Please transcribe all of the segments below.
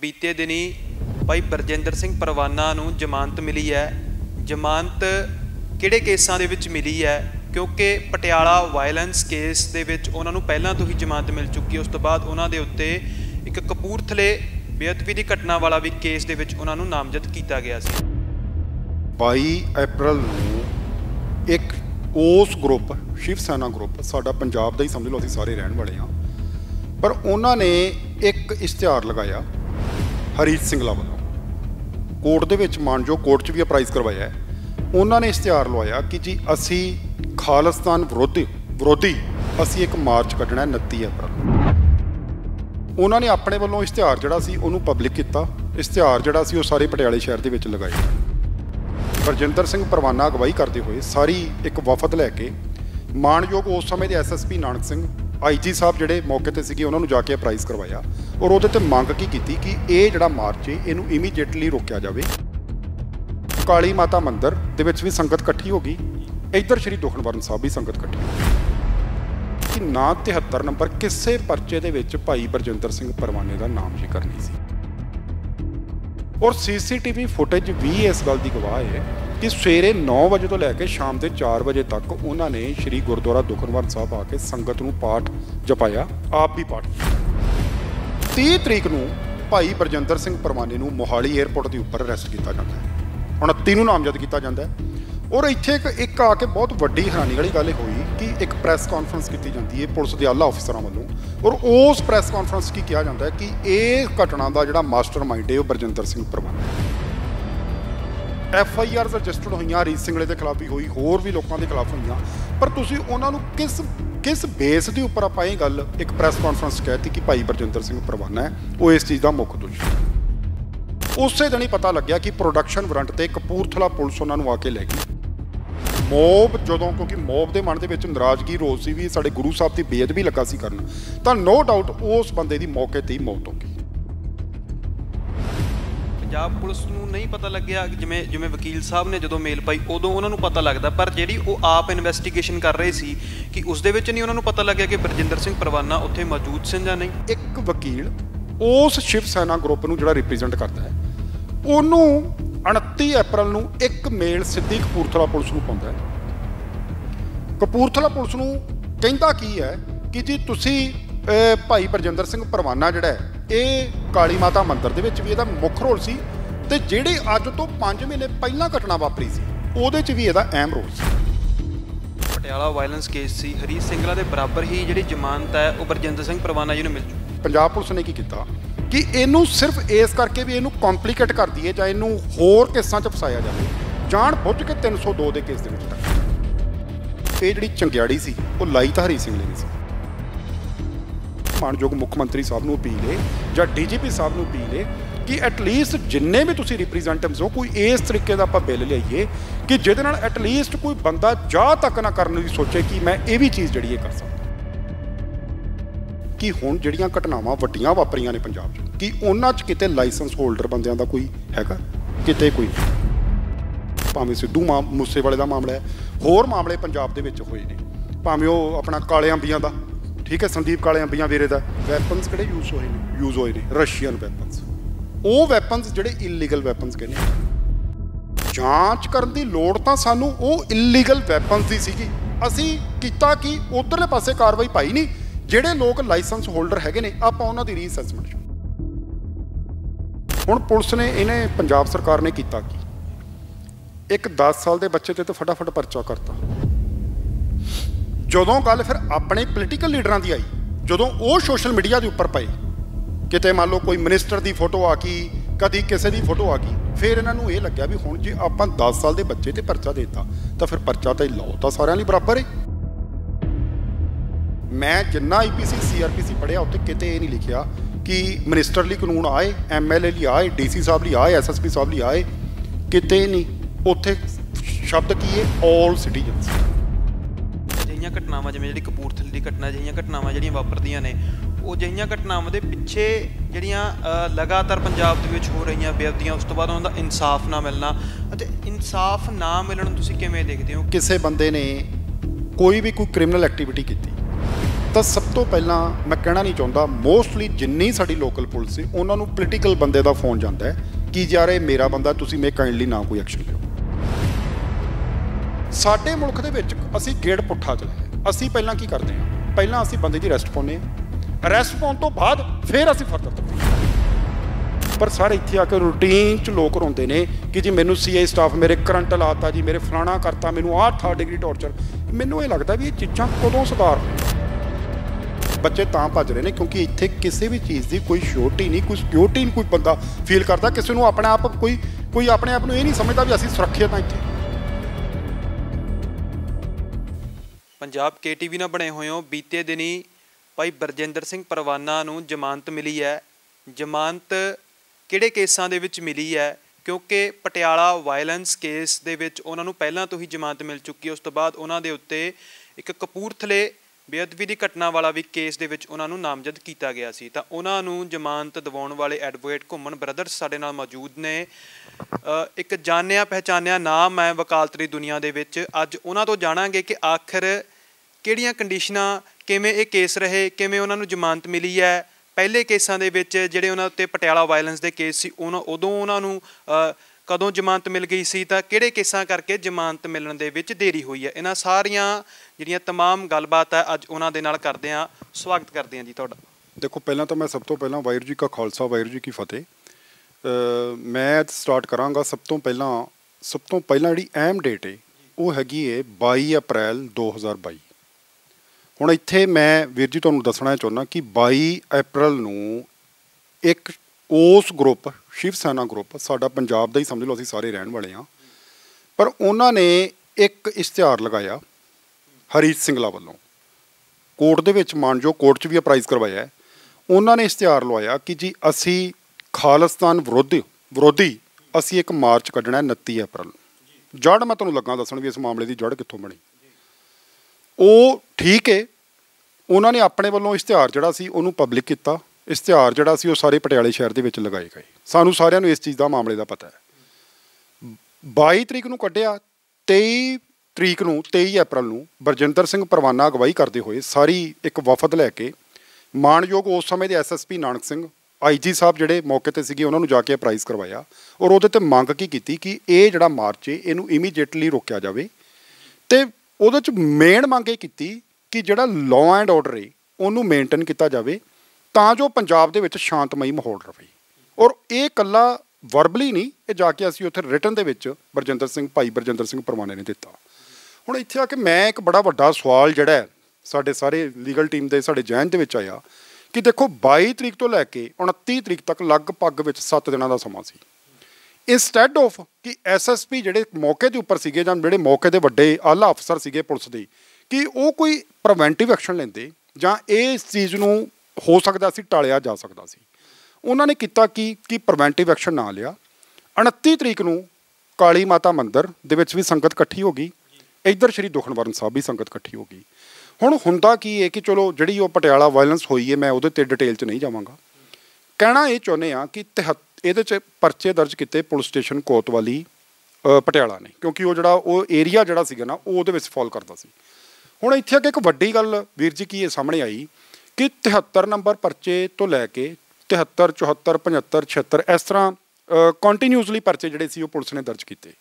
ਬੀਤੇ ਦਿਨੀ ਭਾਈ ਬਰਜਿੰਦਰ ਸਿੰਘ ਪਰਵਾਨਾ ਨੂੰ ਜ਼ਮਾਨਤ ਮਿਲੀ ਹੈ ਜ਼ਮਾਨਤ ਕਿਹੜੇ ਕੇਸਾਂ ਦੇ ਵਿੱਚ ਮਿਲੀ ਹੈ ਕਿਉਂਕਿ ਪਟਿਆਲਾ ਵਾਇਲੈਂਸ ਕੇਸ ਦੇ ਵਿੱਚ ਉਹਨਾਂ ਨੂੰ ਪਹਿਲਾਂ ਤੋਂ ਹੀ ਜ਼ਮਾਨਤ ਮਿਲ ਚੁੱਕੀ ਉਸ ਤੋਂ ਬਾਅਦ ਉਹਨਾਂ ਦੇ ਉੱਤੇ ਇੱਕ ਕਪੂਰਥਲੇ ਬੇਅਦਬੀ ਦੀ ਘਟਨਾ ਵਾਲਾ ਵੀ ਕੇਸ ਦੇ ਵਿੱਚ ਉਹਨਾਂ ਨੂੰ ਨਾਮਜ਼ਦ ਕੀਤਾ ਗਿਆ ਸੀ 22 ਅਪ੍ਰੈਲ ਨੂੰ ਇੱਕ ਉਸ ਗਰੁੱਪ ਸ਼ਿਵ ਸੈਨਾ ਗਰੁੱਪ ਸਾਡਾ ਪੰਜਾਬ ਦਾ ਹੀ ਸਮਝ ਲਓ ਅਸੀਂ ਸਾਰੇ ਰਹਿਣ ਵਾਲੇ ਹਾਂ ਪਰ ਉਹਨਾਂ ਨੇ ਇੱਕ ਇਸ਼ਤਿਹਾਰ ਲਗਾਇਆ ਹਰੀਤ ਸਿੰਘਲਾ ਵੱਲੋਂ ਕੋਰਟ ਦੇ ਵਿੱਚ ਮਾਨਜੋ ਕੋਰਟ 'ਚ ਵੀ ਅਪਰਾਈਜ਼ ਕਰਵਾਇਆ ਹੈ ਉਹਨਾਂ ਨੇ ਇਸ਼ਤਿਹਾਰ ਲਵਾਇਆ ਕਿ ਜੀ ਅਸੀਂ ਖਾਲਸਤਾਨ ਵਿਰੋਧੀ ਵਿਰੋਧੀ ਅਸੀਂ ਇੱਕ ਮਾਰਚ ਕੱਢਣਾ ਹੈ 29 ਅਪ੍ਰੈਲ ਉਹਨਾਂ ਨੇ ਆਪਣੇ ਵੱਲੋਂ ਇਸ਼ਤਿਹਾਰ ਜਿਹੜਾ ਸੀ ਉਹਨੂੰ ਪਬਲਿਕ ਕੀਤਾ ਇਸ਼ਤਿਹਾਰ ਜਿਹੜਾ ਸੀ ਉਹ ਸਾਰੇ ਪਟਿਆਲੇ ਸ਼ਹਿਰ ਦੇ ਵਿੱਚ ਲਗਾਇਆ ਪਰਜਿੰਦਰ ਸਿੰਘ ਪਰਵਾਨਾ ਅਗਵਾਈ ਕਰਦੇ ਹੋਏ ਸਾਰੀ ਇੱਕ ਵਫਦ ਲੈ ਕੇ ਮਾਨਯੋਗ ਉਸ ਸਮੇਂ ਦੇ ਐਸਐਸਪੀ ਨਾਨਕ ਸਿੰਘ ਆਈਜੀ ਸਾਹਿਬ ਜਿਹੜੇ ਮੌਕੇ ਤੇ ਸੀਗੇ ਉਹਨਾਂ ਨੂੰ ਜਾ ਕੇ ਅਪਰਾਈਜ਼ ਕਰਵਾਇਆ ਔਰ ਉਹਦੇ ਤੇ ਮੰਗ ਕੀ ਕੀਤੀ ਕਿ ਇਹ ਜਿਹੜਾ ਮਾਰਚ ਹੈ ਇਹਨੂੰ ਇਮੀਡੀਏਟਲੀ ਰੋਕਿਆ ਜਾਵੇ ਕਾਲੀ ਮਾਤਾ ਮੰਦਿਰ ਦੇ ਵਿੱਚ ਵੀ ਸੰਗਤ ਇਕੱਠੀ ਹੋ ਗਈ ਇੱਧਰ ਸ਼੍ਰੀ ਦੁਖਨਵਰਨ ਸਾਹਿਬ ਵੀ ਸੰਗਤ ਇਕੱਠੀ ਕਿ ਨਾ 73 ਨੰਬਰ ਕਿਸੇ ਪਰਚੇ ਦੇ ਵਿੱਚ ਭਾਈ ਬਰਜਿੰਦਰ ਸਿੰਘ ਪਰਵਾਨੇ ਦਾ ਨਾਮ ਜ਼ਿਕਰ ਨਹੀਂ ਸੀ ਔਰ ਸੀਸੀਟੀਵੀ ਫੁਟੇਜ ਵੀ ਇਸ ਗੱਲ ਦੀ ਗਵਾਹ ਹੈ ਕਿ ਸਵੇਰੇ 9 ਵਜੇ ਤੋਂ ਲੈ ਕੇ ਸ਼ਾਮ ਦੇ 4 ਵਜੇ ਤੱਕ ਉਹਨਾਂ ਨੇ ਸ੍ਰੀ ਗੁਰਦੁਆਰਾ ਦੁਖਨਵਰ ਸਾਹਿਬ ਆ ਕੇ ਸੰਗਤ ਨੂੰ ਪਾਠ ਜਪਾਇਆ ਆਪ ਵੀ ਪਾਠ 30 ਤਰੀਕ ਨੂੰ ਭਾਈ ਬਰਜਿੰਦਰ ਸਿੰਘ ਪਰਮਾਨੇ ਨੂੰ ਮੋਹਾਲੀ 에ਅਰਪੋਰਟ ਦੇ ਉੱਪਰ ਅਰੈਸਟ ਕੀਤਾ ਜਾਂਦਾ ਹੈ 29 ਨੂੰ ਨਾਮਜ਼ਦ ਕੀਤਾ ਜਾਂਦਾ ਹੈ ਔਰ ਇੱਥੇ ਇੱਕ ਇੱਕ ਆ ਕੇ ਬਹੁਤ ਵੱਡੀ ਹੈਰਾਨੀ ਵਾਲੀ ਗੱਲ ਹੋਈ ਕਿ ਇੱਕ ਪ੍ਰੈਸ ਕਾਨਫਰੰਸ ਕੀਤੀ ਜਾਂਦੀ ਹੈ ਪੁਲਿਸ ਦੇ ਆਲਾ ਅਫਸਰਾਂ ਵੱਲੋਂ ਔਰ ਉਸ ਪ੍ਰੈਸ ਕਾਨਫਰੰਸ ਕੀ ਕਿਹਾ ਜਾਂਦਾ ਹੈ ਕਿ ਇਹ ਘਟਨਾ ਦਾ ਜਿਹੜਾ ਮਾਸਟਰਮਾਈਂਡ ਹੈ ਉਹ ਬਰਜਿੰਦਰ ਸਿੰਘ ਪਰਮਾਨੇ ਐਫ ਆਈ ਆਰਸ ਰਜਿਸਟਰਡ ਹੋਈਆਂ ਰੀਤ ਸਿੰਘਲੇ ਦੇ ਖਿਲਾਫ ਵੀ ਹੋਈ ਹੋਰ ਵੀ ਲੋਕਾਂ ਦੇ ਖਿਲਾਫ ਹੋਈਆਂ ਪਰ ਤੁਸੀਂ ਉਹਨਾਂ ਨੂੰ ਕਿਸ ਕਿਸ ਬੇਸ ਦੇ ਉੱਪਰ ਆਪਾਂ ਇਹ ਗੱਲ ਇੱਕ ਪ੍ਰੈਸ ਕਾਨਫਰੰਸ ਕਹਿਤੀ ਕਿ ਭਾਈ ਬਰਜਿੰਦਰ ਸਿੰਘ ਪਰਵਾਨਾ ਹੈ ਉਹ ਇਸ ਚੀਜ਼ ਦਾ ਮੁੱਖ ਦੋਸ਼ੀ ਉਸੇ ਦਿਨ ਹੀ ਪਤਾ ਲੱਗਿਆ ਕਿ ਪ੍ਰੋਡਕਸ਼ਨ ਵਾਰੰਟ ਤੇ ਕਪੂਰਥਲਾ ਪੁਲਿਸ ਉਹਨਾਂ ਨੂੰ ਆ ਕੇ ਲੈ ਗਈ ਮੋਬ ਜਦੋਂ ਕਿਉਂਕਿ ਮੋਬ ਦੇ ਮਨ ਦੇ ਵਿੱਚ ਨਾਰਾਜ਼ਗੀ ਰੋਸ ਸੀ ਵੀ ਸਾਡੇ ਗੁਰੂ ਸਾਹਿਬ ਦੀ ਬੇਅਦਬੀ ਲੱਗਾ ਸੀ ਕਰਨ ਤਾਂ ਨੋ ਡਾਊਟ ਉਸ ਬੰਦੇ ਦੀ ਮੌਕੇ ਤੇ ਹੀ ਮੌਤ ਹੋ ਗਈ ਪੰਜਾਬ ਪੁਲਿਸ ਨੂੰ ਨਹੀਂ ਪਤਾ ਲੱਗਿਆ ਜਿਵੇਂ ਜਿਵੇਂ ਵਕੀਲ ਸਾਹਿਬ ਨੇ ਜਦੋਂ ਮੇਲ ਪਾਈ ਉਦੋਂ ਉਹਨਾਂ ਨੂੰ ਪਤਾ ਲੱਗਦਾ ਪਰ ਜਿਹੜੀ ਉਹ ਆਪ ਇਨਵੈਸਟੀਗੇਸ਼ਨ ਕਰ ਰਹੇ ਸੀ ਕਿ ਉਸ ਦੇ ਵਿੱਚ ਨਹੀਂ ਉਹਨਾਂ ਨੂੰ ਪਤਾ ਲੱਗਿਆ ਕਿ ਬਰਜਿੰਦਰ ਸਿੰਘ ਪਰਵਾਨਾ ਉੱਥੇ ਮੌਜੂਦ ਸਨ ਜਾਂ ਨਹੀਂ ਇੱਕ ਵਕੀਲ ਉਸ ਸ਼ਿਵ ਸੈਨਾ ਗਰੁੱਪ ਨੂੰ ਜਿਹੜਾ ਰਿਪਰੈਜ਼ੈਂਟ ਕਰਦਾ ਹੈ ਉਹਨੂੰ 29 ਅਪ੍ਰੈਲ ਨੂੰ ਇੱਕ ਮੇਲ ਸਿੱਧੀ ਕਪੂਰਥਲਾ ਪੁਲਿਸ ਨੂੰ ਪਾਉਂਦਾ ਹੈ ਕਪੂਰਥਲਾ ਪੁਲਿਸ ਨੂੰ ਕਹਿੰਦਾ ਕੀ ਹੈ ਕਿ ਜੀ ਤੁਸੀਂ ਭਾਈ ਬਰਜਿੰਦਰ ਸਿੰਘ ਪਰਵਾਨਾ ਜਿਹੜਾ ਇਹ ਕਾਲੀ ਮਾਤਾ ਮੰਦਿਰ ਦੇ ਵਿੱਚ ਵੀ ਇਹਦਾ ਮੁੱਖ ਰੋਲ ਸੀ ਤੇ ਜਿਹੜੇ ਅੱਜ ਤੋਂ 5 ਮਹੀਨੇ ਪਹਿਲਾਂ ਘਟਨਾ ਵਾਪਰੀ ਸੀ ਉਹਦੇ 'ਚ ਵੀ ਇਹਦਾ ਅਹਿਮ ਰੋਲ ਸੀ ਪਟਿਆਲਾ ਵਾਇਲੈਂਸ ਕੇਸ ਸੀ ਹਰੀ ਸਿੰਘਲਾ ਦੇ ਬਰਾਬਰ ਹੀ ਜਿਹੜੀ ਜ਼ਮਾਨਤ ਹੈ ਉਹ ਬਰਜਿੰਦਰ ਸਿੰਘ ਪਰਵਾਨਾ ਜੀ ਨੂੰ ਮਿਲ ਚੁੱਕੀ ਪੰਜਾਬ ਪੁਲਿਸ ਨੇ ਕੀ ਕੀਤਾ ਕਿ ਇਹਨੂੰ ਸਿਰਫ ਇਸ ਕਰਕੇ ਵੀ ਇਹਨੂੰ ਕੰਪਲਿਕੇਟ ਕਰ ਦਈਏ ਜਾਂ ਇਹਨੂੰ ਹੋਰ ਕੇਸਾਂ 'ਚ ਫਸਾਇਆ ਜਾਵੇ ਜਾਣ ਬੁੱਝ ਕੇ 302 ਦੇ ਕੇਸ ਦੇ ਵਿੱਚ ਤੱਕ ਇਹ ਜਿਹੜੀ ਚੰਗਿਆੜੀ ਸੀ ਉਹ ਲਾਈ ਤਾਂ ਹਰੀ ਸਿੰਘ ਨੇ ਸੀ ਮਾਨਯੋਗ ਮੁੱਖ ਮੰਤਰੀ ਸਾਹਿਬ ਨੂੰ ਅਪੀਲ ਹੈ ਜਾਂ ਡੀਜੀਪੀ ਸਾਹਿਬ ਨੂੰ ਅਪੀਲ ਹੈ ਕਿ ਐਟ ਲੀਸਟ ਜਿੰਨੇ ਵੀ ਤੁਸੀਂ ਰਿਪਰੈਜ਼ੈਂਟੇਟਿਵਸ ਹੋ ਕੋਈ ਇਸ ਤਰੀਕੇ ਦਾ ਆਪਾਂ ਬਿੱਲ ਲਿਆਈਏ ਕਿ ਜਿਹਦੇ ਨਾਲ ਐਟ ਲੀਸਟ ਕੋਈ ਬੰਦਾ ਜਾ ਤੱਕ ਨਾ ਕਰਨ ਦੀ ਸੋਚੇ ਕਿ ਮੈਂ ਇਹ ਵੀ ਚੀਜ਼ ਜਿਹੜੀ ਇਹ ਕਰ ਸਕਦਾ ਕਿ ਹੁਣ ਜਿਹੜੀਆਂ ਘਟਨਾਵਾਂ ਵੱਡੀਆਂ ਵਾਪਰੀਆਂ ਨੇ ਪੰਜਾਬ 'ਚ ਕਿ ਉਹਨਾਂ 'ਚ ਕਿਤੇ ਲਾਇਸੈਂਸ ਹੋਲਡਰ ਬੰਦਿਆਂ ਦਾ ਕੋਈ ਹੈਗਾ ਕਿਤੇ ਕੋਈ ਭਾਵੇਂ ਸਿੱਧੂ ਮੂਸੇ ਵਾਲੇ ਦਾ ਮਾਮਲਾ ਹੈ ਹੋਰ ਮਾਮਲੇ ਪੰਜਾਬ ਦੇ ਵਿੱਚ ਹੋਏ ਨੇ ਭਾਵੇਂ ਉਹ ਆਪਣਾ ਕਾਲੇ ਅੰਬੀਆਂ ਦਾ ਠੀਕ ਹੈ ਸੰਦੀਪ ਕਾਲੇ ਅੰਬੀਆਂ ਵੀਰੇ ਦਾ ਵੈਪਨਸ ਕਿਹੜੇ ਯੂਜ਼ ਹੋਏ ਨੇ ਯੂਜ਼ ਹੋਏ ਨੇ ਰਸ਼ੀਅਨ ਵੈਪਨਸ ਉਹ ਵੈਪਨਸ ਜਿਹੜੇ ਇਲੀਗਲ ਵੈਪਨਸ ਕਹਿੰਦੇ ਜਾਂਚ ਕਰਨ ਦੀ ਲੋੜ ਤਾਂ ਸਾਨੂੰ ਉਹ ਇਲੀਗਲ ਵੈਪਨਸ ਦੀ ਸੀਗੀ ਅਸੀਂ ਕੀਤਾ ਕਿ ਉਧਰਲੇ ਪਾਸੇ ਕਾਰਵਾਈ ਪਾਈ ਨਹੀਂ ਜਿਹੜੇ ਲੋਕ ਲਾਇਸੈਂਸ ਹੋਲਡਰ ਹੈਗੇ ਨੇ ਆਪਾਂ ਉਹਨਾਂ ਦੀ ਰੀਅਸੈਸਮੈਂਟ ਹੁਣ ਪੁਲਿਸ ਨੇ ਇਹਨੇ ਪੰਜਾਬ ਸਰਕਾਰ ਨੇ ਕੀਤਾ ਕੀ ਇੱਕ 10 ਸਾਲ ਦੇ ਬੱਚੇ ਤੇ ਤਾਂ ਫਟਾਫਟ ਪਰਚਾ ਕਰਤਾ ਜਦੋਂ ਗੱਲ ਫਿਰ ਆਪਣੇ ਪੋਲੀਟੀਕਲ ਲੀਡਰਾਂ ਦੀ ਆਈ ਜਦੋਂ ਉਹ ਸੋਸ਼ਲ ਮੀਡੀਆ ਦੇ ਉੱਪਰ ਪਏ ਕਿਤੇ ਮੰਨ ਲਓ ਕੋਈ ਮਿਨਿਸਟਰ ਦੀ ਫੋਟੋ ਆ ਗਈ ਕਦੀ ਕਿਸੇ ਦੀ ਫੋਟੋ ਆ ਗਈ ਫਿਰ ਇਹਨਾਂ ਨੂੰ ਇਹ ਲੱਗਿਆ ਵੀ ਹੁਣ ਜੇ ਆਪਾਂ 10 ਸਾਲ ਦੇ ਬੱਚੇ ਤੇ ਪਰਚਾ ਦੇਤਾ ਤਾਂ ਫਿਰ ਪਰਚਾ ਤਾਂ ਲਾਓ ਤਾਂ ਸਾਰਿਆਂ ਲਈ ਬਰਾਬਰ ਹੈ ਮੈਂ ਜਿੰਨਾ ਆਈਪੀਸੀ ਸੀਆਰਪੀਸੀ ਪੜਿਆ ਉੱਤੇ ਕਿਤੇ ਇਹ ਨਹੀਂ ਲਿਖਿਆ ਕਿ ਮਿਨਿਸਟਰ ਲਈ ਕਾਨੂੰਨ ਆਏ ਐਮਐਲਏ ਲਈ ਆਏ ਡੀਸੀ ਸਾਹਿਬ ਲਈ ਆਏ ਐਸਐਸਪੀ ਸਾਹਿਬ ਲਈ ਆਏ ਕਿਤੇ ਨਹੀਂ ਉੱਥੇ ਸ਼ਬਦ ਕੀ ਹੈ 올 ਸਿਟੀਜ਼ਨਸ ਅਜਿਹੀਆਂ ਘਟਨਾਵਾਂ ਜਿਵੇਂ ਜਿਹੜੀ ਕਪੂਰਥਲੇ ਦੀ ਘਟਨਾ ਅਜਿਹੀਆਂ ਘਟਨਾਵਾਂ ਜਿਹੜੀਆਂ ਵਾਪਰਦੀਆਂ ਨੇ ਉਹ ਅਜਿਹੀਆਂ ਘਟਨਾਵਾਂ ਦੇ ਪਿੱਛੇ ਜਿਹੜੀਆਂ ਲਗਾਤਾਰ ਪੰਜਾਬ ਦੇ ਵਿੱਚ ਹੋ ਰਹੀਆਂ ਬੇਅਦਬੀਆਂ ਉਸ ਤੋਂ ਬਾਅਦ ਉਹਨਾਂ ਦਾ ਇਨਸਾਫ ਨਾ ਮਿਲਣਾ ਅਤੇ ਇਨਸਾਫ ਨਾ ਮਿਲਣ ਨੂੰ ਤੁਸੀਂ ਕਿਵੇਂ ਦੇਖਦੇ ਹੋ ਕਿਸੇ ਬੰਦੇ ਨੇ ਕੋਈ ਵੀ ਕੋਈ ਕ੍ਰਿਮੀਨਲ ਐਕਟੀਵਿਟੀ ਕੀਤੀ ਤਾਂ ਸਭ ਤੋਂ ਪਹਿਲਾਂ ਮੈਂ ਕਹਿਣਾ ਨਹੀਂ ਚਾਹੁੰਦਾ ਮੋਸਟਲੀ ਜਿੰਨੀ ਸਾਡੀ ਲੋਕਲ ਪੁਲਿਸ ਸੀ ਉਹਨਾਂ ਨੂੰ ਪੋਲੀਟੀਕਲ ਬੰਦੇ ਦਾ ਫੋਨ ਜਾਂਦਾ ਹੈ ਕਿ ਯਾਰ ਮੇਰਾ ਬੰਦਾ ਤੁਸੀਂ ਮੇ ਕਾਈਂਡਲੀ ਨਾ ਕੋਈ ਐਕਸ਼ਨ ਲਿਓ ਸਾਡੇ ਮੁਲਕ ਦੇ ਵਿੱਚ ਅਸੀਂ ਗੇੜ ਪੁੱਠਾ ਚਲਾਇਆ ਅਸੀਂ ਪਹਿਲਾਂ ਕੀ ਕਰਦੇ ਹਾਂ ਪਹਿਲਾਂ ਅਸੀਂ ਬੰਦੇ ਦੀ ਅਰੈਸਟ ਪਾਉਨੇ ਆ ਅਰੈਸਟ ਪਾਉਣ ਤੋਂ ਬਾਅਦ ਫਿਰ ਅਸੀਂ ਫਰਦਰ ਤੱਕ ਪਰ ਸਾਰੇ ਇੱਥੇ ਆ ਕੇ ਰੂਟੀਨ ਚ ਲੋਕ ਰੋਂਦੇ ਨੇ ਕਿ ਜੀ ਮੈਨੂੰ ਸੀਆਈ ਸਟਾਫ ਮੇਰੇ ਕਰੰਟ ਲਾਤਾ ਜੀ ਮੇਰੇ ਫਲਾਣਾ ਕਰਤਾ ਮੈਨੂੰ ਆਹ ਥਰਡ ਡਿਗਰੀ ਟੌਰਚਰ ਮੈਨੂੰ ਇਹ ਲੱਗਦਾ ਵੀ ਇਹ ਚੀਜ਼ਾਂ ਕਦੋਂ ਸੁਧਾਰ ਬੱਚੇ ਤਾਂ ਭੱਜ ਰਹੇ ਨੇ ਕਿਉਂਕਿ ਇੱਥੇ ਕਿਸੇ ਵੀ ਚੀਜ਼ ਦੀ ਕੋਈ ਸ਼ੋਰਟੀ ਨਹੀਂ ਕੋਈ ਸਿਕਿਉਰਟੀ ਨਹੀਂ ਕੋਈ ਬੰਦਾ ਫੀਲ ਕਰਦਾ ਕਿਸੇ ਨੂੰ ਆਪਣੇ ਆਪ ਕੋਈ ਕੋਈ ਆਪਣੇ ਆਪ ਨੂੰ ਇਹ ਨਹੀਂ ਸਮਝਦਾ ਵੀ ਅਸੀਂ ਸੁਰੱਖਿਅਤ ਹਾਂ ਇੱਥੇ ਪੰਜਾਬ ਕੇਟੀਵੀ ਨਾਲ ਬਣੇ ਹੋਏ ਹੋ ਬੀਤੇ ਦਿਨੀ ਭਾਈ ਬਰਜਿੰਦਰ ਸਿੰਘ ਪਰਵਾਨਾ ਨੂੰ ਜ਼ਮਾਨਤ ਮਿਲੀ ਹੈ ਜ਼ਮਾਨਤ ਕਿਹੜੇ ਕੇਸਾਂ ਦੇ ਵਿੱਚ ਮਿਲੀ ਹੈ ਕਿਉਂਕਿ ਪਟਿਆਲਾ ਵਾਇਲੈਂਸ ਕੇਸ ਦੇ ਵਿੱਚ ਉਹਨਾਂ ਨੂੰ ਪਹਿਲਾਂ ਤੋਂ ਹੀ ਜ਼ਮਾਨਤ ਮਿਲ ਚੁੱਕੀ ਹੈ ਉਸ ਤੋਂ ਬਾਅਦ ਉਹਨਾਂ ਦੇ ਉੱਤੇ ਇੱਕ ਕਪੂਰਥਲੇ ਬੇਅਦਬੀ ਦੀ ਘਟਨਾ ਵਾਲਾ ਵੀ ਕੇਸ ਦੇ ਵਿੱਚ ਉਹਨਾਂ ਨੂੰ ਨਾਮਜ਼ਦ ਕੀਤਾ ਗਿਆ ਸੀ ਤਾਂ ਉਹਨਾਂ ਨੂੰ ਜ਼ਮਾਨਤ ਦਿਵਾਉਣ ਵਾਲੇ ਐਡਵੋਕੇਟ ਘੁੰਮਣ ਬ੍ਰਦਰਸ ਸਾਡੇ ਨਾਲ ਮੌਜੂਦ ਨੇ ਇੱਕ ਜਾਣਿਆ ਪਹਿਚਾਨਿਆ ਨਾਮ ਹੈ ਵਕਾਲਤਰੀ ਦੁਨੀਆ ਦੇ ਵਿੱਚ ਅੱਜ ਉਹਨਾਂ ਤੋਂ ਜਾਣਾਂਗੇ ਕਿ ਆਖਰ ਕਿਹੜੀਆਂ ਕੰਡੀਸ਼ਨਾਂ ਕਿਵੇਂ ਇਹ ਕੇਸ ਰਹੇ ਕਿਵੇਂ ਉਹਨਾਂ ਨੂੰ ਜ਼ਮਾਨਤ ਮਿਲੀ ਹੈ ਪਹਿਲੇ ਕੇਸਾਂ ਦੇ ਵਿੱਚ ਜਿਹੜੇ ਉਹਨਾਂ ਉੱਤੇ ਪਟਿਆਲਾ ਵਾਇਲੈਂਸ ਦੇ ਕੇਸ ਸੀ ਉਹਨਾਂ ਉਦੋਂ ਉਹਨਾਂ ਨੂੰ ਕਦੋਂ ਜ਼ਮਾਨਤ ਮਿਲ ਗਈ ਸੀ ਤਾਂ ਕਿਹੜੇ ਕੇਸਾਂ ਕਰਕੇ ਜ਼ਮਾਨਤ ਮਿਲਣ ਦੇ ਵਿੱਚ ਦੇਰੀ ਹੋਈ ਹੈ ਇਹਨਾਂ ਸਾਰੀਆਂ ਜਿਹੜੀਆਂ तमाम ਗੱਲਬਾਤ ਹੈ ਅੱਜ ਉਹਨਾਂ ਦੇ ਨਾਲ ਕਰਦੇ ਹਾਂ ਸਵਾਗਤ ਕਰਦੇ ਹਾਂ ਜੀ ਤੁਹਾਡਾ ਦੇਖੋ ਪਹਿਲਾਂ ਤਾਂ ਮੈਂ ਸਭ ਤੋਂ ਪਹਿਲਾਂ ਵਾਇਰ ਜੀ ਦਾ ਖਾਲਸਾ ਵਾਇਰ ਜੀ ਕੀ ਫਤਿਹ ਮੈਂ ਸਟਾਰਟ ਕਰਾਂਗਾ ਸਭ ਤੋਂ ਪਹਿਲਾਂ ਸਭ ਤੋਂ ਪਹਿਲਾਂ ਜਿਹੜੀ ਅਹਿਮ ਡੇਟ ਹੈ ਉਹ ਹੈਗੀ ਹੈ 22 ਅਪ੍ਰੈਲ 2022 ਹੁਣ ਇੱਥੇ ਮੈਂ ਵੀਰ ਜੀ ਤੁਹਾਨੂੰ ਦੱਸਣਾ ਚਾਹੁੰਦਾ ਕਿ 22 ਅਪ੍ਰੈਲ ਨੂੰ ਇੱਕ ਉਸ ਗਰੁੱਪ ਸ਼ਿਵ ਸੈਨਾ ਗਰੁੱਪ ਸਾਡਾ ਪੰਜਾਬ ਦਾ ਹੀ ਸਮਝ ਲਓ ਅਸੀਂ ਸਾਰੇ ਰਹਿਣ ਵਾਲੇ ਆ ਪਰ ਉਹਨਾਂ ਨੇ ਇੱਕ ਇਸ਼ਤਿਹਾਰ ਲਗਾਇਆ ਹਰੀਤ ਸਿੰਘਲਾ ਵੱਲੋਂ ਕੋਰਟ ਦੇ ਵਿੱਚ ਮਾਨਜੋ ਕੋਰਟ 'ਚ ਵੀ ਅਪਰਾਈਜ਼ ਕਰਵਾਇਆ ਉਹਨਾਂ ਨੇ ਇਸ਼ਤਿਹਾਰ ਲਵਾਇਆ ਕਿ ਜੀ ਅਸੀਂ ਖਾਲਿਸਤਾਨ ਵਿਰੋਧੀ ਵਿਰੋਧੀ ਅਸੀਂ ਇੱਕ ਮਾਰਚ ਕੱਢਣਾ 29 ਅਪ੍ਰੈਲ ਜੜ ਮੈਂ ਤੁਹਾਨੂੰ ਲੱਗਾ ਦੱਸਣ ਵੀ ਇਸ ਮਾਮਲੇ ਦੀ ਜੜ ਕਿੱਥੋਂ ਬਣੀ ਉਹ ਠੀਕ ਹੈ ਉਹਨਾਂ ਨੇ ਆਪਣੇ ਵੱਲੋਂ ਇਸ਼ਤਿਹਾਰ ਜਿਹੜਾ ਸੀ ਉਹਨੂੰ ਪਬਲਿਕ ਕੀਤਾ ਇਸ਼ਤਿਹਾਰ ਜਿਹੜਾ ਸੀ ਉਹ ਸਾਰੇ ਪਟਿਆਲੇ ਸ਼ਹਿਰ ਦੇ ਵਿੱਚ ਲਗਾਏ ਗਏ ਸਾਨੂੰ ਸਾਰਿਆਂ ਨੂੰ ਇਸ ਚੀਜ਼ ਦਾ ਮਾਮਲੇ ਦਾ ਪਤਾ ਹੈ 22 ਤਰੀਕ ਨੂੰ ਕੱਢਿਆ 23 ਤਰੀਕ ਨੂੰ 23 ਅਪ੍ਰੈਲ ਨੂੰ ਬਰਜਿੰਦਰ ਸਿੰਘ ਪਰਵਾਨਾ ਅਗਵਾਈ ਕਰਦੇ ਹੋਏ ਸਾਰੀ ਇੱਕ ਵਫਦ ਲੈ ਕੇ ਮਾਨਯੋਗ ਉਸ ਸਮੇਂ ਦੇ ਐਸਐਸਪੀ ਨਾਨਕ ਸਿੰਘ ਆਈਜੀ ਸਾਹਿਬ ਜਿਹੜੇ ਮੌਕੇ ਤੇ ਸੀਗੇ ਉਹਨਾਂ ਨੂੰ ਜਾ ਕੇ ਪ੍ਰਾਈਜ਼ ਕਰਵਾਇਆ ਔਰ ਉਹਦੇ ਤੇ ਮੰਗ ਕੀ ਕੀਤੀ ਕਿ ਇਹ ਜਿਹੜਾ ਮਾਰਚ ਇਹਨੂੰ ਇਮੀਡੀਏਟਲੀ ਰੋਕਿਆ ਜਾਵੇ ਤੇ ਉਹਦੇ ਚ ਮੇਨ ਮੰਗ ਇਹ ਕੀਤੀ ਕਿ ਜਿਹੜਾ ਲਾਅ ਐਂਡ ਆਰਡਰ ਹੈ ਉਹਨੂੰ ਮੇਨਟੇਨ ਕੀਤਾ ਜਾਵੇ ਤਾਂ ਜੋ ਪੰਜਾਬ ਦੇ ਵਿੱਚ ਸ਼ਾਂਤਮਈ ਮਾਹੌਲ ਰਹੇ ਔਰ ਇਹ ਕੱਲਾ ਵਰਬਲੀ ਨਹੀਂ ਇਹ ਜਾ ਕੇ ਅਸੀਂ ਉੱਥੇ ਰਿਟਨ ਦੇ ਵਿੱਚ ਬਰਜਿੰਦਰ ਸਿੰਘ ਭਾਈ ਬਰਜਿੰਦਰ ਸਿੰਘ ਪਰਮਾਨੇ ਨੇ ਦਿੱਤਾ ਹੁਣ ਇੱਥੇ ਆ ਕੇ ਮੈਂ ਇੱਕ ਬੜਾ ਵੱਡਾ ਸਵਾਲ ਜਿਹੜਾ ਸਾਡੇ ਸਾਰੇ ਲੀਗਲ ਟੀਮ ਦੇ ਸਾਡੇ ਜੈਨ ਦੇ ਵਿੱਚ ਆਇਆ ਕਿ ਦੇਖੋ 22 ਤਰੀਕ ਤੋਂ ਲੈ ਕੇ 29 ਤਰੀਕ ਤੱਕ ਲਗਭਗ ਵਿੱਚ 7 ਦਿਨਾਂ ਦਾ ਸਮਾਂ ਸੀ ਇਨਸਟੈਡ ਆਫ ਕਿ ਐਸਐਸਪੀ ਜਿਹੜੇ ਮੌਕੇ ਦੇ ਉੱਪਰ ਸੀਗੇ ਜਾਂ ਜਿਹੜੇ ਮੌਕੇ ਦੇ ਵੱਡੇ ਆਲਾ ਅਫਸਰ ਸੀਗੇ ਪੁਲਿਸ ਦੇ ਕਿ ਉਹ ਕੋਈ ਪ੍ਰੀਵੈਂਟਿਵ ਐਕਸ਼ਨ ਲੈਂਦੇ ਜਾਂ ਇਹ ਚੀਜ਼ ਨੂੰ ਹੋ ਸਕਦਾ ਸੀ ਟਾਲਿਆ ਜਾ ਸਕਦਾ ਸੀ ਉਹਨਾਂ ਨੇ ਕੀਤਾ ਕਿ ਕਿ ਪ੍ਰੀਵੈਂਟਿਵ ਐਕਸ਼ਨ ਨਾ ਲਿਆ 29 ਤਰੀਕ ਨੂੰ ਕਾਲੀ ਮਾਤਾ ਮੰਦਿਰ ਦੇ ਵਿੱਚ ਵੀ ਸੰਗਤ ਇਕੱਠੀ ਹੋ ਗਈ ਇੱਧਰ ਸ਼੍ਰੀ ਦੁਖਨਵਰਨ ਸਾਹਿਬ ਵੀ ਸੰਗਤ ਇਕੱਠੀ ਹੋ ਗਈ ਹੁਣ ਹੁੰਦਾ ਕੀ ਹੈ ਕਿ ਚਲੋ ਜਿਹੜੀ ਉਹ ਪਟਿਆਲਾ ਵਾਇਲੈਂਸ ਹੋਈ ਹੈ ਮੈਂ ਉਹਦੇ ਤੇ ਡਿਟੇਲ 'ਚ ਨਹੀਂ ਜਾਵਾਂਗਾ ਕਹਿਣਾ ਇਹ ਚਾਹੁੰਦੇ ਆ ਕਿ 73 ਇਹਦੇ 'ਚ ਪਰਚੇ ਦਰਜ ਕੀਤੇ ਪੁਲਿਸ ਸਟੇਸ਼ਨ ਕੋਤਵਾਲੀ ਪਟਿਆਲਾ ਨੇ ਕਿਉਂਕਿ ਉਹ ਜਿਹੜਾ ਉਹ ਏਰੀਆ ਜਿਹੜਾ ਸੀਗਾ ਨਾ ਉਹ ਉਹਦੇ ਵਿੱਚ ਫਾਲ ਕਰਦਾ ਸੀ ਹੁਣ ਇੱਥੇ ਅੱਗੇ ਇੱਕ ਵੱਡੀ ਗੱਲ ਵੀਰ ਜੀ ਕੀ ਇਹ ਸਾਹਮਣੇ ਆਈ ਕਿ 73 ਨੰਬਰ ਪਰਚੇ ਤੋਂ ਲੈ ਕੇ 73 74 75 76 ਇਸ ਤਰ੍ਹਾਂ ਕੰਟੀਨਿਊਸਲੀ ਪਰਚੇ ਜਿਹੜੇ ਸੀ ਉਹ ਪੁਲਿਸ ਨੇ ਦਰਜ ਕੀਤੇ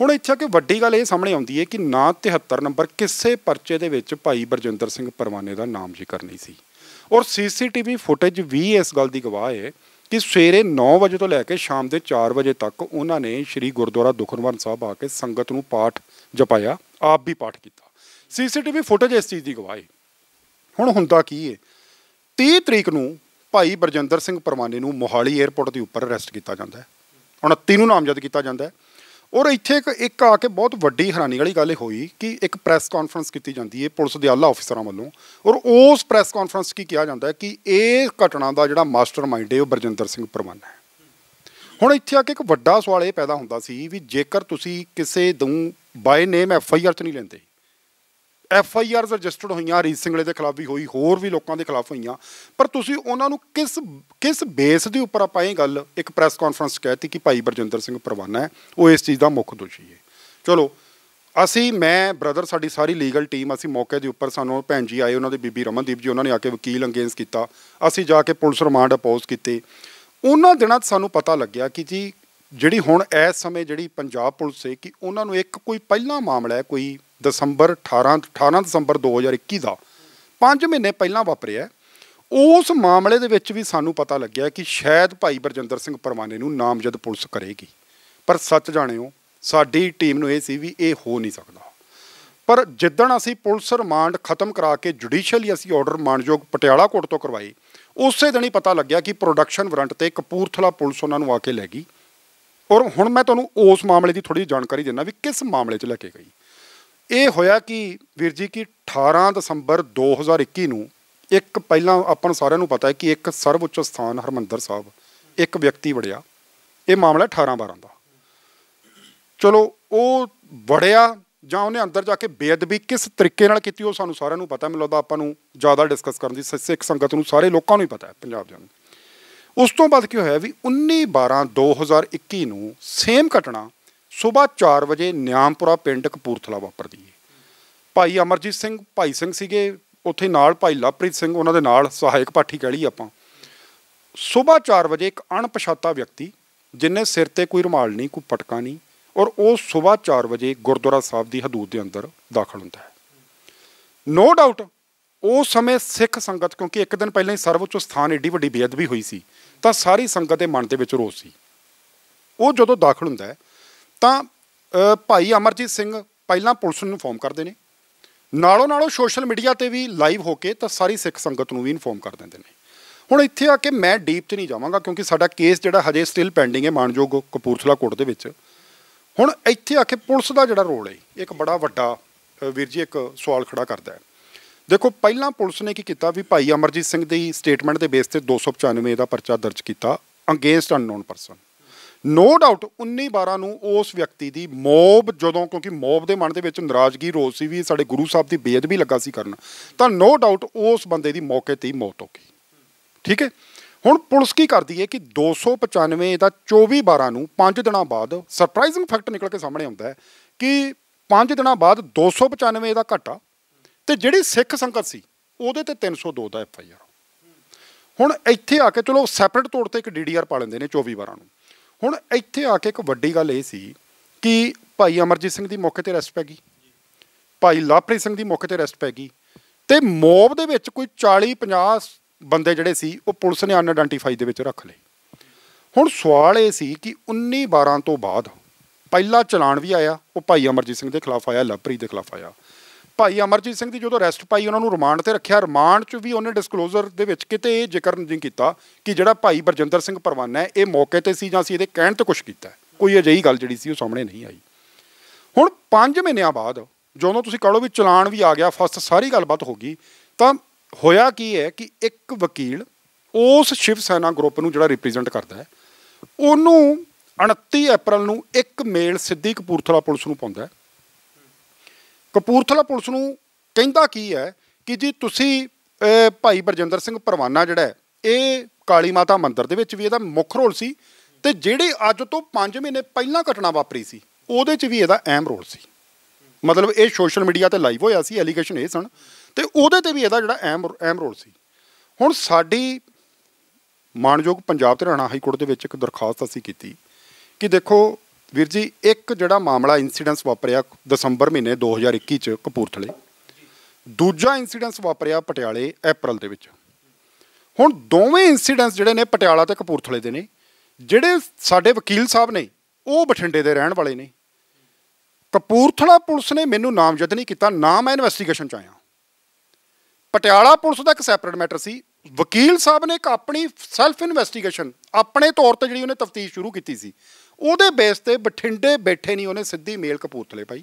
ਹੁਣ ਇੱਥੇ ਅੱਗੇ ਵੱਡੀ ਗੱਲ ਇਹ ਸਾਹਮਣੇ ਆਉਂਦੀ ਹੈ ਕਿ ਨਾ 73 ਨੰਬਰ ਕਿਸੇ ਪਰਚੇ ਦੇ ਵਿੱਚ ਭਾਈ ਬਰਜਿੰਦਰ ਸਿੰਘ ਪਰਵਾਨੇ ਦਾ ਨਾਮ ਜ਼ਿਕਰ ਨਹੀਂ ਸੀ ਔਰ ਸੀਸੀਟੀਵੀ ਫੁਟੇਜ ਵੀ ਇਸ ਗੱਲ ਦੀ ਗਵਾਹ ਹੈ ਕਿ ਸਵੇਰੇ 9 ਵਜੇ ਤੋਂ ਲੈ ਕੇ ਸ਼ਾਮ ਦੇ 4 ਵਜੇ ਤੱਕ ਉਹਨਾਂ ਨੇ ਸ੍ਰੀ ਗੁਰਦੁਆਰਾ ਦੁਖਨਵਰਨ ਸਾਹਿਬ ਆ ਕੇ ਸੰਗਤ ਨੂੰ ਪਾਠ ਜਪਾਇਆ ਆਪ ਵੀ ਪਾਠ ਕੀਤਾ ਸੀਸੀਟੀਵੀ ਫੁਟੇਜ ਇਸ ਚੀਜ਼ ਦੀ ਗਵਾਹੀ ਹੁਣ ਹੁੰਦਾ ਕੀ ਹੈ 30 ਤਰੀਕ ਨੂੰ ਭਾਈ ਬਰਜਿੰਦਰ ਸਿੰਘ ਪਰਮਾਨੇ ਨੂੰ ਮੋਹਾਲੀ 에ਅਰਪੋਰਟ ਦੇ ਉੱਪਰ ਅਰੈਸਟ ਕੀਤਾ ਜਾਂਦਾ ਹੈ 29 ਨੂੰ ਨਾਮਜ਼ਦ ਕੀਤਾ ਜਾਂਦਾ ਹੈ ਔਰ ਇੱਥੇ ਇੱਕ ਇੱਕ ਆ ਕੇ ਬਹੁਤ ਵੱਡੀ ਹੈਰਾਨੀ ਵਾਲੀ ਗੱਲ ਹੋਈ ਕਿ ਇੱਕ ਪ੍ਰੈਸ ਕਾਨਫਰੰਸ ਕੀਤੀ ਜਾਂਦੀ ਹੈ ਪੁਲਿਸ ਦੇ ਆਲਾ ਅਫਸਰਾਂ ਵੱਲੋਂ ਔਰ ਉਸ ਪ੍ਰੈਸ ਕਾਨਫਰੰਸ ਕੀ ਕਿਹਾ ਜਾਂਦਾ ਹੈ ਕਿ ਇਹ ਘਟਨਾ ਦਾ ਜਿਹੜਾ ਮਾਸਟਰਮਾਈਂਡ ਹੈ ਉਹ ਬਰਜਿੰਦਰ ਸਿੰਘ ਪਰਮਾਨਾ ਹੈ ਹੁਣ ਇੱਥੇ ਆ ਕੇ ਇੱਕ ਵੱਡਾ ਸਵਾਲ ਇਹ ਪੈਦਾ ਹੁੰਦਾ ਸੀ ਵੀ ਜੇਕਰ ਤੁਸੀਂ ਕਿਸੇ ਨੂੰ by name F I R 'ਚ ਨਹੀਂ ਲੈਂਦੇ ਐਫ ਆਈ ਆਰਸ ਰਜਿਸਟਰਡ ਹੋਈਆਂ ਰੀਤ ਸਿੰਘਲੇ ਦੇ ਖਿਲਾਫ ਵੀ ਹੋਈ ਹੋਰ ਵੀ ਲੋਕਾਂ ਦੇ ਖਿਲਾਫ ਹੋਈਆਂ ਪਰ ਤੁਸੀਂ ਉਹਨਾਂ ਨੂੰ ਕਿਸ ਕਿਸ ਬੇਸ ਦੇ ਉੱਪਰ ਆਪਾਂ ਇਹ ਗੱਲ ਇੱਕ ਪ੍ਰੈਸ ਕਾਨਫਰੰਸ ਕਹਿਤੀ ਕਿ ਭਾਈ ਬਰਜਿੰਦਰ ਸਿੰਘ ਪਰਵਾਨਾ ਹੈ ਉਹ ਇਸ ਚੀਜ਼ ਦਾ ਮੁੱਖ ਦੋਸ਼ੀ ਹੈ ਚਲੋ ਅਸੀਂ ਮੈਂ ਬ੍ਰਦਰ ਸਾਡੀ ਸਾਰੀ ਲੀਗਲ ਟੀਮ ਅਸੀਂ ਮੌਕੇ ਦੇ ਉੱਪਰ ਸਾਨੂੰ ਭੈਣ ਜੀ ਆਏ ਉਹਨਾਂ ਦੇ ਬੀਬੀ ਰਮਨਦੀਪ ਜੀ ਉਹਨਾਂ ਨੇ ਆ ਕੇ ਵਕੀਲ ਅੰਗੇਂਸ ਕੀਤਾ ਅਸੀਂ ਜਾ ਕੇ ਪੁਲਿਸ ਰਿਮਾਂਡ ਅਪੋਜ਼ ਕੀਤੇ ਉਹਨਾਂ ਦਿਨਾਂ 'ਚ ਸਾਨੂੰ ਪਤਾ ਲੱਗਿਆ ਕਿ ਜੀ ਜਿਹੜੀ ਹੁਣ ਇਸ ਸਮੇਂ ਜਿਹੜੀ ਪੰਜਾਬ ਪੁਲਿਸ ਹੈ ਕਿ ਉਹਨਾਂ ਨੂੰ ਇੱਕ ਕੋਈ ਪਹਿਲਾ ਮਾਮਲਾ ਹੈ ਕੋਈ ਦਸੰਬਰ 18 18 ਦਸੰਬਰ 2021 ਦਾ 5 ਮਹੀਨੇ ਪਹਿਲਾਂ ਵਾਪਰਿਆ ਉਸ ਮਾਮਲੇ ਦੇ ਵਿੱਚ ਵੀ ਸਾਨੂੰ ਪਤਾ ਲੱਗਿਆ ਕਿ ਸ਼ਾਇਦ ਭਾਈ ਬਰਜਿੰਦਰ ਸਿੰਘ ਪਰਮਾਨੇ ਨੂੰ ਨਾਮਜ਼ਦ ਪੁਲਿਸ ਕਰੇਗੀ ਪਰ ਸੱਚ ਜਾਣਿਓ ਸਾਡੀ ਟੀਮ ਨੂੰ ਇਹ ਸੀ ਵੀ ਇਹ ਹੋ ਨਹੀਂ ਸਕਦਾ ਪਰ ਜਿੱਦਣ ਅਸੀਂ ਪੁਲਿਸ ਰਿਮਾਂਡ ਖਤਮ ਕਰਾ ਕੇ ਜੁਡੀਸ਼ੀਅਲੀ ਅਸੀਂ ਆਰਡਰ ਮਾਨਯੋਗ ਪਟਿਆਲਾ ਕੋਰਟ ਤੋਂ ਕਰਵਾਈ ਉਸੇ ਦਿਨ ਹੀ ਪਤਾ ਲੱਗਿਆ ਕਿ ਪ੍ਰੋਡਕਸ਼ਨ ਵਾਰੰਟ ਤੇ ਕਪੂਰਥਲਾ ਪੁਲਿਸ ਉਹਨਾਂ ਨੂੰ ਆ ਕੇ ਲੈ ਗਈ ਔਰ ਹੁਣ ਮੈਂ ਤੁਹਾਨੂੰ ਉਸ ਮਾਮਲੇ ਦੀ ਥੋੜੀ ਜਾਣਕਾਰੀ ਦਿੰਦਾ ਵੀ ਕਿਸ ਮਾਮਲੇ 'ਚ ਲੈ ਕੇ ਗਈ ਇਹ ਹੋਇਆ ਕਿ ਵੀਰ ਜੀ ਕਿ 18 ਦਸੰਬਰ 2021 ਨੂੰ ਇੱਕ ਪਹਿਲਾਂ ਆਪਾਂ ਸਾਰਿਆਂ ਨੂੰ ਪਤਾ ਹੈ ਕਿ ਇੱਕ ਸਰਵਉੱਚ ਸਥਾਨ ਹਰਮੰਦਰ ਸਾਹਿਬ ਇੱਕ ਵਿਅਕਤੀ ਵੜਿਆ ਇਹ ਮਾਮਲਾ 18 12 ਦਾ ਚਲੋ ਉਹ ਵੜਿਆ ਜਾਂ ਉਹਨੇ ਅੰਦਰ ਜਾ ਕੇ ਬੇਅਦਬੀ ਕਿਸ ਤਰੀਕੇ ਨਾਲ ਕੀਤੀ ਉਹ ਸਾਨੂੰ ਸਾਰਿਆਂ ਨੂੰ ਪਤਾ ਮੈਨੂੰ ਲੱਗਦਾ ਆਪਾਂ ਨੂੰ ਜ਼ਿਆਦਾ ਡਿਸਕਸ ਕਰਨ ਦੀ ਸਿੱਖ ਸੰਗਤ ਨੂੰ ਸਾਰੇ ਲੋਕਾਂ ਨੂੰ ਹੀ ਪਤਾ ਹੈ ਪੰਜਾਬ ਜਨ ਉਸ ਤੋਂ ਬਾਅਦ ਕੀ ਹੋਇਆ ਵੀ 19 12 2021 ਨੂੰ ਸੇਮ ਘਟਨਾ ਸਵੇਰ 4 ਵਜੇ ਨਿਆਮਪੁਰਾ ਪਿੰਡ ਕਪੂਰਥਲਾ ਵਾਪਰਦੀ ਹੈ ਭਾਈ ਅਮਰਜੀਤ ਸਿੰਘ ਭਾਈ ਸਿੰਘ ਸੀਗੇ ਉੱਥੇ ਨਾਲ ਭਾਈ ਲਵਪ੍ਰੀਤ ਸਿੰਘ ਉਹਨਾਂ ਦੇ ਨਾਲ ਸਹਾਇਕ ਪਾਠੀ ਕਹਿ ਲਈ ਆਪਾਂ ਸਵੇਰ 4 ਵਜੇ ਇੱਕ ਅਣਪਛਾਤਾ ਵਿਅਕਤੀ ਜਿਨੇ ਸਿਰ ਤੇ ਕੋਈ ਰੁਮਾਲ ਨਹੀਂ ਕੋਈ ਪਟਕਾ ਨਹੀਂ ਔਰ ਉਹ ਸਵੇਰ 4 ਵਜੇ ਗੁਰਦੁਆਰਾ ਸਾਹਿਬ ਦੀ ਹਦੂਦ ਦੇ ਅੰਦਰ ਦਾਖਲ ਹੁੰਦਾ ਹੈ ਨੋ ਡਾਊਟ ਉਸ ਸਮੇਂ ਸਿੱਖ ਸੰਗਤ ਕਿਉਂਕਿ ਇੱਕ ਦਿਨ ਪਹਿਲਾਂ ਹੀ ਸਰਵਉੱਚ ਸਥਾਨ ਏਡੀ ਵੱਡੀ ਬੇਅਦਬੀ ਹੋਈ ਸੀ ਤਾਂ ਸਾਰੀ ਸੰਗਤ ਦੇ ਮਨ ਦੇ ਵਿੱਚ ਰੋਸ ਸੀ ਉਹ ਜਦੋਂ ਦਾਖਲ ਹੁੰਦਾ ਹੈ ਤਾਂ ਭਾਈ ਅਮਰਜੀਤ ਸਿੰਘ ਪਹਿਲਾਂ ਪੁਲਿਸ ਨੂੰ ਇਨਫੋਰਮ ਕਰਦੇ ਨੇ ਨਾਲੋਂ ਨਾਲੋਂ ਸੋਸ਼ਲ ਮੀਡੀਆ ਤੇ ਵੀ ਲਾਈਵ ਹੋ ਕੇ ਤਾਂ ਸਾਰੀ ਸਿੱਖ ਸੰਗਤ ਨੂੰ ਵੀ ਇਨਫੋਰਮ ਕਰ ਦਿੰਦੇ ਨੇ ਹੁਣ ਇੱਥੇ ਆ ਕੇ ਮੈਂ ਡੀਪ 'ਚ ਨਹੀਂ ਜਾਵਾਂਗਾ ਕਿਉਂਕਿ ਸਾਡਾ ਕੇਸ ਜਿਹੜਾ ਹਜੇ ਸਟਿਲ ਪੈਂਡਿੰਗ ਹੈ ਮਾਨਯੋਗ ਕਪੂਰਥਲਾ ਕੋਰਟ ਦੇ ਵਿੱਚ ਹੁਣ ਇੱਥੇ ਆ ਕੇ ਪੁਲਿਸ ਦਾ ਜਿਹੜਾ ਰੋਲ ਹੈ ਇੱਕ ਬੜਾ ਵੱਡਾ ਵੀਰ ਜੀ ਇੱਕ ਸਵਾਲ ਖੜਾ ਕਰਦਾ ਹੈ ਦੇਖੋ ਪਹਿਲਾਂ ਪੁਲਿਸ ਨੇ ਕੀ ਕੀਤਾ ਵੀ ਭਾਈ ਅਮਰਜੀਤ ਸਿੰਘ ਦੀ ਸਟੇਟਮੈਂਟ ਦੇ ਬੇਸ ਤੇ 295 ਦਾ ਪਰਚਾ ਦਰਜ ਕੀਤਾ against unknown person no doubt 19 12 ਨੂੰ ਉਸ ਵਿਅਕਤੀ ਦੀ ਮੋਬ ਜਦੋਂ ਕਿਉਂਕਿ ਮੋਬ ਦੇ ਮਨ ਦੇ ਵਿੱਚ ਨਾਰਾਜ਼ਗੀ ਰੋਸ ਸੀ ਵੀ ਸਾਡੇ ਗੁਰੂ ਸਾਹਿਬ ਦੀ ਬੇਅਦਬੀ ਲੱਗਾ ਸੀ ਕਰਨ ਤਾਂ ਨੋ ਡਾਊਟ ਉਸ ਬੰਦੇ ਦੀ ਮੌਕੇ ਤੇ ਹੀ ਮੌਤ ਹੋ ਗਈ ਠੀਕ ਹੈ ਹੁਣ ਪੁਲਿਸ ਕੀ ਕਰਦੀ ਹੈ ਕਿ 295 ਦਾ 24 12 ਨੂੰ 5 ਦਿਨਾਂ ਬਾਅਦ ਸਰਪ੍ਰਾਈਜ਼ਿੰਗ ਫੈਕਟ ਨਿਕਲ ਕੇ ਸਾਹਮਣੇ ਆਉਂਦਾ ਹੈ ਕਿ 5 ਦਿਨਾਂ ਬਾਅਦ 295 ਦਾ ਘਟਾ ਤੇ ਜਿਹੜੀ ਸਿੱਖ ਸੰਗਤ ਸੀ ਉਹਦੇ ਤੇ 302 ਦਾ ਐਫ ਆਈ ਆਰ ਹੁਣ ਇੱਥੇ ਆ ਕੇ ਚਲੋ ਸੈਪਰੇਟ ਤੌਰ ਤੇ ਇੱਕ ਡੀਡੀਆਰ ਪਾ ਲੈਂਦੇ ਨੇ 24 12 ਨੂੰ ਹੁਣ ਇੱਥੇ ਆ ਕੇ ਇੱਕ ਵੱਡੀ ਗੱਲ ਇਹ ਸੀ ਕਿ ਭਾਈ ਅਮਰਜੀਤ ਸਿੰਘ ਦੀ ਮੌਕੇ ਤੇ ਰੈਸਟ ਪੈ ਗਈ ਭਾਈ ਲਾਪਰੀ ਸਿੰਘ ਦੀ ਮੌਕੇ ਤੇ ਰੈਸਟ ਪੈ ਗਈ ਤੇ ਮੋਬ ਦੇ ਵਿੱਚ ਕੋਈ 40 50 ਬੰਦੇ ਜਿਹੜੇ ਸੀ ਉਹ ਪੁਲਿਸ ਨੇ ਅਨ ਆਇਡੈਂਟੀਫਾਈ ਦੇ ਵਿੱਚ ਰੱਖ ਲਏ ਹੁਣ ਸਵਾਲ ਇਹ ਸੀ ਕਿ 19 12 ਤੋਂ ਬਾਅਦ ਪਹਿਲਾ ਚਲਾਨ ਵੀ ਆਇਆ ਉਹ ਭਾਈ ਅਮਰਜੀਤ ਸਿੰਘ ਦੇ ਖਿਲਾਫ ਆਇਆ ਲਾਪਰੀ ਦੇ ਖਿਲਾਫ ਆਇਆ ਭਾਈ ਅਮਰਜੀਤ ਸਿੰਘ ਦੀ ਜਦੋਂ ਅਰੈਸਟ ਪਾਈ ਉਹਨਾਂ ਨੂੰ ਰਿਮਾਂਡ ਤੇ ਰੱਖਿਆ ਰਿਮਾਂਡ 'ਚ ਵੀ ਉਹਨੇ ਡਿਸਕਲੋਜ਼ਰ ਦੇ ਵਿੱਚ ਕਿਤੇ ਇਹ ਜ਼ਿਕਰ ਨਹੀਂ ਕੀਤਾ ਕਿ ਜਿਹੜਾ ਭਾਈ ਬਰਜਿੰਦਰ ਸਿੰਘ ਪਰਵਾਨਾ ਹੈ ਇਹ ਮੌਕੇ ਤੇ ਸੀ ਜਾਂ ਸੀ ਇਹਦੇ ਕਹਿਣ ਤੇ ਕੁਝ ਕੀਤਾ ਕੋਈ ਅਜਿਹੀ ਗੱਲ ਜਿਹੜੀ ਸੀ ਉਹ ਸਾਹਮਣੇ ਨਹੀਂ ਆਈ ਹੁਣ 5 ਮਹੀਨਿਆਂ ਬਾਅਦ ਜਦੋਂ ਤੁਸੀਂ ਕਹੋ ਵੀ ਚਲਾਨ ਵੀ ਆ ਗਿਆ ਫਸਟ ਸਾਰੀ ਗੱਲਬਾਤ ਹੋ ਗਈ ਤਾਂ ਹੋਇਆ ਕੀ ਹੈ ਕਿ ਇੱਕ ਵਕੀਲ ਉਸ ਸ਼ਿਵ ਸੈਨਾ ਗਰੁੱਪ ਨੂੰ ਜਿਹੜਾ ਰਿਪਰੈਜ਼ੈਂਟ ਕਰਦਾ ਹੈ ਉਹਨੂੰ 29 ਅਪ੍ਰੈਲ ਨੂੰ ਇੱਕ ਮੇਲ ਸਿੱਧੀ ਕਪੂਰਥਲਾ ਪੁਲਿਸ ਨੂੰ ਪਾਉਂਦਾ ਹੈ ਕਪੂਰਥਲਾ ਪੁਲਿਸ ਨੂੰ ਕਹਿੰਦਾ ਕੀ ਹੈ ਕਿ ਜੀ ਤੁਸੀਂ ਭਾਈ ਬਰਜਿੰਦਰ ਸਿੰਘ ਪਰਵਾਨਾ ਜਿਹੜਾ ਇਹ ਕਾਲੀ ਮਾਤਾ ਮੰਦਿਰ ਦੇ ਵਿੱਚ ਵੀ ਇਹਦਾ ਮੁੱਖ ਰੋਲ ਸੀ ਤੇ ਜਿਹੜੀ ਅੱਜ ਤੋਂ 5 ਮਹੀਨੇ ਪਹਿਲਾਂ ਘਟਨਾ ਵਾਪਰੀ ਸੀ ਉਹਦੇ 'ਚ ਵੀ ਇਹਦਾ ਅਹਿਮ ਰੋਲ ਸੀ ਮਤਲਬ ਇਹ ਸੋਸ਼ਲ ਮੀਡੀਆ ਤੇ ਲਾਈਵ ਹੋਇਆ ਸੀ ਐਲੀਗੇਸ਼ਨ ਇਹ ਸਨ ਤੇ ਉਹਦੇ ਤੇ ਵੀ ਇਹਦਾ ਜਿਹੜਾ ਅਹਿਮ ਅਹਿਮ ਰੋਲ ਸੀ ਹੁਣ ਸਾਡੀ ਮਾਨਯੋਗ ਪੰਜਾਬ ਤੇ ਹਰਿਆਣਾ ਹਾਈ ਕੋਰਟ ਦੇ ਵਿੱਚ ਇੱਕ ਦਰਖਾਸਤ ਅਸੀਂ ਕੀਤੀ ਕਿ ਦੇਖੋ ਵੀਰ ਜੀ ਇੱਕ ਜਿਹੜਾ ਮਾਮਲਾ ਇਨਸੀਡੈਂਸ ਵਾਪਰਿਆ ਦਸੰਬਰ ਮਹੀਨੇ 2021 ਚ ਕਪੂਰਥਲੇ ਦੂਜਾ ਇਨਸੀਡੈਂਸ ਵਾਪਰਿਆ ਪਟਿਆਲੇ ਅਪ੍ਰੈਲ ਦੇ ਵਿੱਚ ਹੁਣ ਦੋਵੇਂ ਇਨਸੀਡੈਂਸ ਜਿਹੜੇ ਨੇ ਪਟਿਆਲਾ ਤੇ ਕਪੂਰਥਲੇ ਦੇ ਨੇ ਜਿਹੜੇ ਸਾਡੇ ਵਕੀਲ ਸਾਹਿਬ ਨੇ ਉਹ ਬਠਿੰਡੇ ਦੇ ਰਹਿਣ ਵਾਲੇ ਨੇ ਕਪੂਰਥਲਾ ਪੁਲਿਸ ਨੇ ਮੈਨੂੰ ਨਾਮਜ਼ਦ ਨਹੀਂ ਕੀਤਾ ਨਾ ਮੈਂ ਇਨਵੈਸਟੀਗੇਸ਼ਨ ਚ ਆਇਆ ਪਟਿਆਲਾ ਪੁਲਿਸ ਦਾ ਇੱਕ ਸੈਪਰੇਟ ਮੈਟਰ ਸੀ ਵਕੀਲ ਸਾਹਿਬ ਨੇ ਇੱਕ ਆਪਣੀ ਸੈਲਫ ਇਨਵੈਸਟੀਗੇਸ਼ਨ ਆਪਣੇ ਤੌਰ ਤੇ ਜਿਹੜੀ ਉਹਨੇ ਤਫਤੀਸ਼ ਸ਼ੁਰੂ ਕੀਤੀ ਸੀ ਉਹਦੇ ਬੇਸ ਤੇ ਬਠਿੰਡੇ ਬੈਠੇ ਨਹੀਂ ਉਹਨੇ ਸਿੱਧੀ ਮੇਲ ਕਪੂਰਥਲੇ ਭਾਈ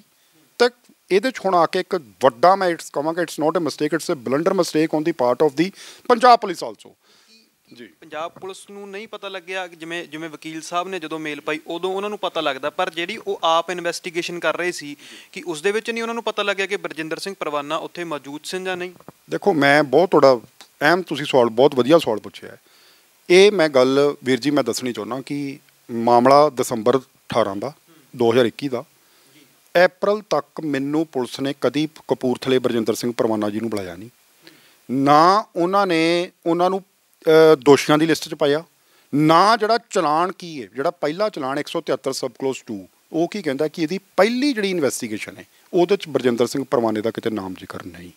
ਤੇ ਇਹਦੇ ਚ ਹੁਣ ਆ ਕੇ ਇੱਕ ਵੱਡਾ ਮੈਂ ਇਟਸ ਕਹਾਂਗਾ it's not a mistake it's a blunder mistake on the part of the Punjab police also ਜੀ ਪੰਜਾਬ ਪੁਲਿਸ ਨੂੰ ਨਹੀਂ ਪਤਾ ਲੱਗਿਆ ਜਿਵੇਂ ਜਿਵੇਂ ਵਕੀਲ ਸਾਹਿਬ ਨੇ ਜਦੋਂ ਮੇਲ ਪਾਈ ਉਦੋਂ ਉਹਨਾਂ ਨੂੰ ਪਤਾ ਲੱਗਦਾ ਪਰ ਜਿਹੜੀ ਉਹ ਆਪ ਇਨਵੈਸਟੀਗੇਸ਼ਨ ਕਰ ਰਹੇ ਸੀ ਕਿ ਉਸ ਦੇ ਵਿੱਚ ਨਹੀਂ ਉਹਨਾਂ ਨੂੰ ਪਤਾ ਲੱਗਿਆ ਕਿ ਬਰਜਿੰਦਰ ਸਿੰਘ ਪਰਵਾਨਾ ਉੱਥੇ ਮੌਜੂਦ ਸੀ ਜਾਂ ਨਹੀਂ ਦੇਖੋ ਮੈਂ ਬਹੁਤ ਤੁਹਾਡਾ ਅਹਿਮ ਤੁਸੀਂ ਸਵਾਲ ਬਹੁਤ ਵਧੀਆ ਸਵਾਲ ਪੁੱਛਿਆ ਇਹ ਮੈਂ ਗੱਲ ਵੀਰ ਜੀ ਮੈਂ ਦੱਸਣੀ ਚਾਹੁੰਦਾ ਕਿ ਮਾਮਲਾ ਦਸੰਬਰ 18 ਦਾ 2021 ਦਾ ਅਪ੍ਰੈਲ ਤੱਕ ਮੈਨੂੰ ਪੁਲਿਸ ਨੇ ਕਦੀ ਕਪੂਰਥਲੇ ਬਰਜਿੰਦਰ ਸਿੰਘ ਪਰਵਾਨਾ ਜੀ ਨੂੰ ਬੁਲਾਇਆ ਨਹੀਂ ਨਾ ਉਹਨਾਂ ਨੇ ਉਹਨਾਂ ਨੂੰ ਦੋਸ਼ੀਆਂ ਦੀ ਲਿਸਟ 'ਚ ਪਾਇਆ ਨਾ ਜਿਹੜਾ ਚਲਾਨ ਕੀ ਹੈ ਜਿਹੜਾ ਪਹਿਲਾ ਚਲਾਨ 173 ਸਬ ਕਲੋਸ 2 ਉਹ ਕੀ ਕਹਿੰਦਾ ਕਿ ਇਹਦੀ ਪਹਿਲੀ ਜਿਹੜੀ ਇਨਵੈਸਟੀਗੇਸ਼ਨ ਹੈ ਉਹਦੇ 'ਚ ਬਰਜਿੰਦਰ ਸਿੰਘ ਪਰਵਾਨੇ ਦਾ ਕਿਤੇ ਨਾਮ ਜ਼ਿਕਰ ਨਹੀਂ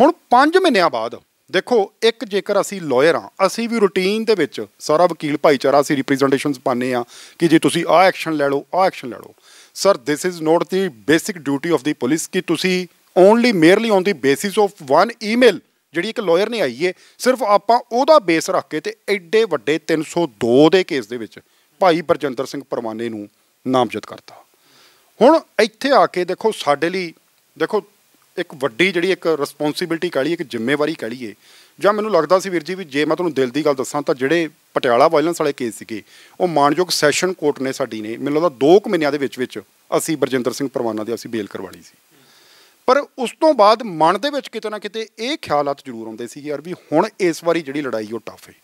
ਹੁਣ 5 ਮਹੀਨਿਆਂ ਬਾਅਦ ਦੇਖੋ ਇੱਕ ਜੇਕਰ ਅਸੀਂ ਲਾਇਰ ਆ ਅਸੀਂ ਵੀ ਰੂਟੀਨ ਦੇ ਵਿੱਚ ਸਾਰਾ ਵਕੀਲ ਭਾਈਚਾਰਾ ਅਸੀਂ ਰਿਪਰੈਜ਼ੈਂਟੇਸ਼ਨਸ ਪਾਣੇ ਆ ਕਿ ਜੇ ਤੁਸੀਂ ਆ ਐਕਸ਼ਨ ਲੈ ਲਓ ਆ ਐਕਸ਼ਨ ਲੈ ਲਓ sir this is not the basic duty of the police ਕਿ ਤੁਸੀਂ only merely on the basis of one email ਜਿਹੜੀ ਇੱਕ ਲਾਇਰ ਨੇ ਆਈ ਏ ਸਿਰਫ ਆਪਾਂ ਉਹਦਾ ਬੇਸ ਰੱਖ ਕੇ ਤੇ ਐਡੇ ਵੱਡੇ 302 ਦੇ ਕੇਸ ਦੇ ਵਿੱਚ ਭਾਈ ਬਰਜਿੰਦਰ ਸਿੰਘ ਪਰਮਾਨੇ ਨੂੰ ਨਾਮਜ਼ਦ ਕਰਤਾ ਹੁਣ ਇੱਥੇ ਆ ਕੇ ਦੇਖੋ ਸਾਡੇ ਲਈ ਦੇਖੋ ਇੱਕ ਵੱਡੀ ਜਿਹੜੀ ਇੱਕ ਰਿਸਪੌਂਸਿਬਿਲਟੀ ਕਹ ਲਈਏ ਇੱਕ ਜ਼ਿੰਮੇਵਾਰੀ ਕਹ ਲਈਏ ਜਾਂ ਮੈਨੂੰ ਲੱਗਦਾ ਸੀ ਵੀਰ ਜੀ ਵੀ ਜੇ ਮੈਂ ਤੁਹਾਨੂੰ ਦਿਲ ਦੀ ਗੱਲ ਦੱਸਾਂ ਤਾਂ ਜਿਹੜੇ ਪਟਿਆਲਾ ਵਾਇਲੈਂਸ ਵਾਲੇ ਕੇਸ ਸੀਗੇ ਉਹ ਮਾਨਯੋਗ ਸੈਸ਼ਨ ਕੋਰਟ ਨੇ ਸਾਡੀ ਨੇ ਮੈਨੂੰ ਲੱਗਦਾ 2 ਕੁ ਮਹੀਨਿਆਂ ਦੇ ਵਿੱਚ ਵਿੱਚ ਅਸੀਂ ਬਰਜਿੰਦਰ ਸਿੰਘ ਪਰਵਾਨਾ ਦੇ ਅਸੀਂ ਬੇਲ ਕਰਵਾ ਲਈ ਸੀ ਪਰ ਉਸ ਤੋਂ ਬਾਅਦ ਮਨ ਦੇ ਵਿੱਚ ਕਿਤੇ ਨਾ ਕਿਤੇ ਇਹ ਖਿਆਲਤ ਜ਼ਰੂਰ ਆਉਂਦੇ ਸੀ ਯਾਰ ਵੀ ਹੁਣ ਇਸ ਵਾਰੀ ਜਿਹੜੀ ਲੜਾਈ ਉਹ ਟਫ ਹੈ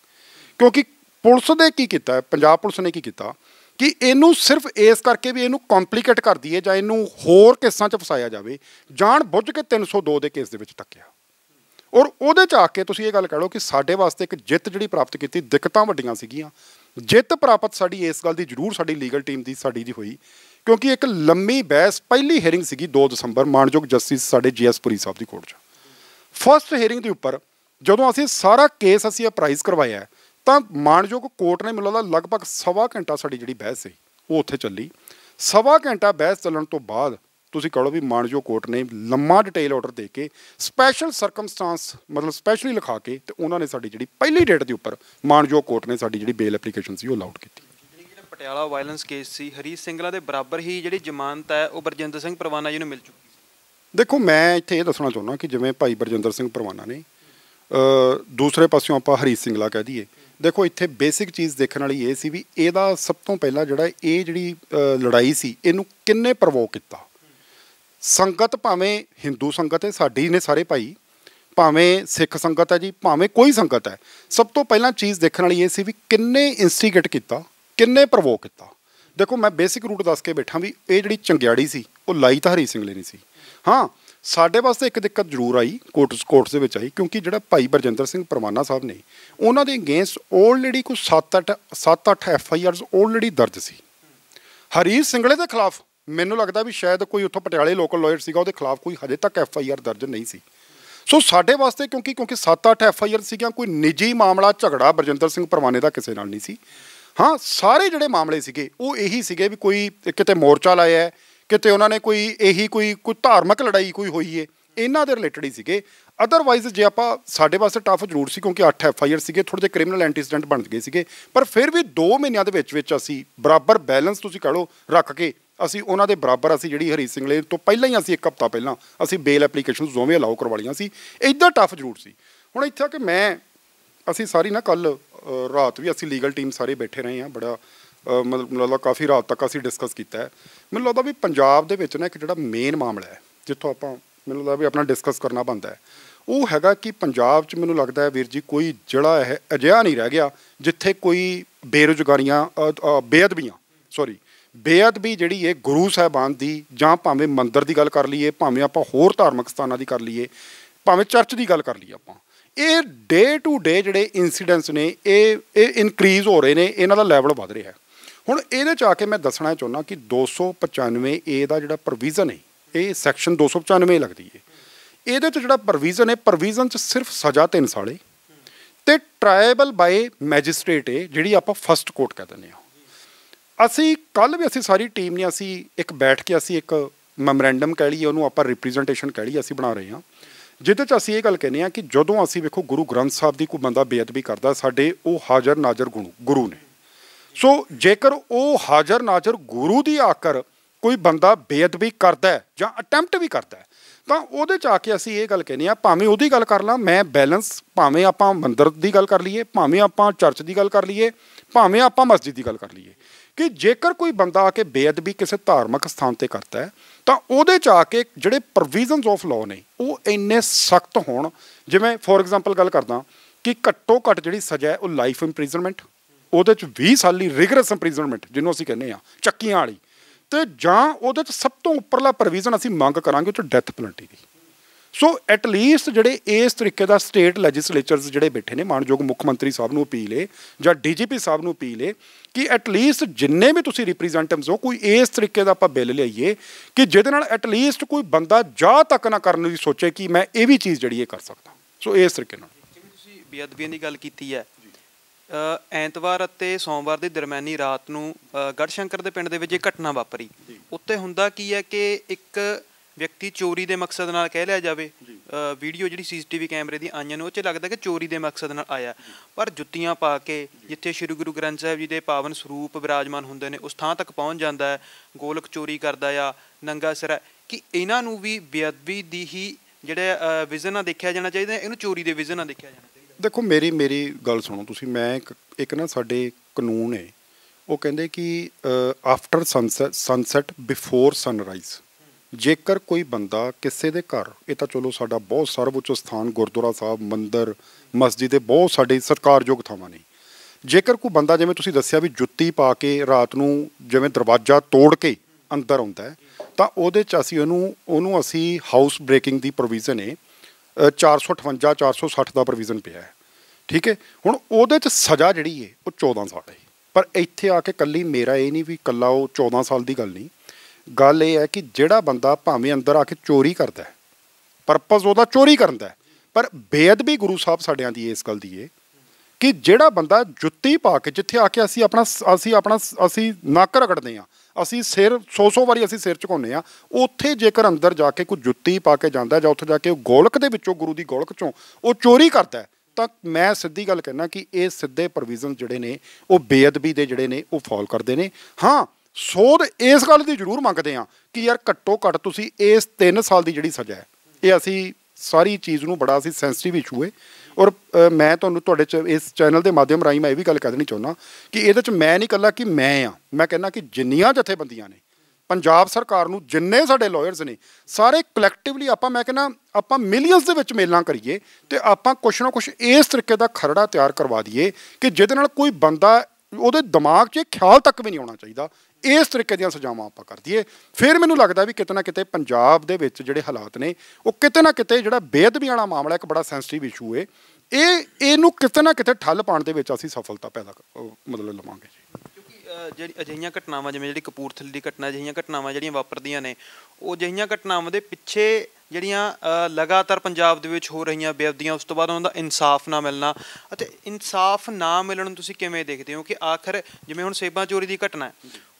ਕਿਉਂਕਿ ਪੁਲਿਸ ਨੇ ਕੀ ਕੀਤਾ ਪੰਜਾਬ ਪੁਲਿਸ ਨੇ ਕੀ ਕੀਤਾ ਕਿ ਇਹਨੂੰ ਸਿਰਫ ਇਸ ਕਰਕੇ ਵੀ ਇਹਨੂੰ ਕੰਪਲਿਕੇਟ ਕਰ ਦਈਏ ਜਾਂ ਇਹਨੂੰ ਹੋਰ ਕੇਸਾਂ 'ਚ ਫਸਾਇਆ ਜਾਵੇ ਜਾਣ ਬੁੱਝ ਕੇ 302 ਦੇ ਕੇਸ ਦੇ ਵਿੱਚ ਟੱਕਿਆ ਔਰ ਉਹਦੇ 'ਚ ਆ ਕੇ ਤੁਸੀਂ ਇਹ ਗੱਲ ਕਹਿ ਲਓ ਕਿ ਸਾਡੇ ਵਾਸਤੇ ਇੱਕ ਜਿੱਤ ਜਿਹੜੀ ਪ੍ਰਾਪਤ ਕੀਤੀ ਦਿੱਕਤਾਂ ਵੱਡੀਆਂ ਸੀਗੀਆਂ ਜਿੱਤ ਪ੍ਰਾਪਤ ਸਾਡੀ ਇਸ ਗੱਲ ਦੀ ਜ਼ਰੂਰ ਸਾਡੀ ਲੀਗਲ ਟੀਮ ਦੀ ਸਾਡੀ ਦੀ ਹੋਈ ਕਿਉਂਕਿ ਇੱਕ ਲੰਮੀ ਬਹਿਸ ਪਹਿਲੀ ਹੇਰਿੰਗ ਸੀਗੀ 2 ਦਸੰਬਰ ਮਾਨਯੋਗ ਜਸਟਿਸ ਸਾਡੇ ਜੀਐਸ ਪੁਰੀ ਸਾਹਿਬ ਦੀ ਕੋਰਟ 'ਚ ਫਰਸਟ ਹੇਰਿੰਗ ਦੇ ਉੱਪਰ ਜਦੋਂ ਅਸੀਂ ਸਾਰਾ ਕੇਸ ਅਸੀਂ ਅਪਰਾਈਜ਼ ਕਰਵਾਇਆ ਤਾਂ ਮਾਨਯੋਗ ਕੋਰਟ ਨੇ ਮੈਨੂੰ ਲੱਗਦਾ ਲਗਭਗ ਸਵਾ ਘੰਟਾ ਸਾਡੀ ਜਿਹੜੀ ਬਹਿਸ ਸੀ ਉਹ ਉੱਥੇ ਚੱਲੀ ਸਵਾ ਘੰਟਾ ਬਹਿਸ ਚੱਲਣ ਤੋਂ ਬਾਅਦ ਤੁਸੀਂ ਕਹੋ ਵੀ ਮਾਨਯੋਗ ਕੋਰਟ ਨੇ ਲੰਮਾ ਡਿਟੇਲ ਆਰਡਰ ਦੇ ਕੇ ਸਪੈਸ਼ਲ ਸਰਕਮਸਟੈਂਸ ਮਤਲਬ ਸਪੈਸ਼ਲੀ ਲਿਖਾ ਕੇ ਤੇ ਉਹਨਾਂ ਨੇ ਸਾਡੀ ਜਿਹੜੀ ਪਹਿਲੀ ਡੇਟ ਦੇ ਉੱਪਰ ਮਾਨਯੋਗ ਕੋਰਟ ਨੇ ਸਾਡੀ ਜਿਹੜੀ ਬੇਲ ਐਪਲੀਕੇਸ਼ਨ ਸੀ ਉਹ ਅਲਾਉਡ ਕੀਤੀ ਪਟਿਆਲਾ ਵਾਇਲੈਂਸ ਕੇਸ ਸੀ ਹਰੀ ਸਿੰਘਲਾ ਦੇ ਬਰਾਬਰ ਹੀ ਜਿਹੜੀ ਜ਼ਮਾਨਤ ਹੈ ਉਹ ਬਰਜਿੰਦਰ ਸਿੰਘ ਪਰਵਾਨਾ ਜੀ ਨੂੰ ਮਿਲ ਚੁੱਕੀ ਦੇਖੋ ਮੈਂ ਇੱਥੇ ਇਹ ਦੱਸਣਾ ਚਾਹੁੰਦਾ ਕਿ ਜਿਵੇਂ ਭਾਈ ਬਰਜਿੰਦਰ ਸਿੰਘ ਪਰਵਾਨਾ ਨੇ ਦੂਸਰੇ ਪਾਸਿਓਂ ਆਪਾਂ ਹਰੀ ਸਿੰਘਲਾ ਕਹਿ ਦਈਏ ਦੇਖੋ ਇੱਥੇ ਬੇਸਿਕ ਚੀਜ਼ ਦੇਖਣ ਵਾਲੀ ਇਹ ਸੀ ਵੀ ਇਹਦਾ ਸਭ ਤੋਂ ਪਹਿਲਾਂ ਜਿਹੜਾ ਇਹ ਜਿਹੜੀ ਲੜਾਈ ਸੀ ਇਹਨੂੰ ਕਿੰਨੇ ਪ੍ਰਵੋਕ ਕੀਤਾ ਸੰਗਤ ਭਾਵੇਂ ਹਿੰਦੂ ਸੰਗਤ ਹੈ ਸਾਡੀ ਨੇ ਸਾਰੇ ਭਾਈ ਭਾਵੇਂ ਸਿੱਖ ਸੰਗਤ ਹੈ ਜੀ ਭਾਵੇਂ ਕੋਈ ਸੰਗਤ ਹੈ ਸਭ ਤੋਂ ਪਹਿਲਾਂ ਚੀਜ਼ ਦੇਖਣ ਵਾਲੀ ਇਹ ਸੀ ਵੀ ਕਿੰਨੇ ਇਨਸਟੀਗੇਟ ਕੀਤਾ ਕਿੰਨੇ ਪ੍ਰਵੋਕ ਕੀਤਾ ਦੇਖੋ ਮੈਂ ਬੇਸਿਕ ਰੂਟ ਦੱਸ ਕੇ ਬੈਠਾ ਵੀ ਇਹ ਜਿਹੜੀ ਚੰਗਿਆੜੀ ਸੀ ਉਹ ਲਾਈ ਤਾਂ ਹਰੀ ਸਿੰਘ ਨੇ ਨਹੀਂ ਸੀ ਹਾਂ ਸਾਡੇ ਵਾਸਤੇ ਇੱਕ ਦਿੱਕਤ ਜ਼ਰੂਰ ਆਈ ਕੋਰਟ ਕੋਰਟਸ ਦੇ ਵਿੱਚ ਆਈ ਕਿਉਂਕਿ ਜਿਹੜਾ ਭਾਈ ਬਰਜਿੰਦਰ ਸਿੰਘ ਪਰਮਾਨਾ ਸਾਹਿਬ ਨੇ ਉਹਨਾਂ ਦੇ ਅਗੇਂਸਟ ਆਲਰੇਡੀ ਕੋਈ 7-8 7-8 ਐਫਆਈਆਰਸ ਆਲਰੇਡੀ ਦਰਜ ਸੀ ਹਰੀਸ਼ ਸਿੰਘਲੇ ਦੇ ਖਿਲਾਫ ਮੈਨੂੰ ਲੱਗਦਾ ਵੀ ਸ਼ਾਇਦ ਕੋਈ ਉੱਥੋਂ ਪਟਿਆਲੇ ਲੋਕਲ ਲਾਇਰ ਸੀਗਾ ਉਹਦੇ ਖਿਲਾਫ ਕੋਈ ਹਜੇ ਤੱਕ ਐਫਆਈਆਰ ਦਰਜ ਨਹੀਂ ਸੀ ਸੋ ਸਾਡੇ ਵਾਸਤੇ ਕਿਉਂਕਿ ਕਿਉਂਕਿ 7-8 ਐਫਆਈਆਰ ਸੀਗਾ ਸੀਗੀਆਂ ਕੋਈ ਨਿੱਜੀ ਮਾਮਲਾ ਝਗੜਾ ਬਰਜਿੰਦਰ ਸਿੰਘ ਪਰਮਾਨੇ ਦਾ ਕਿਸੇ ਨਾਲ ਨਹੀਂ ਸੀ ਹਾਂ ਸਾਰੇ ਜਿਹੜੇ ਮਾਮਲੇ ਸੀਗੇ ਉਹ ਇਹੀ ਸੀਗੇ ਵੀ ਕੋਈ ਕਿਤੇ ਮੋਰਚਾ ਲਾਇਆ ਹੈ ਕਿਤੇ ਉਹਨਾਂ ਨੇ ਕੋਈ ਇਹੀ ਕੋਈ ਕੋਈ ਧਾਰਮਿਕ ਲੜਾਈ ਕੋਈ ਹੋਈ ਏ ਇਹਨਾਂ ਦੇ ਰਿਲੇਟਡ ਹੀ ਸੀਗੇ ਅਦਰਵਾਈਜ਼ ਜੇ ਆਪਾਂ ਸਾਡੇ ਵਾਸਤੇ ਟਫ ਜ਼ਰੂਰ ਸੀ ਕਿਉਂਕਿ 8 ਐਫ ਆਈ ਆਰ ਸੀਗੇ ਥੋੜੇ ਜਿਹਾ ਕ੍ਰਿਮੀਨਲ ਐਂਟੀਸੀਡੈਂਟ ਬਣ ਗਏ ਸੀਗੇ ਪਰ ਫਿਰ ਵੀ 2 ਮਹੀਨਿਆਂ ਦੇ ਵਿੱਚ ਵਿੱਚ ਅਸੀਂ ਬਰਾਬਰ ਬੈਲੈਂਸ ਤੁਸੀਂ ਕਹ ਲਓ ਰੱਖ ਕੇ ਅਸੀਂ ਉਹਨਾਂ ਦੇ ਬਰਾਬਰ ਅਸੀਂ ਜਿਹੜੀ ਹਰੀ ਸਿੰਘ ਤੋਂ ਪਹਿਲਾਂ ਹੀ ਅਸੀਂ ਇੱਕ ਹਫਤਾ ਪਹਿਲਾਂ ਅਸੀਂ ਬੇਲ ਐਪਲੀਕੇਸ਼ਨ ਜ਼ੋਮੇ ਅਲਾਉ ਕਰਵਾਲੀਆਂ ਸੀ ਇਦਾਂ ਟਫ ਜ਼ਰੂਰ ਸੀ ਹੁਣ ਇੱਥੇ ਕਿ ਮੈਂ ਅਸੀਂ ਸਾਰੀ ਨਾ ਕੱਲ ਰਾਤ ਵੀ ਅਸੀਂ ਲੀਗਲ ਟੀਮ ਸਾਰੇ ਬੈਠੇ ਰਹੇ ਆ ਬੜਾ ਮਤਲਬ ਮੈਨੂੰ ਲੱਗਦਾ ਕਾਫੀ ਰਾਤ ਤੱਕ ਅਸੀਂ ਡਿਸਕਸ ਕੀਤਾ ਹੈ ਮੈਨੂੰ ਲੱਗਦਾ ਵੀ ਪੰਜਾਬ ਦੇ ਵਿੱਚ ਨਾ ਇੱਕ ਜਿਹੜਾ ਮੇਨ ਮਾਮਲਾ ਹੈ ਜਿੱਥੋਂ ਆਪਾਂ ਮੈਨੂੰ ਲੱਗਦਾ ਵੀ ਆਪਣਾ ਡਿਸਕਸ ਕਰਨਾ ਬੰਦਾ ਹੈ ਉਹ ਹੈਗਾ ਕਿ ਪੰਜਾਬ 'ਚ ਮੈਨੂੰ ਲੱਗਦਾ ਹੈ ਵੀਰ ਜੀ ਕੋਈ ਜਿਹੜਾ ਹੈ ਅਜਿਹਾ ਨਹੀਂ ਰਹਿ ਗਿਆ ਜਿੱਥੇ ਕੋਈ ਬੇਰੁਜ਼ਗਾਰੀਆਂ ਬੇਅਦਬੀਆਂ ਸੌਰੀ ਬੇਅਦਬੀ ਜਿਹੜੀ ਇਹ ਗੁਰੂ ਸਾਹਿਬਾਨ ਦੀ ਜਾਂ ਭਾਵੇਂ ਮੰਦਰ ਦੀ ਗੱਲ ਕਰ ਲਈਏ ਭਾਵੇਂ ਆਪਾਂ ਹੋਰ ਧਾਰਮਿਕ ਸਥਾਨਾਂ ਦੀ ਕਰ ਲਈਏ ਭਾਵੇਂ ਚਰਚ ਦੀ ਗੱਲ ਕਰ ਲਈਏ ਆਪਾਂ ਇਹ ਡੇ ਟੂ ਡੇ ਜਿਹੜੇ ਇਨਸੀਡੈਂਟਸ ਨੇ ਇਹ ਇਹ ਇਨਕਰੀਜ਼ ਹੋ ਰਹੇ ਨੇ ਇਹਨਾਂ ਦਾ ਲੈਵਲ ਵਧ ਰਿਹਾ ਹੈ ਹੁਣ ਇਹਦੇ ਚ ਆ ਕੇ ਮੈਂ ਦੱਸਣਾ ਚਾਹੁੰਦਾ ਕਿ 295 ਏ ਦਾ ਜਿਹੜਾ ਪ੍ਰੋਵੀਜ਼ਨ ਹੈ ਇਹ ਸੈਕਸ਼ਨ 295 ਲੱਗਦੀ ਹੈ ਇਹਦੇ ਚ ਜਿਹੜਾ ਪ੍ਰੋਵੀਜ਼ਨ ਹੈ ਪ੍ਰੋਵੀਜ਼ਨ ਚ ਸਿਰਫ ਸਜ਼ਾ 3 ਸਾਲੇ ਤੇ ਟ੍ਰਾਇਬਲ ਬਾਈ ਮੈਜਿਸਟ੍ਰੇਟ ਹੈ ਜਿਹੜੀ ਆਪਾਂ ਫਸਟ ਕੋਰਟ ਕਹਿੰਦੇ ਦਿੰਦੇ ਆ ਅਸੀਂ ਕੱਲ ਵੀ ਅਸੀਂ ਸਾਰੀ ਟੀਮ ਨੇ ਅਸੀਂ ਇੱਕ ਬੈਠ ਕੇ ਅਸੀਂ ਇੱਕ ਮੈਮੋਰੈਂਡਮ ਕਹਿ ਲਈਏ ਉਹਨੂੰ ਆਪਾਂ ਰਿਪਰੈਜ਼ੈਂਟੇਸ਼ਨ ਕਹਿ ਲਈ ਅਸੀਂ ਬਣਾ ਰਹੇ ਹਾਂ ਜਿਹਦੇ 'ਚ ਅਸੀਂ ਇਹ ਗੱਲ ਕਹਿੰਦੇ ਆ ਕਿ ਜਦੋਂ ਅਸੀਂ ਵੇਖੋ ਗੁਰੂ ਗ੍ਰੰਥ ਸਾਹਿਬ ਦੀ ਕੋਈ ਬੰਦਾ ਬੇਅਦਬੀ ਕਰਦਾ ਸਾਡੇ ਉਹ ਹਾਜ਼ਰ ਨਾਜ਼ਰ ਗੁਰੂ ਨੇ ਸੋ ਜੇਕਰ ਉਹ ਹਾਜ਼ਰ ਨਾਜ਼ਰ ਗੁਰੂ ਦੀ ਆਕਰ ਕੋਈ ਬੰਦਾ ਬੇਅਦਬੀ ਕਰਦਾ ਜਾਂ ਅਟੈਂਪਟ ਵੀ ਕਰਦਾ ਤਾਂ ਉਹਦੇ ਚ ਆ ਕੇ ਅਸੀਂ ਇਹ ਗੱਲ ਕਹਿੰਦੇ ਆ ਭਾਵੇਂ ਉਹਦੀ ਗੱਲ ਕਰ ਲਾਂ ਮੈਂ ਬੈਲੈਂਸ ਭਾਵੇਂ ਆਪਾਂ ਮੰਦਰ ਦੀ ਗੱਲ ਕਰ ਲਈਏ ਭਾਵੇਂ ਆਪਾਂ ਚਰਚ ਦੀ ਗੱਲ ਕਰ ਲਈਏ ਭਾਵੇਂ ਆਪਾਂ ਮਸਜਿਦ ਦੀ ਗੱਲ ਕਰ ਲਈਏ ਕਿ ਜੇਕਰ ਕੋਈ ਬੰਦਾ ਆ ਕੇ ਬੇਅਦਬੀ ਕਿਸੇ ਧਾਰਮਿਕ ਸਥਾਨ ਤੇ ਕਰਦਾ ਹੈ ਤਾਂ ਉਹਦੇ ਚ ਆ ਕੇ ਜਿਹੜੇ ਪ੍ਰੋਵੀਜ਼ਨਸ ਆਫ ਲਾਅ ਨੇ ਉਹ ਇੰਨੇ ਸਖਤ ਹੋਣ ਜਿਵੇਂ ਫੋਰ ਐਗਜ਼ਾਮਪਲ ਗੱਲ ਕਰਦਾ ਕਿ ਘੱਟੋ ਘੱਟ ਜਿਹੜੀ ਸਜ਼ਾ ਹੈ ਉਹ ਲਾਈਫ ਇੰਪ੍ਰੀਜ਼ਨਮੈਂਟ ਉਹਦੇ ਚ 20 ਸਾਲ ਲਈ ਰਿਗਰਸ ਇੰਪ੍ਰਿਜ਼ਨਮੈਂਟ ਜਿਹਨੂੰ ਅਸੀਂ ਕਹਿੰਦੇ ਆ ਚੱਕੀਆਂ ਵਾਲੀ ਤੇ ਜਾਂ ਉਹਦੇ ਚ ਸਭ ਤੋਂ ਉੱਪਰਲਾ ਪ੍ਰੋਵੀਜ਼ਨ ਅਸੀਂ ਮੰਗ ਕਰਾਂਗੇ ਉਹ ਚ ਡੈਥ ਪੈਨਲਟੀ ਦੀ ਸੋ ਐਟ ਲੀਸਟ ਜਿਹੜੇ ਇਸ ਤਰੀਕੇ ਦਾ ਸਟੇਟ ਲੈਜਿਸਲੇਚਰਸ ਜਿਹੜੇ ਬੈਠੇ ਨੇ ਮਾਨਯੋਗ ਮੁੱਖ ਮੰਤਰੀ ਸਾਹਿਬ ਨੂੰ ਅਪੀਲ ਏ ਜਾਂ ਡੀਜੀਪੀ ਸਾਹਿਬ ਨੂੰ ਅਪੀਲ ਏ ਕਿ ਐਟ ਲੀਸਟ ਜਿੰਨੇ ਵੀ ਤੁਸੀਂ ਰਿਪਰੈਜ਼ੈਂਟੇਟਿਵਸ ਹੋ ਕੋਈ ਇਸ ਤਰੀਕੇ ਦਾ ਆਪਾਂ ਬਿੱਲ ਲਿਆਈਏ ਕਿ ਜਿਹਦੇ ਨਾਲ ਐਟ ਲੀਸਟ ਕੋਈ ਬੰਦਾ ਜਾ ਤੱਕ ਨਾ ਕਰਨ ਦੀ ਸੋਚੇ ਕਿ ਮੈਂ ਇਹ ਵੀ ਚੀਜ਼ ਜਿਹੜੀ ਇਹ ਕਰ ਸਕਦਾ ਸੋ ਇਸ ਤਰੀਕੇ ਨਾਲ ਜਿਵੇਂ ਤੁਸੀਂ ਬੇਅਦਬੀਆਂ ਦੀ ਗੱਲ ਕੀਤੀ ਹੈ ਐਤਵਾਰ ਅਤੇ ਸੋਮਵਾਰ ਦੀ ਦਰਮਿਆਨੀ ਰਾਤ ਨੂੰ ਗੜਸ਼ੰਕਰ ਦੇ ਪਿੰਡ ਦੇ ਵਿੱਚ ਇਹ ਘਟਨਾ ਵਾਪਰੀ ਉੱਤੇ ਹੁੰਦਾ ਕੀ ਹੈ ਕਿ ਇੱਕ ਵਿਅਕਤੀ ਚੋਰੀ ਦੇ ਮਕਸਦ ਨਾਲ ਕਹਿ ਲਿਆ ਜਾਵੇ ਵੀਡੀਓ ਜਿਹੜੀ ਸੀਸੀਟੀਵੀ ਕੈਮਰੇ ਦੀ ਆਈਆਂ ਨੂੰ ਉਹ 'ਚ ਲੱਗਦਾ ਕਿ ਚੋਰੀ ਦੇ ਮਕਸਦ ਨਾਲ ਆਇਆ ਪਰ ਜੁੱਤੀਆਂ ਪਾ ਕੇ ਜਿੱਥੇ ਸ਼੍ਰੀ ਗੁਰੂ ਗ੍ਰੰਥ ਸਾਹਿਬ ਜੀ ਦੇ ਪਾਵਨ ਸਰੂਪ ਵਿਰਾਜਮਾਨ ਹੁੰਦੇ ਨੇ ਉਸ ਥਾਂ ਤੱਕ ਪਹੁੰਚ ਜਾਂਦਾ ਹੈ ਗੋਲਕ ਚੋਰੀ ਕਰਦਾ ਆ ਨੰਗਾ ਸਿਰ ਕਿ ਇਹਨਾਂ ਨੂੰ ਵੀ ਬੇਅਦਬੀ ਦੀ ਹੀ ਜਿਹੜੇ ਵਿਜ਼ਨ ਆ ਦੇਖਿਆ ਜਾਣਾ ਚਾਹੀਦਾ ਇਹਨੂੰ ਚੋਰੀ ਦੇ ਵਿਜ਼ਨ ਆ ਦੇਖਿਆ ਜਾਣਾ ਦੇਖੋ ਮੇਰੀ ਮੇਰੀ ਗੱਲ ਸੁਣੋ ਤੁਸੀਂ ਮੈਂ ਇੱਕ ਨਾ ਸਾਡੇ ਕਾਨੂੰਨ ਹੈ ਉਹ ਕਹਿੰਦੇ ਕਿ after sunset sunset before sunrise ਜੇਕਰ ਕੋਈ ਬੰਦਾ ਕਿਸੇ ਦੇ ਘਰ ਇਹ ਤਾਂ ਚਲੋ ਸਾਡਾ ਬਹੁਤ ਸਰਵਉੱਚ ਸਥਾਨ ਗੁਰਦੁਆਰਾ ਸਾਹਿਬ ਮੰਦਿਰ ਮਸਜਿਦ ਦੇ ਬਹੁਤ ਸਾਡੇ ਸਰਕਾਰਯੋਗ ਥਾਵਾਂ ਨੇ ਜੇਕਰ ਕੋਈ ਬੰਦਾ ਜਿਵੇਂ ਤੁਸੀਂ ਦੱਸਿਆ ਵੀ ਜੁੱਤੀ ਪਾ ਕੇ ਰਾਤ ਨੂੰ ਜਿਵੇਂ ਦਰਵਾਜ਼ਾ ਤੋੜ ਕੇ ਅੰਦਰ ਆਉਂਦਾ ਤਾਂ ਉਹਦੇ ਚ ਅਸੀਂ ਉਹਨੂੰ ਉਹਨੂੰ ਅਸੀਂ ਹਾਊਸ ਬ੍ਰੇਕਿੰਗ ਦੀ ਪ੍ਰੋਵੀਜ਼ਨ ਹੈ 458 460 ਦਾ ਪ੍ਰੋਵੀਜ਼ਨ ਪਿਆ ਹੈ ਠੀਕ ਹੈ ਹੁਣ ਉਹਦੇ ਚ ਸਜ਼ਾ ਜਿਹੜੀ ਹੈ ਉਹ 14 ਸਾਲ ਹੈ ਪਰ ਇੱਥੇ ਆ ਕੇ ਕੱਲੀ ਮੇਰਾ ਇਹ ਨਹੀਂ ਵੀ ਕੱਲਾ ਉਹ 14 ਸਾਲ ਦੀ ਗੱਲ ਨਹੀਂ ਗੱਲ ਇਹ ਹੈ ਕਿ ਜਿਹੜਾ ਬੰਦਾ ਭਾਵੇਂ ਅੰਦਰ ਆ ਕੇ ਚੋਰੀ ਕਰਦਾ ਹੈ ਪਰਪਸ ਉਹਦਾ ਚੋਰੀ ਕਰਨ ਦਾ ਪਰ ਬੇਅਦਬੀ ਗੁਰੂ ਸਾਹਿਬ ਸਾਡਿਆਂ ਦੀ ਇਸ ਗੱਲ ਦੀ ਏ ਕਿ ਜਿਹੜਾ ਬੰਦਾ ਜੁੱਤੀ ਪਾ ਕੇ ਜਿੱਥੇ ਆ ਕੇ ਅਸੀਂ ਆਪਣਾ ਅਸੀਂ ਆਪਣਾ ਅਸੀਂ ਨੱਕ ਰਗੜਦੇ ਆ ਅਸੀਂ ਸਿਰ 100-100 ਵਾਰੀ ਅਸੀਂ ਸਿਰ ਝੁਕਾਉਂਦੇ ਆ ਉੱਥੇ ਜੇਕਰ ਅੰਦਰ ਜਾ ਕੇ ਕੋਈ ਜੁੱਤੀ ਪਾ ਕੇ ਜਾਂਦਾ ਜਾਂ ਉੱਥੇ ਜਾ ਕੇ ਉਹ ਗੋਲਕ ਦੇ ਵਿੱਚੋਂ ਗੁਰੂ ਦੀ ਗੋਲਕ ਚੋਂ ਉਹ ਚੋਰੀ ਕਰਦਾ ਤਾਂ ਮੈਂ ਸਿੱਧੀ ਗੱਲ ਕਹਿਣਾ ਕਿ ਇਹ ਸਿੱਧੇ ਪ੍ਰੋਵੀਜ਼ਨ ਜਿਹੜੇ ਨੇ ਉਹ ਬੇਅਦਬੀ ਦੇ ਜਿਹੜੇ ਨੇ ਉਹ ਫਾਲ ਕਰਦੇ ਨੇ ਹਾਂ ਸੋਧ ਇਸ ਗੱਲ ਦੀ ਜ਼ਰੂਰ ਮੰਗਦੇ ਆ ਕਿ ਯਾਰ ਘੱਟੋ ਘੱਟ ਤੁਸੀਂ ਇਸ 3 ਸਾਲ ਦੀ ਜਿਹੜੀ ਸਜ਼ਾ ਹੈ ਇਹ ਅਸੀਂ ਸਾਰੀ ਚੀਜ਼ ਨੂੰ ਬੜਾ ਅਸੀਂ ਸੈਂਸਿਟਿਵ ਇਸ਼ੂ ਹੈ ਔਰ ਮੈਂ ਤੁਹਾਨੂੰ ਤੁਹਾਡੇ ਚ ਇਸ ਚੈਨਲ ਦੇ ਮਾਧਿਅਮ ਰਾਹੀਂ ਮੈਂ ਇਹ ਵੀ ਗੱਲ ਕਹਿ ਦੇਣੀ ਚਾਹੁੰਦਾ ਕਿ ਇਹਦੇ ਚ ਮੈਂ ਨਹੀਂ ਕੱਲਾ ਕਿ ਮੈਂ ਆ ਮੈਂ ਕਹਿੰਦਾ ਕਿ ਜਿੰਨੀਆਂ ਜਥੇਬੰਦੀਆਂ ਨੇ ਪੰਜਾਬ ਸਰਕਾਰ ਨੂੰ ਜਿੰਨੇ ਸਾਡੇ ਲਾਇਰਸ ਨੇ ਸਾਰੇ ਕਲੈਕਟਿਵਲੀ ਆਪਾਂ ਮੈਂ ਕਹਿੰਦਾ ਆਪਾਂ ਮਿਲੀਅਨਸ ਦੇ ਵਿੱਚ ਮੇਲਾਂ ਕਰੀਏ ਤੇ ਆਪਾਂ ਕੁਛ ਨਾ ਕੁਛ ਇਸ ਤਰੀਕੇ ਦਾ ਖਰੜਾ ਤਿਆਰ ਕਰਵਾ ਦਈਏ ਕਿ ਜਿਹਦੇ ਨਾਲ ਕੋਈ ਬੰਦਾ ਉਹਦੇ ਦਿਮਾਗ 'ਚ ਖਿਆਲ ਤੱਕ ਵੀ ਨਹੀਂ ਆਉਣਾ ਚਾਹੀਦਾ ਇਸ ਤਰੀਕੇ ਦੀਆਂ ਸਜ਼ਾਵਾਂ ਆਪਾਂ ਕਰ ਦਈਏ ਫਿਰ ਮੈਨੂੰ ਲੱਗਦਾ ਵੀ ਕਿਤੇ ਨਾ ਕਿਤੇ ਪੰਜਾਬ ਦੇ ਵਿੱਚ ਜਿਹੜੇ ਹਾਲਾਤ ਨੇ ਉਹ ਕਿਤੇ ਨਾ ਕਿਤੇ ਜਿਹੜਾ ਬੇਅਦਬੀ ਵਾਲਾ ਮਾਮਲਾ ਇੱਕ ਬੜਾ ਸੈਂਸਿਟਿਵ ਇਸ਼ੂ ਏ ਇਹ ਇਹਨੂੰ ਕਿਤੇ ਨਾ ਕਿਤੇ ਠੱਲ ਪਾਉਣ ਦੇ ਵਿੱਚ ਅਸੀਂ ਸਫਲਤਾ ਪੈਦਾ ਮਤਲਬ ਲਵਾਂਗੇ ਜਿਹੜੀ ਅਜਿਹੀਆਂ ਘਟਨਾਵਾਂ ਜਿਵੇਂ ਜਿਹੜੀ ਕਪੂਰਥਲੀ ਦੀ ਘਟਨਾ ਅਜਿਹੀਆਂ ਘਟਨਾਵਾਂ ਜਿਹੜੀਆਂ ਵਾਪਰਦੀਆਂ ਨੇ ਉਹ ਅਜਿਹੀਆਂ ਘਟਨਾਵਾਂ ਦੇ ਪਿੱਛੇ ਜਿਹੜੀਆਂ ਲਗਾਤਾਰ ਪੰਜਾਬ ਦੇ ਵਿੱਚ ਹੋ ਰਹੀਆਂ ਬੇਅਦਬੀਆਂ ਉਸ ਤੋਂ ਬਾਅਦ ਉਹਨਾਂ ਦਾ ਇਨਸਾਫ ਨਾ ਮਿਲਣਾ ਅਤੇ ਇਨਸਾਫ ਨਾ ਮਿਲਣ ਨੂੰ ਤੁਸੀਂ ਕਿਵੇਂ ਦੇਖਦੇ ਹੋ ਕਿ ਆਖਰ ਜਿਵੇਂ ਹੁਣ ਸੇਬਾਂ ਚੋਰੀ ਦੀ ਘਟਨਾ ਹੈ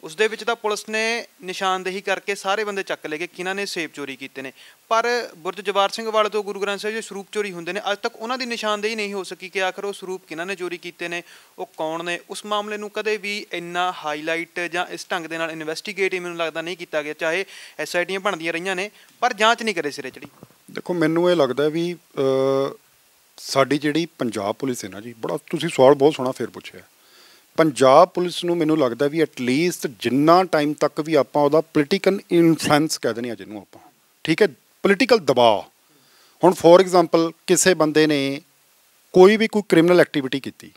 ਉਸ ਦੇ ਵਿੱਚ ਤਾਂ ਪੁਲਿਸ ਨੇ ਨਿਸ਼ਾਨਦੇਹੀ ਕਰਕੇ ਸਾਰੇ ਬੰਦੇ ਚੱਕ ਲਏ ਕਿ ਕਿਨਾਂ ਨੇ ਸੇਫ ਚੋਰੀ ਕੀਤੇ ਨੇ ਪਰ ਬੁਰਜ ਜਵਾਰ ਸਿੰਘ ਵਾਲੇ ਤੋਂ ਗੁਰੂ ਗ੍ਰੰਥ ਸਾਹਿਬ ਜੀ ਸਰੂਪ ਚੋਰੀ ਹੁੰਦੇ ਨੇ ਅੱਜ ਤੱਕ ਉਹਨਾਂ ਦੀ ਨਿਸ਼ਾਨਦੇਹੀ ਨਹੀਂ ਹੋ ਸਕੀ ਕਿ ਆਖਰ ਉਹ ਸਰੂਪ ਕਿਨਾਂ ਨੇ ਚੋਰੀ ਕੀਤੇ ਨੇ ਉਹ ਕੌਣ ਨੇ ਉਸ ਮਾਮਲੇ ਨੂੰ ਕਦੇ ਵੀ ਇੰਨਾ ਹਾਈਲਾਈਟ ਜਾਂ ਇਸ ਢੰਗ ਦੇ ਨਾਲ ਇਨਵੈਸਟੀਗੇਟ ਮੈਨੂੰ ਲੱਗਦਾ ਨਹੀਂ ਕੀਤਾ ਗਿਆ ਚਾਹੇ ਐਸਆਈਟੀਆਂ ਬਣਦੀਆਂ ਰਹੀਆਂ ਨੇ ਪਰ ਜਾਂਚ ਨਹੀਂ ਕਰੇ ਸਿਰੇ ਚੜੀ ਦੇਖੋ ਮੈਨੂੰ ਇਹ ਲੱਗਦਾ ਵੀ ਸਾਡੀ ਜਿਹੜੀ ਪੰਜਾਬ ਪੁਲਿਸ ਹੈ ਨਾ ਜੀ ਬੜਾ ਤੁਸੀਂ ਸਵਾਲ ਬਹੁਤ ਸੋਹਣਾ ਫੇਰ ਪੁੱਛਿਆ ਪੰਜਾਬ ਪੁਲਿਸ ਨੂੰ ਮੈਨੂੰ ਲੱਗਦਾ ਵੀ ਐਟ ਲੀਸਟ ਜਿੰਨਾ ਟਾਈਮ ਤੱਕ ਵੀ ਆਪਾਂ ਉਹਦਾ ਪੋਲੀਟੀਕਲ ਇਨਫਲੂਐਂਸ ਕਹਿ ਦਿੰਦੇ ਆ ਜਿਹਨੂੰ ਆਪਾਂ ਠੀਕ ਹੈ ਪੋਲੀਟੀਕਲ ਦਬਾਅ ਹੁਣ ਫੋਰ ਐਗਜ਼ਾਮਪਲ ਕਿਸੇ ਬੰਦੇ ਨੇ ਕੋਈ ਵੀ ਕੋਈ ਕ੍ਰਿਮੀਨਲ ਐਕਟੀਵਿਟੀ ਕੀਤੀ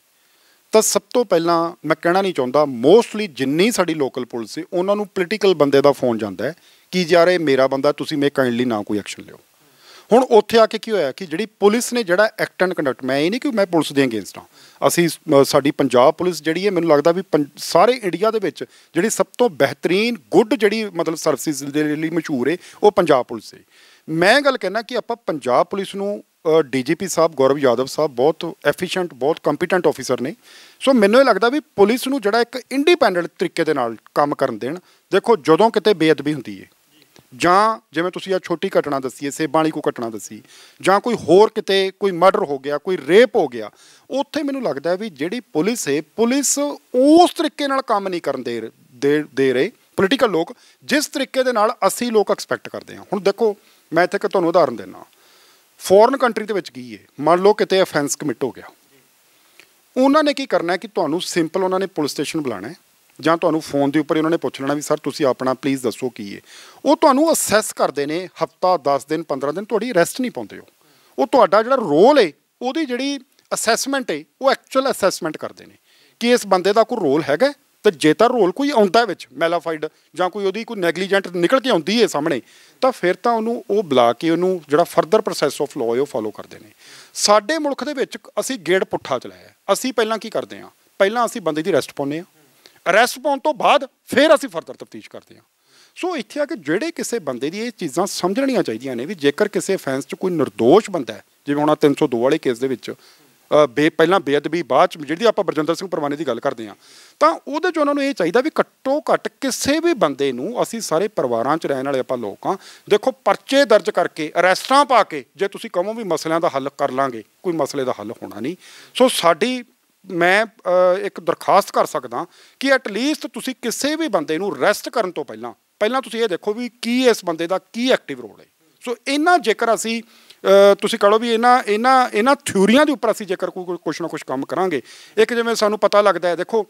ਤਾਂ ਸਭ ਤੋਂ ਪਹਿਲਾਂ ਮੈਂ ਕਹਿਣਾ ਨਹੀਂ ਚਾਹੁੰਦਾ ਮੋਸਟਲੀ ਜਿੰਨੀ ਸਾਡੀ ਲੋਕਲ ਪੁਲਿਸ ਹੈ ਉਹਨਾਂ ਨੂੰ ਪੋਲੀਟੀਕਲ ਬੰਦੇ ਦਾ ਫੋਨ ਜਾਂਦਾ ਹੈ ਕਿ ਯਾਰ ਇਹ ਮੇਰਾ ਬੰਦਾ ਤੁਸੀਂ ਮੇ ਕਾਈਂਡਲੀ ਨਾ ਕੋਈ ਐਕਸ਼ਨ ਲਿਓ ਹੁਣ ਉੱਥੇ ਆ ਕੇ ਕੀ ਹੋਇਆ ਕਿ ਜਿਹੜੀ ਪੁਲਿਸ ਨੇ ਜਿਹੜਾ ਐਕਟ ਐਂਡ ਕੰਡਕਟ ਮੈਂ ਇਹ ਨਹੀਂ ਕਿ ਮੈਂ ਪੁਲਿਸ ਦੇ ਅਗੇਂਸਟ ਹਾਂ ਅਸੀਂ ਸਾਡੀ ਪੰਜਾਬ ਪੁਲਿਸ ਜਿਹੜੀ ਹੈ ਮੈਨੂੰ ਲੱਗਦਾ ਵੀ ਸਾਰੇ ਇੰਡੀਆ ਦੇ ਵਿੱਚ ਜਿਹੜੀ ਸਭ ਤੋਂ ਬਿਹਤਰੀਨ ਗੁੱਡ ਜਿਹੜੀ ਮਤਲਬ ਸਰਵਿਸਿਜ਼ ਦੇ ਲਈ ਮਸ਼ਹੂਰ ਹੈ ਉਹ ਪੰਜਾਬ ਪੁਲਿਸ ਹੈ ਮੈਂ ਗੱਲ ਕਹਿਣਾ ਕਿ ਆਪਾਂ ਪੰਜਾਬ ਪੁਲਿਸ ਨੂੰ ਡੀਜੀਪੀ ਸਾਹਿਬ ਗੌਰਵ ਯਾਦਵ ਸਾਹਿਬ ਬਹੁਤ ਐਫੀਸ਼ੀਐਂਟ ਬਹੁਤ ਕੰਪੀਟੈਂਟ ਆਫੀਸਰ ਨੇ ਸੋ ਮੈਨੂੰ ਇਹ ਲੱਗਦਾ ਵੀ ਪੁਲਿਸ ਨੂੰ ਜਿਹੜਾ ਇੱਕ ਇੰਡੀਪੈਂਡੈਂਟ ਤਰੀਕੇ ਦੇ ਨਾਲ ਕੰਮ ਕਰਨ ਦੇਣ ਦੇਖੋ ਜਦੋਂ ਕਿਤੇ ਬੇਅਦਬੀ ਹੁੰਦੀ ਹੈ ਜਾਂ ਜਿਵੇਂ ਤੁਸੀਂ ਆ ਛੋਟੀ ਘਟਨਾ ਦੱਸੀ ਸੇਬਾਂ ਵਾਲੀ ਕੋ ਘਟਨਾ ਦੱਸੀ ਜਾਂ ਕੋਈ ਹੋਰ ਕਿਤੇ ਕੋਈ ਮਰਡਰ ਹੋ ਗਿਆ ਕੋਈ ਰੇਪ ਹੋ ਗਿਆ ਉੱਥੇ ਮੈਨੂੰ ਲੱਗਦਾ ਵੀ ਜਿਹੜੀ ਪੁਲਿਸ ਹੈ ਪੁਲਿਸ ਉਸ ਤਰੀਕੇ ਨਾਲ ਕੰਮ ਨਹੀਂ ਕਰਨ ਦੇ ਦੇ ਰਹੇ ਪੋਲੀਟੀਕਲ ਲੋਕ ਜਿਸ ਤਰੀਕੇ ਦੇ ਨਾਲ ਅਸੀਂ ਲੋਕ ਐਕਸਪੈਕਟ ਕਰਦੇ ਹਾਂ ਹੁਣ ਦੇਖੋ ਮੈਂ ਇੱਥੇ ਕਿ ਤੁਹਾਨੂੰ ਉਦਾਹਰਨ ਦੇਣਾ ਫੋਰਨ ਕੰਟਰੀ ਦੇ ਵਿੱਚ ਕੀ ਹੈ ਮੰਨ ਲਓ ਕਿਤੇ ਅਫੈਂਸ ਕਮਿਟ ਹੋ ਗਿਆ ਉਹਨਾਂ ਨੇ ਕੀ ਕਰਨਾ ਕਿ ਤੁਹਾਨੂੰ ਸਿੰਪਲ ਉਹਨਾਂ ਨੇ ਪੁਲਿਸ ਸਟੇਸ਼ਨ ਬੁਲਾਣਾ ਹੈ ਜਾਂ ਤੁਹਾਨੂੰ ਫੋਨ ਦੇ ਉੱਪਰ ਇਹਨਾਂ ਨੇ ਪੁੱਛ ਲੈਣਾ ਵੀ ਸਰ ਤੁਸੀਂ ਆਪਣਾ ਪਲੀਜ਼ ਦੱਸੋ ਕੀ ਹੈ ਉਹ ਤੁਹਾਨੂੰ ਅਸੈਸ ਕਰਦੇ ਨੇ ਹਫਤਾ 10 ਦਿਨ 15 ਦਿਨ ਤੁਹਾਡੀ ਰੈਸਟ ਨਹੀਂ ਪਾਉਂਦੇ ਉਹ ਉਹ ਤੁਹਾਡਾ ਜਿਹੜਾ ਰੋਲ ਏ ਉਹਦੀ ਜਿਹੜੀ ਅਸੈਸਮੈਂਟ ਏ ਉਹ ਐਕਚੁਅਲ ਅਸੈਸਮੈਂਟ ਕਰਦੇ ਨੇ ਕਿ ਇਸ ਬੰਦੇ ਦਾ ਕੋਈ ਰੋਲ ਹੈਗਾ ਤੇ ਜੇ ਤਾਂ ਰੋਲ ਕੋਈ ਆਉਂਦਾ ਵਿੱਚ ਮੈਲਾਫਾਈਡ ਜਾਂ ਕੋਈ ਉਹਦੀ ਕੋਈ ਨੈਗਲੀਜੈਂਟ ਨਿਕਲ ਕੇ ਆਉਂਦੀ ਏ ਸਾਹਮਣੇ ਤਾਂ ਫਿਰ ਤਾਂ ਉਹਨੂੰ ਉਹ ਬੁਲਾ ਕੇ ਉਹਨੂੰ ਜਿਹੜਾ ਫਰਦਰ ਪ੍ਰੋਸੈਸ ਆਫ ਲਾਅ ਹੈ ਉਹ ਫਾਲੋ ਕਰਦੇ ਨੇ ਸਾਡੇ ਮੁਲਕ ਦੇ ਵਿੱਚ ਅਸੀਂ ਗੇੜ ਪੁੱਠਾ ਚਲਾਇਆ ਅਸੀਂ ਪਹਿਲਾਂ ਕੀ ਕਰਦੇ ਆ ਪਹਿਲਾਂ ਅਸੀਂ ਬੰਦੇ ਦੀ ਰੈਸਟ ਪਾਉਨੇ ਆ ਅਰੈਸਟ ਪਾਉਣ ਤੋਂ ਬਾਅਦ ਫਿਰ ਅਸੀਂ ਫਰਦਰ ਤਫਤੀਸ਼ ਕਰਦੇ ਹਾਂ ਸੋ ਇੱਥੇ ਆ ਕਿ ਜਿਹੜੇ ਕਿਸੇ ਬੰਦੇ ਦੀ ਇਹ ਚੀਜ਼ਾਂ ਸਮਝਣੀਆਂ ਚਾਹੀਦੀਆਂ ਨੇ ਵੀ ਜੇਕਰ ਕਿਸੇ ਫੈਂਸ 'ਚ ਕੋਈ નિર્ਦੋਸ਼ ਬੰਦਾ ਹੈ ਜਿਵੇਂ ਹੁਣ 302 ਵਾਲੇ ਕੇਸ ਦੇ ਵਿੱਚ ਬੇ ਪਹਿਲਾਂ ਬੇਅਦਬੀ ਬਾਅਦ ਚ ਜਿਹੜੀ ਆਪਾਂ ਬਰਜਿੰਦਰ ਸਿੰਘ ਪਰਵਾਨੇ ਦੀ ਗੱਲ ਕਰਦੇ ਆ ਤਾਂ ਉਹਦੇ ਚ ਉਹਨਾਂ ਨੂੰ ਇਹ ਚਾਹੀਦਾ ਵੀ ਘੱਟੋ ਘੱਟ ਕਿਸੇ ਵੀ ਬੰਦੇ ਨੂੰ ਅਸੀਂ ਸਾਰੇ ਪਰਿਵਾਰਾਂ ਚ ਰਹਿਣ ਵਾਲੇ ਆਪਾਂ ਲੋਕ ਆ ਦੇਖੋ ਪਰਚੇ ਦਰਜ ਕਰਕੇ ਅਰੈਸਟਾਂ ਪਾ ਕੇ ਜੇ ਤੁਸੀਂ ਕਹੋ ਵੀ ਮਸਲਿਆਂ ਦਾ ਹੱਲ ਕਰ ਲਾਂਗੇ ਕੋਈ ਮਸਲੇ ਦਾ ਹੱਲ ਹੋਣਾ ਨਹੀਂ ਸੋ ਸਾਡੀ ਮੈਂ ਇੱਕ ਦਰਖਾਸਤ ਕਰ ਸਕਦਾ ਕਿ ਐਟ ਲੀਸਟ ਤੁਸੀਂ ਕਿਸੇ ਵੀ ਬੰਦੇ ਨੂੰ ਰੈਸਟ ਕਰਨ ਤੋਂ ਪਹਿਲਾਂ ਪਹਿਲਾਂ ਤੁਸੀਂ ਇਹ ਦੇਖੋ ਵੀ ਕੀ ਇਸ ਬੰਦੇ ਦਾ ਕੀ ਐਕਟਿਵ ਰੋਲ ਹੈ ਸੋ ਇਹਨਾਂ ਜੇਕਰ ਅਸੀਂ ਤੁਸੀਂ ਕਹੋ ਵੀ ਇਹਨਾਂ ਇਹਨਾਂ ਇਹਨਾਂ ਥਿਊਰੀਆਂ ਦੇ ਉੱਪਰ ਅਸੀਂ ਜੇਕਰ ਕੋਈ ਕੁਝ ਨਾ ਕੁਝ ਕੰਮ ਕਰਾਂਗੇ ਇੱਕ ਜਿਵੇਂ ਸਾਨੂੰ ਪਤਾ ਲੱਗਦਾ ਹੈ ਦੇਖੋ